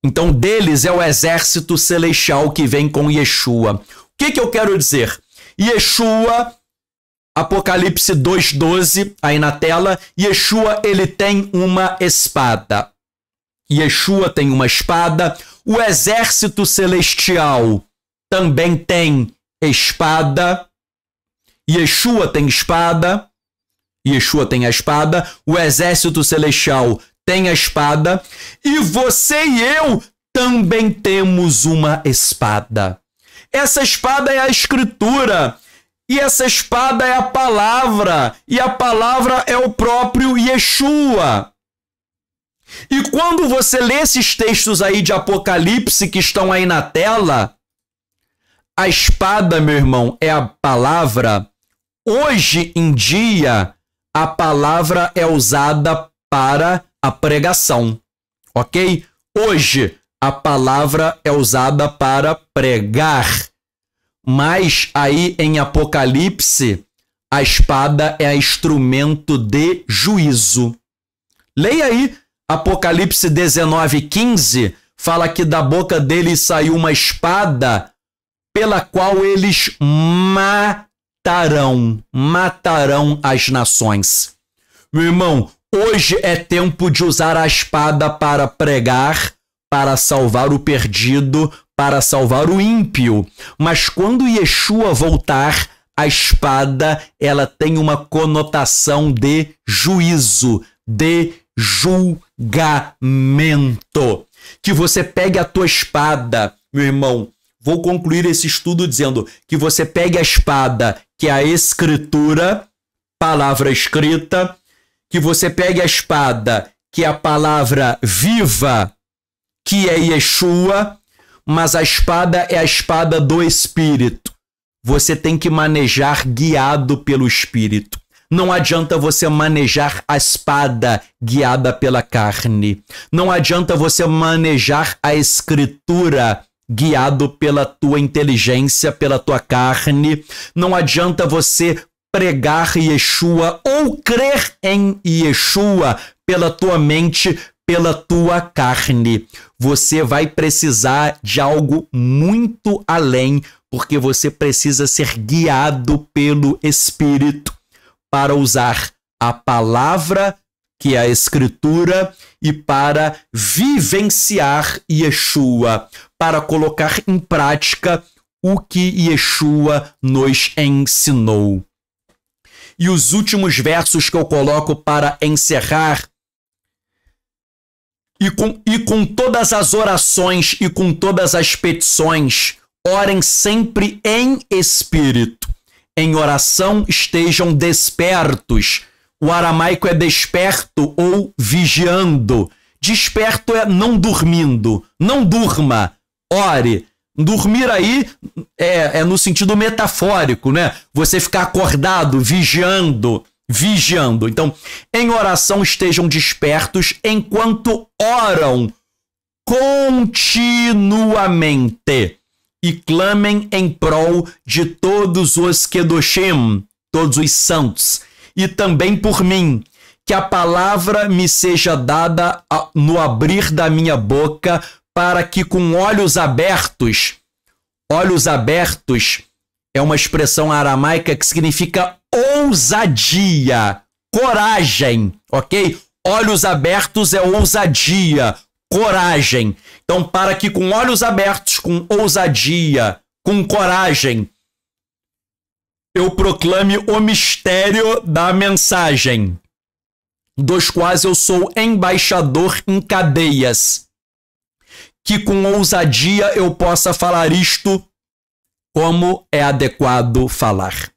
Então, deles é o exército celestial que vem com Yeshua. O que, que eu quero dizer? Yeshua Apocalipse 2:12 aí na tela, Yeshua ele tem uma espada. Yeshua tem uma espada, o exército celestial também tem espada. Yeshua tem espada. Yeshua tem a espada, o exército celestial tem a espada e você e eu também temos uma espada. Essa espada é a escritura. E essa espada é a palavra, e a palavra é o próprio Yeshua. E quando você lê esses textos aí de Apocalipse que estão aí na tela, a espada, meu irmão, é a palavra. Hoje em dia, a palavra é usada para a pregação, ok? Hoje, a palavra é usada para pregar. Mas aí em Apocalipse, a espada é instrumento de juízo. Leia aí Apocalipse 19, 15, fala que da boca dele saiu uma espada pela qual eles matarão, matarão as nações. Meu irmão, hoje é tempo de usar a espada para pregar, para salvar o perdido, para salvar o ímpio. Mas quando Yeshua voltar, a espada ela tem uma conotação de juízo, de julgamento. Que você pegue a tua espada, meu irmão. Vou concluir esse estudo dizendo que você pegue a espada, que é a escritura, palavra escrita, que você pegue a espada, que é a palavra viva, que é Yeshua, mas a espada é a espada do espírito. Você tem que manejar guiado pelo espírito. Não adianta você manejar a espada guiada pela carne. Não adianta você manejar a escritura guiado pela tua inteligência, pela tua carne. Não adianta você pregar Yeshua ou crer em Yeshua pela tua mente, pela tua carne você vai precisar de algo muito além, porque você precisa ser guiado pelo Espírito para usar a palavra que é a Escritura e para vivenciar Yeshua, para colocar em prática o que Yeshua nos ensinou. E os últimos versos que eu coloco para encerrar e com, e com todas as orações e com todas as petições, orem sempre em espírito. Em oração estejam despertos. O aramaico é desperto ou vigiando. Desperto é não dormindo. Não durma, ore. Dormir aí é, é no sentido metafórico, né? Você ficar acordado, vigiando vigiando. Então, em oração estejam despertos enquanto oram continuamente e clamem em prol de todos os Kedoshim, todos os santos, e também por mim, que a palavra me seja dada no abrir da minha boca, para que com olhos abertos, olhos abertos, é uma expressão aramaica que significa ousadia, coragem, ok? Olhos abertos é ousadia, coragem. Então, para que com olhos abertos, com ousadia, com coragem, eu proclame o mistério da mensagem, dos quais eu sou embaixador em cadeias, que com ousadia eu possa falar isto como é adequado falar.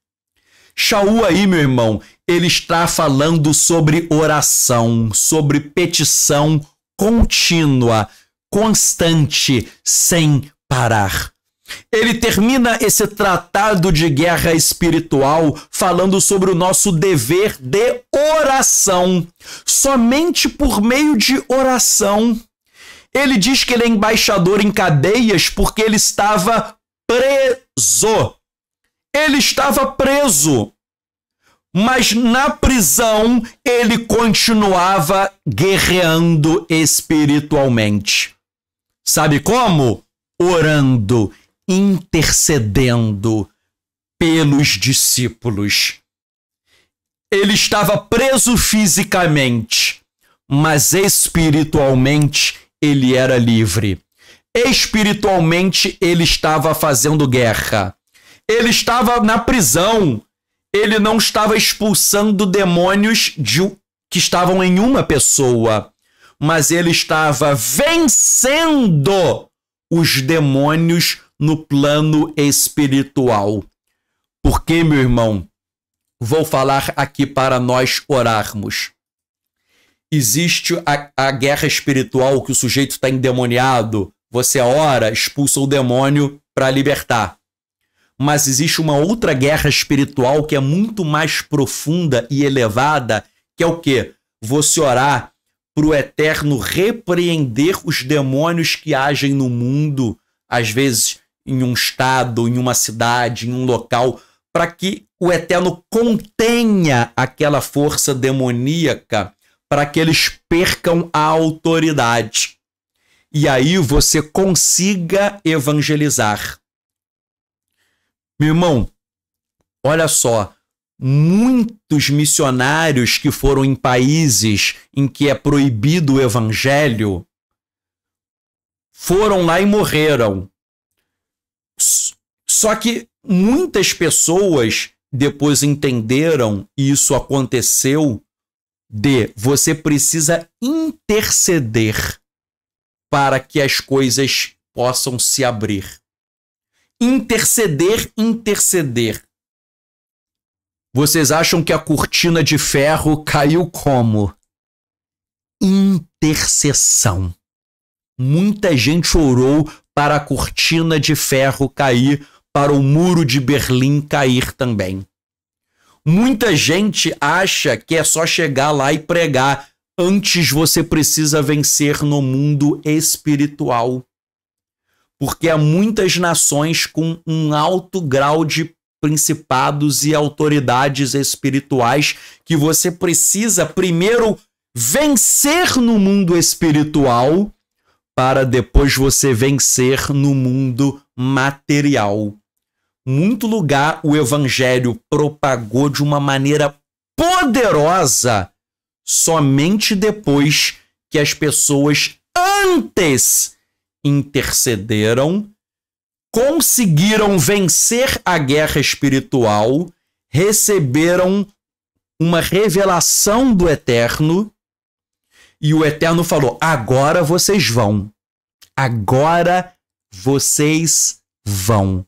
Shaul aí, meu irmão, ele está falando sobre oração, sobre petição contínua, constante, sem parar. Ele termina esse tratado de guerra espiritual falando sobre o nosso dever de oração. Somente por meio de oração. Ele diz que ele é embaixador em cadeias porque ele estava preso ele estava preso, mas na prisão ele continuava guerreando espiritualmente. Sabe como? Orando, intercedendo pelos discípulos. Ele estava preso fisicamente, mas espiritualmente ele era livre. Espiritualmente, ele estava fazendo guerra. Ele estava na prisão. Ele não estava expulsando demônios de, que estavam em uma pessoa, mas ele estava vencendo os demônios no plano espiritual. Porque, meu irmão, vou falar aqui para nós orarmos. Existe a, a guerra espiritual que o sujeito está endemoniado, você é ora, expulsa o demônio para libertar. Mas existe uma outra guerra espiritual que é muito mais profunda e elevada, que é o quê? Você orar para o Eterno repreender os demônios que agem no mundo, às vezes em um estado, em uma cidade, em um local, para que o Eterno contenha aquela força demoníaca, para que eles percam a autoridade e aí você consiga evangelizar. Meu irmão, olha só, muitos missionários que foram em países em que é proibido o evangelho foram lá e morreram. Só que muitas pessoas depois entenderam, e isso aconteceu, de você precisa interceder para que as coisas possam se abrir. Interceder, interceder. Vocês acham que a cortina de ferro caiu como? Intercessão. Muita gente orou para a cortina de ferro cair, para o muro de Berlim cair também. Muita gente acha que é só chegar lá e pregar. Antes você precisa vencer no mundo espiritual. Porque há muitas nações com um alto grau de principados e autoridades espirituais que você precisa primeiro vencer no mundo espiritual para depois você vencer no mundo material. Muito lugar o evangelho propagou de uma maneira poderosa somente depois que as pessoas antes intercederam, conseguiram vencer a guerra espiritual, receberam uma revelação do Eterno e o Eterno falou: agora vocês vão. Agora vocês vão.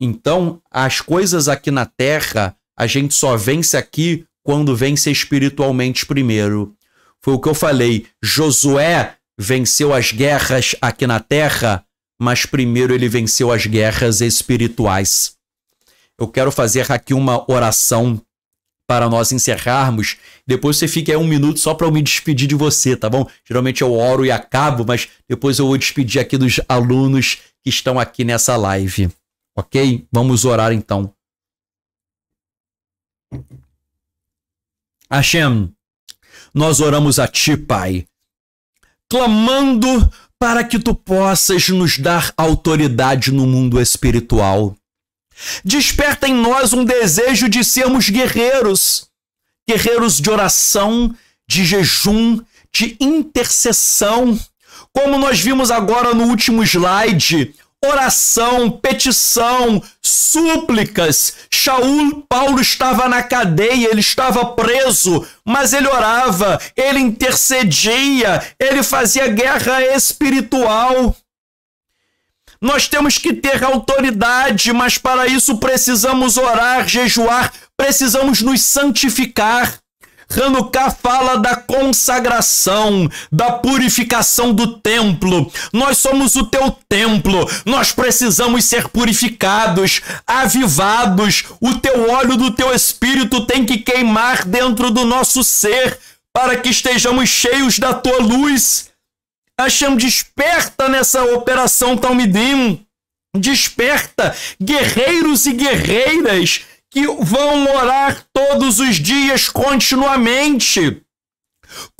Então, as coisas aqui na terra, a gente só vence aqui quando vence espiritualmente primeiro. Foi o que eu falei. Josué venceu as guerras aqui na terra, mas primeiro ele venceu as guerras espirituais. Eu quero fazer aqui uma oração para nós encerrarmos. Depois você fica aí um minuto só para eu me despedir de você, tá bom? Geralmente eu oro e acabo, mas depois eu vou despedir aqui dos alunos que estão aqui nessa live, ok? Vamos orar então. Hashem, nós oramos a Ti, Pai, clamando para que Tu possas nos dar autoridade no mundo espiritual. Desperta em nós um desejo de sermos guerreiros, guerreiros de oração, de jejum, de intercessão. Como nós vimos agora no último slide, oração, petição, súplicas. Shaul, Paulo estava na cadeia, ele estava preso, mas ele orava, ele intercedia, ele fazia guerra espiritual. Nós temos que ter autoridade, mas para isso precisamos orar, jejuar, precisamos nos santificar. Hanukkah fala da consagração, da purificação do templo. Nós somos o teu templo. Nós precisamos ser purificados, avivados. O teu óleo do teu espírito tem que queimar dentro do nosso ser para que estejamos cheios da tua luz. Hashem, desperta nessa operação Talmidim. Desperta guerreiros e guerreiras que vão orar todos os dias continuamente.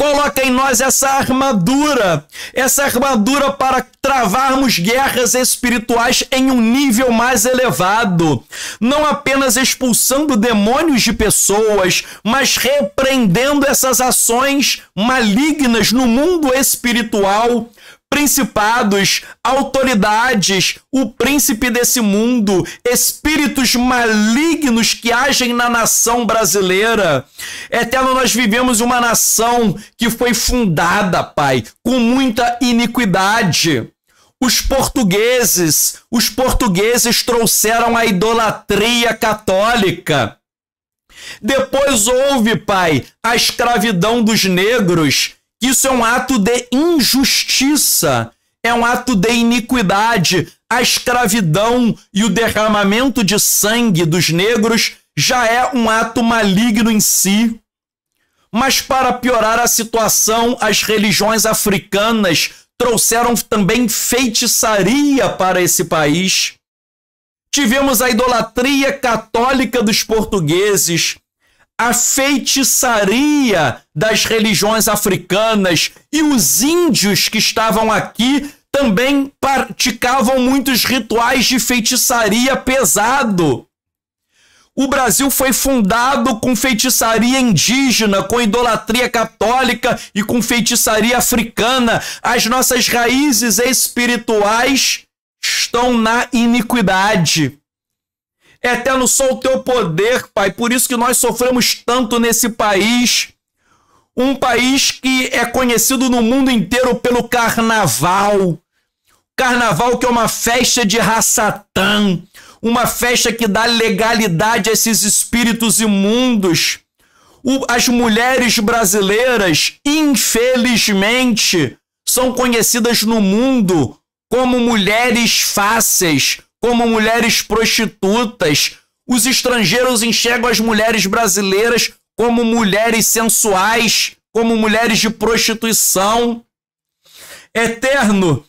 Coloca em nós essa armadura, essa armadura para travarmos guerras espirituais em um nível mais elevado, não apenas expulsando demônios de pessoas, mas repreendendo essas ações malignas no mundo espiritual, principados, autoridades, o príncipe desse mundo, espíritos malignos que agem na nação brasileira. Eterno, nós vivemos uma nação que foi fundada, Pai, com muita iniquidade. Os portugueses, os portugueses trouxeram a idolatria católica. Depois houve, Pai, a escravidão dos negros isso é um ato de injustiça, é um ato de iniquidade. A escravidão e o derramamento de sangue dos negros já é um ato maligno em si. Mas para piorar a situação, as religiões africanas trouxeram também feitiçaria para esse país. Tivemos a idolatria católica dos portugueses, a feitiçaria das religiões africanas e os índios que estavam aqui também praticavam muitos rituais de feitiçaria pesado. O Brasil foi fundado com feitiçaria indígena, com idolatria católica e com feitiçaria africana. As nossas raízes espirituais estão na iniquidade. Eterno, só o teu poder, Pai. Por isso que nós sofremos tanto nesse país. Um país que é conhecido no mundo inteiro pelo carnaval. Carnaval que é uma festa de raçatã, uma festa que dá legalidade a esses espíritos imundos. as mulheres brasileiras, infelizmente, são conhecidas no mundo como mulheres fáceis, como mulheres prostitutas. Os estrangeiros enxergam as mulheres brasileiras como mulheres sensuais, como mulheres de prostituição. Eterno,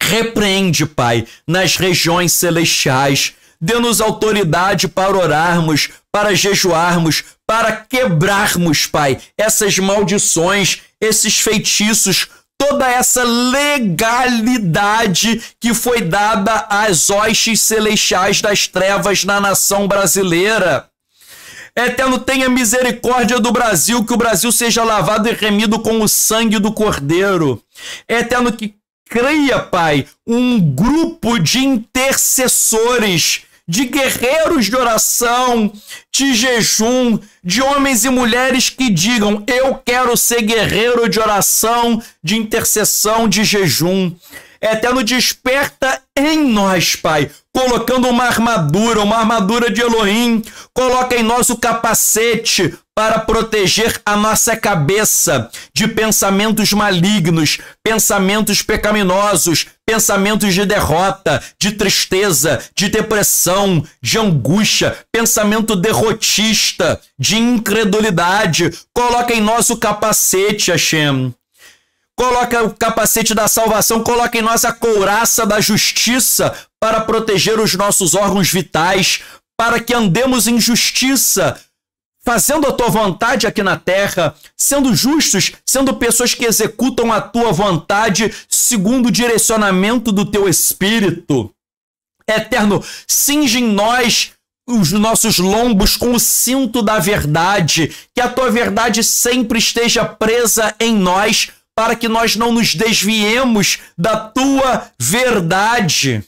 repreende, Pai, nas regiões celestiais. Dê-nos autoridade para orarmos, para jejuarmos, para quebrarmos, Pai, essas maldições, esses feitiços toda essa legalidade que foi dada às hostes celestiais das trevas na nação brasileira. Eterno, tenha misericórdia do Brasil, que o Brasil seja lavado e remido com o sangue do Cordeiro. Eterno, que cria, Pai, um grupo de intercessores de guerreiros de oração, de jejum, de homens e mulheres que digam: Eu quero ser guerreiro de oração, de intercessão, de jejum. Eterno, é desperta em nós, Pai, colocando uma armadura, uma armadura de Elohim. Coloca em nós o capacete para proteger a nossa cabeça de pensamentos malignos, pensamentos pecaminosos, pensamentos de derrota, de tristeza, de depressão, de angústia, pensamento derrotista, de incredulidade. Coloca em nós o capacete, Hashem Coloca o capacete da salvação, coloca em nós a couraça da justiça para proteger os nossos órgãos vitais, para que andemos em justiça, fazendo a tua vontade aqui na terra, sendo justos, sendo pessoas que executam a tua vontade segundo o direcionamento do teu espírito. É eterno, cinge em nós os nossos lombos com o cinto da verdade, que a tua verdade sempre esteja presa em nós para que nós não nos desviemos da tua verdade.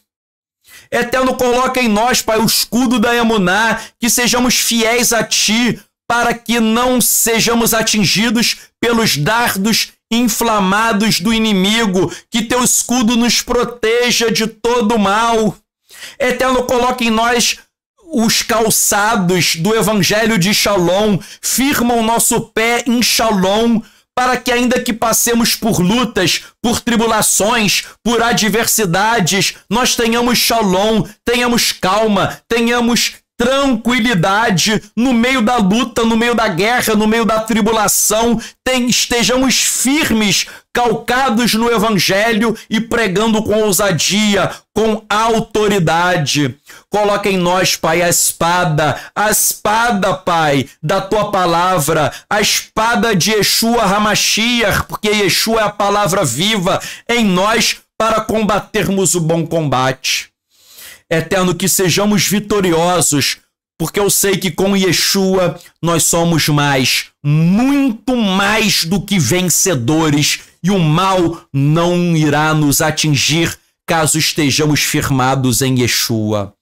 Eterno, coloca em nós, Pai, o escudo da Emuná, que sejamos fiéis a ti, para que não sejamos atingidos pelos dardos inflamados do inimigo, que teu escudo nos proteja de todo mal. Eterno, coloca em nós os calçados do Evangelho de Shalom, firma o nosso pé em Shalom, para que, ainda que passemos por lutas, por tribulações, por adversidades, nós tenhamos shalom, tenhamos calma, tenhamos tranquilidade no meio da luta, no meio da guerra, no meio da tribulação. Tem, estejamos firmes, calcados no Evangelho e pregando com ousadia, com autoridade. Coloca em nós, Pai, a espada, a espada, Pai, da tua palavra, a espada de Yeshua Hamashiach, porque Yeshua é a palavra viva em nós para combatermos o bom combate. Eterno, que sejamos vitoriosos, porque eu sei que com Yeshua nós somos mais, muito mais do que vencedores, e o mal não irá nos atingir caso estejamos firmados em Yeshua.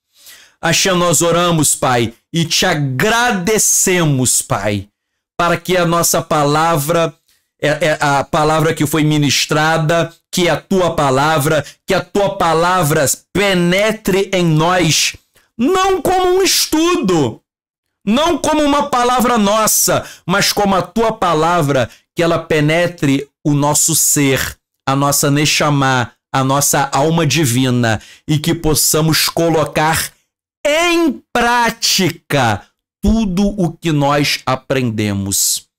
Axé, nós oramos, Pai, e te agradecemos, Pai, para que a nossa palavra é, é a palavra que foi ministrada, que é a tua palavra, que a tua palavra penetre em nós, não como um estudo, não como uma palavra nossa, mas como a tua palavra, que ela penetre o nosso ser, a nossa Neshama, a nossa alma divina, e que possamos colocar em prática tudo o que nós aprendemos.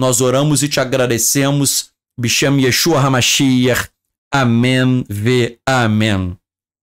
Nós oramos e te agradecemos. Bisham Yeshua Hamashiach. Amém. Vê. amém.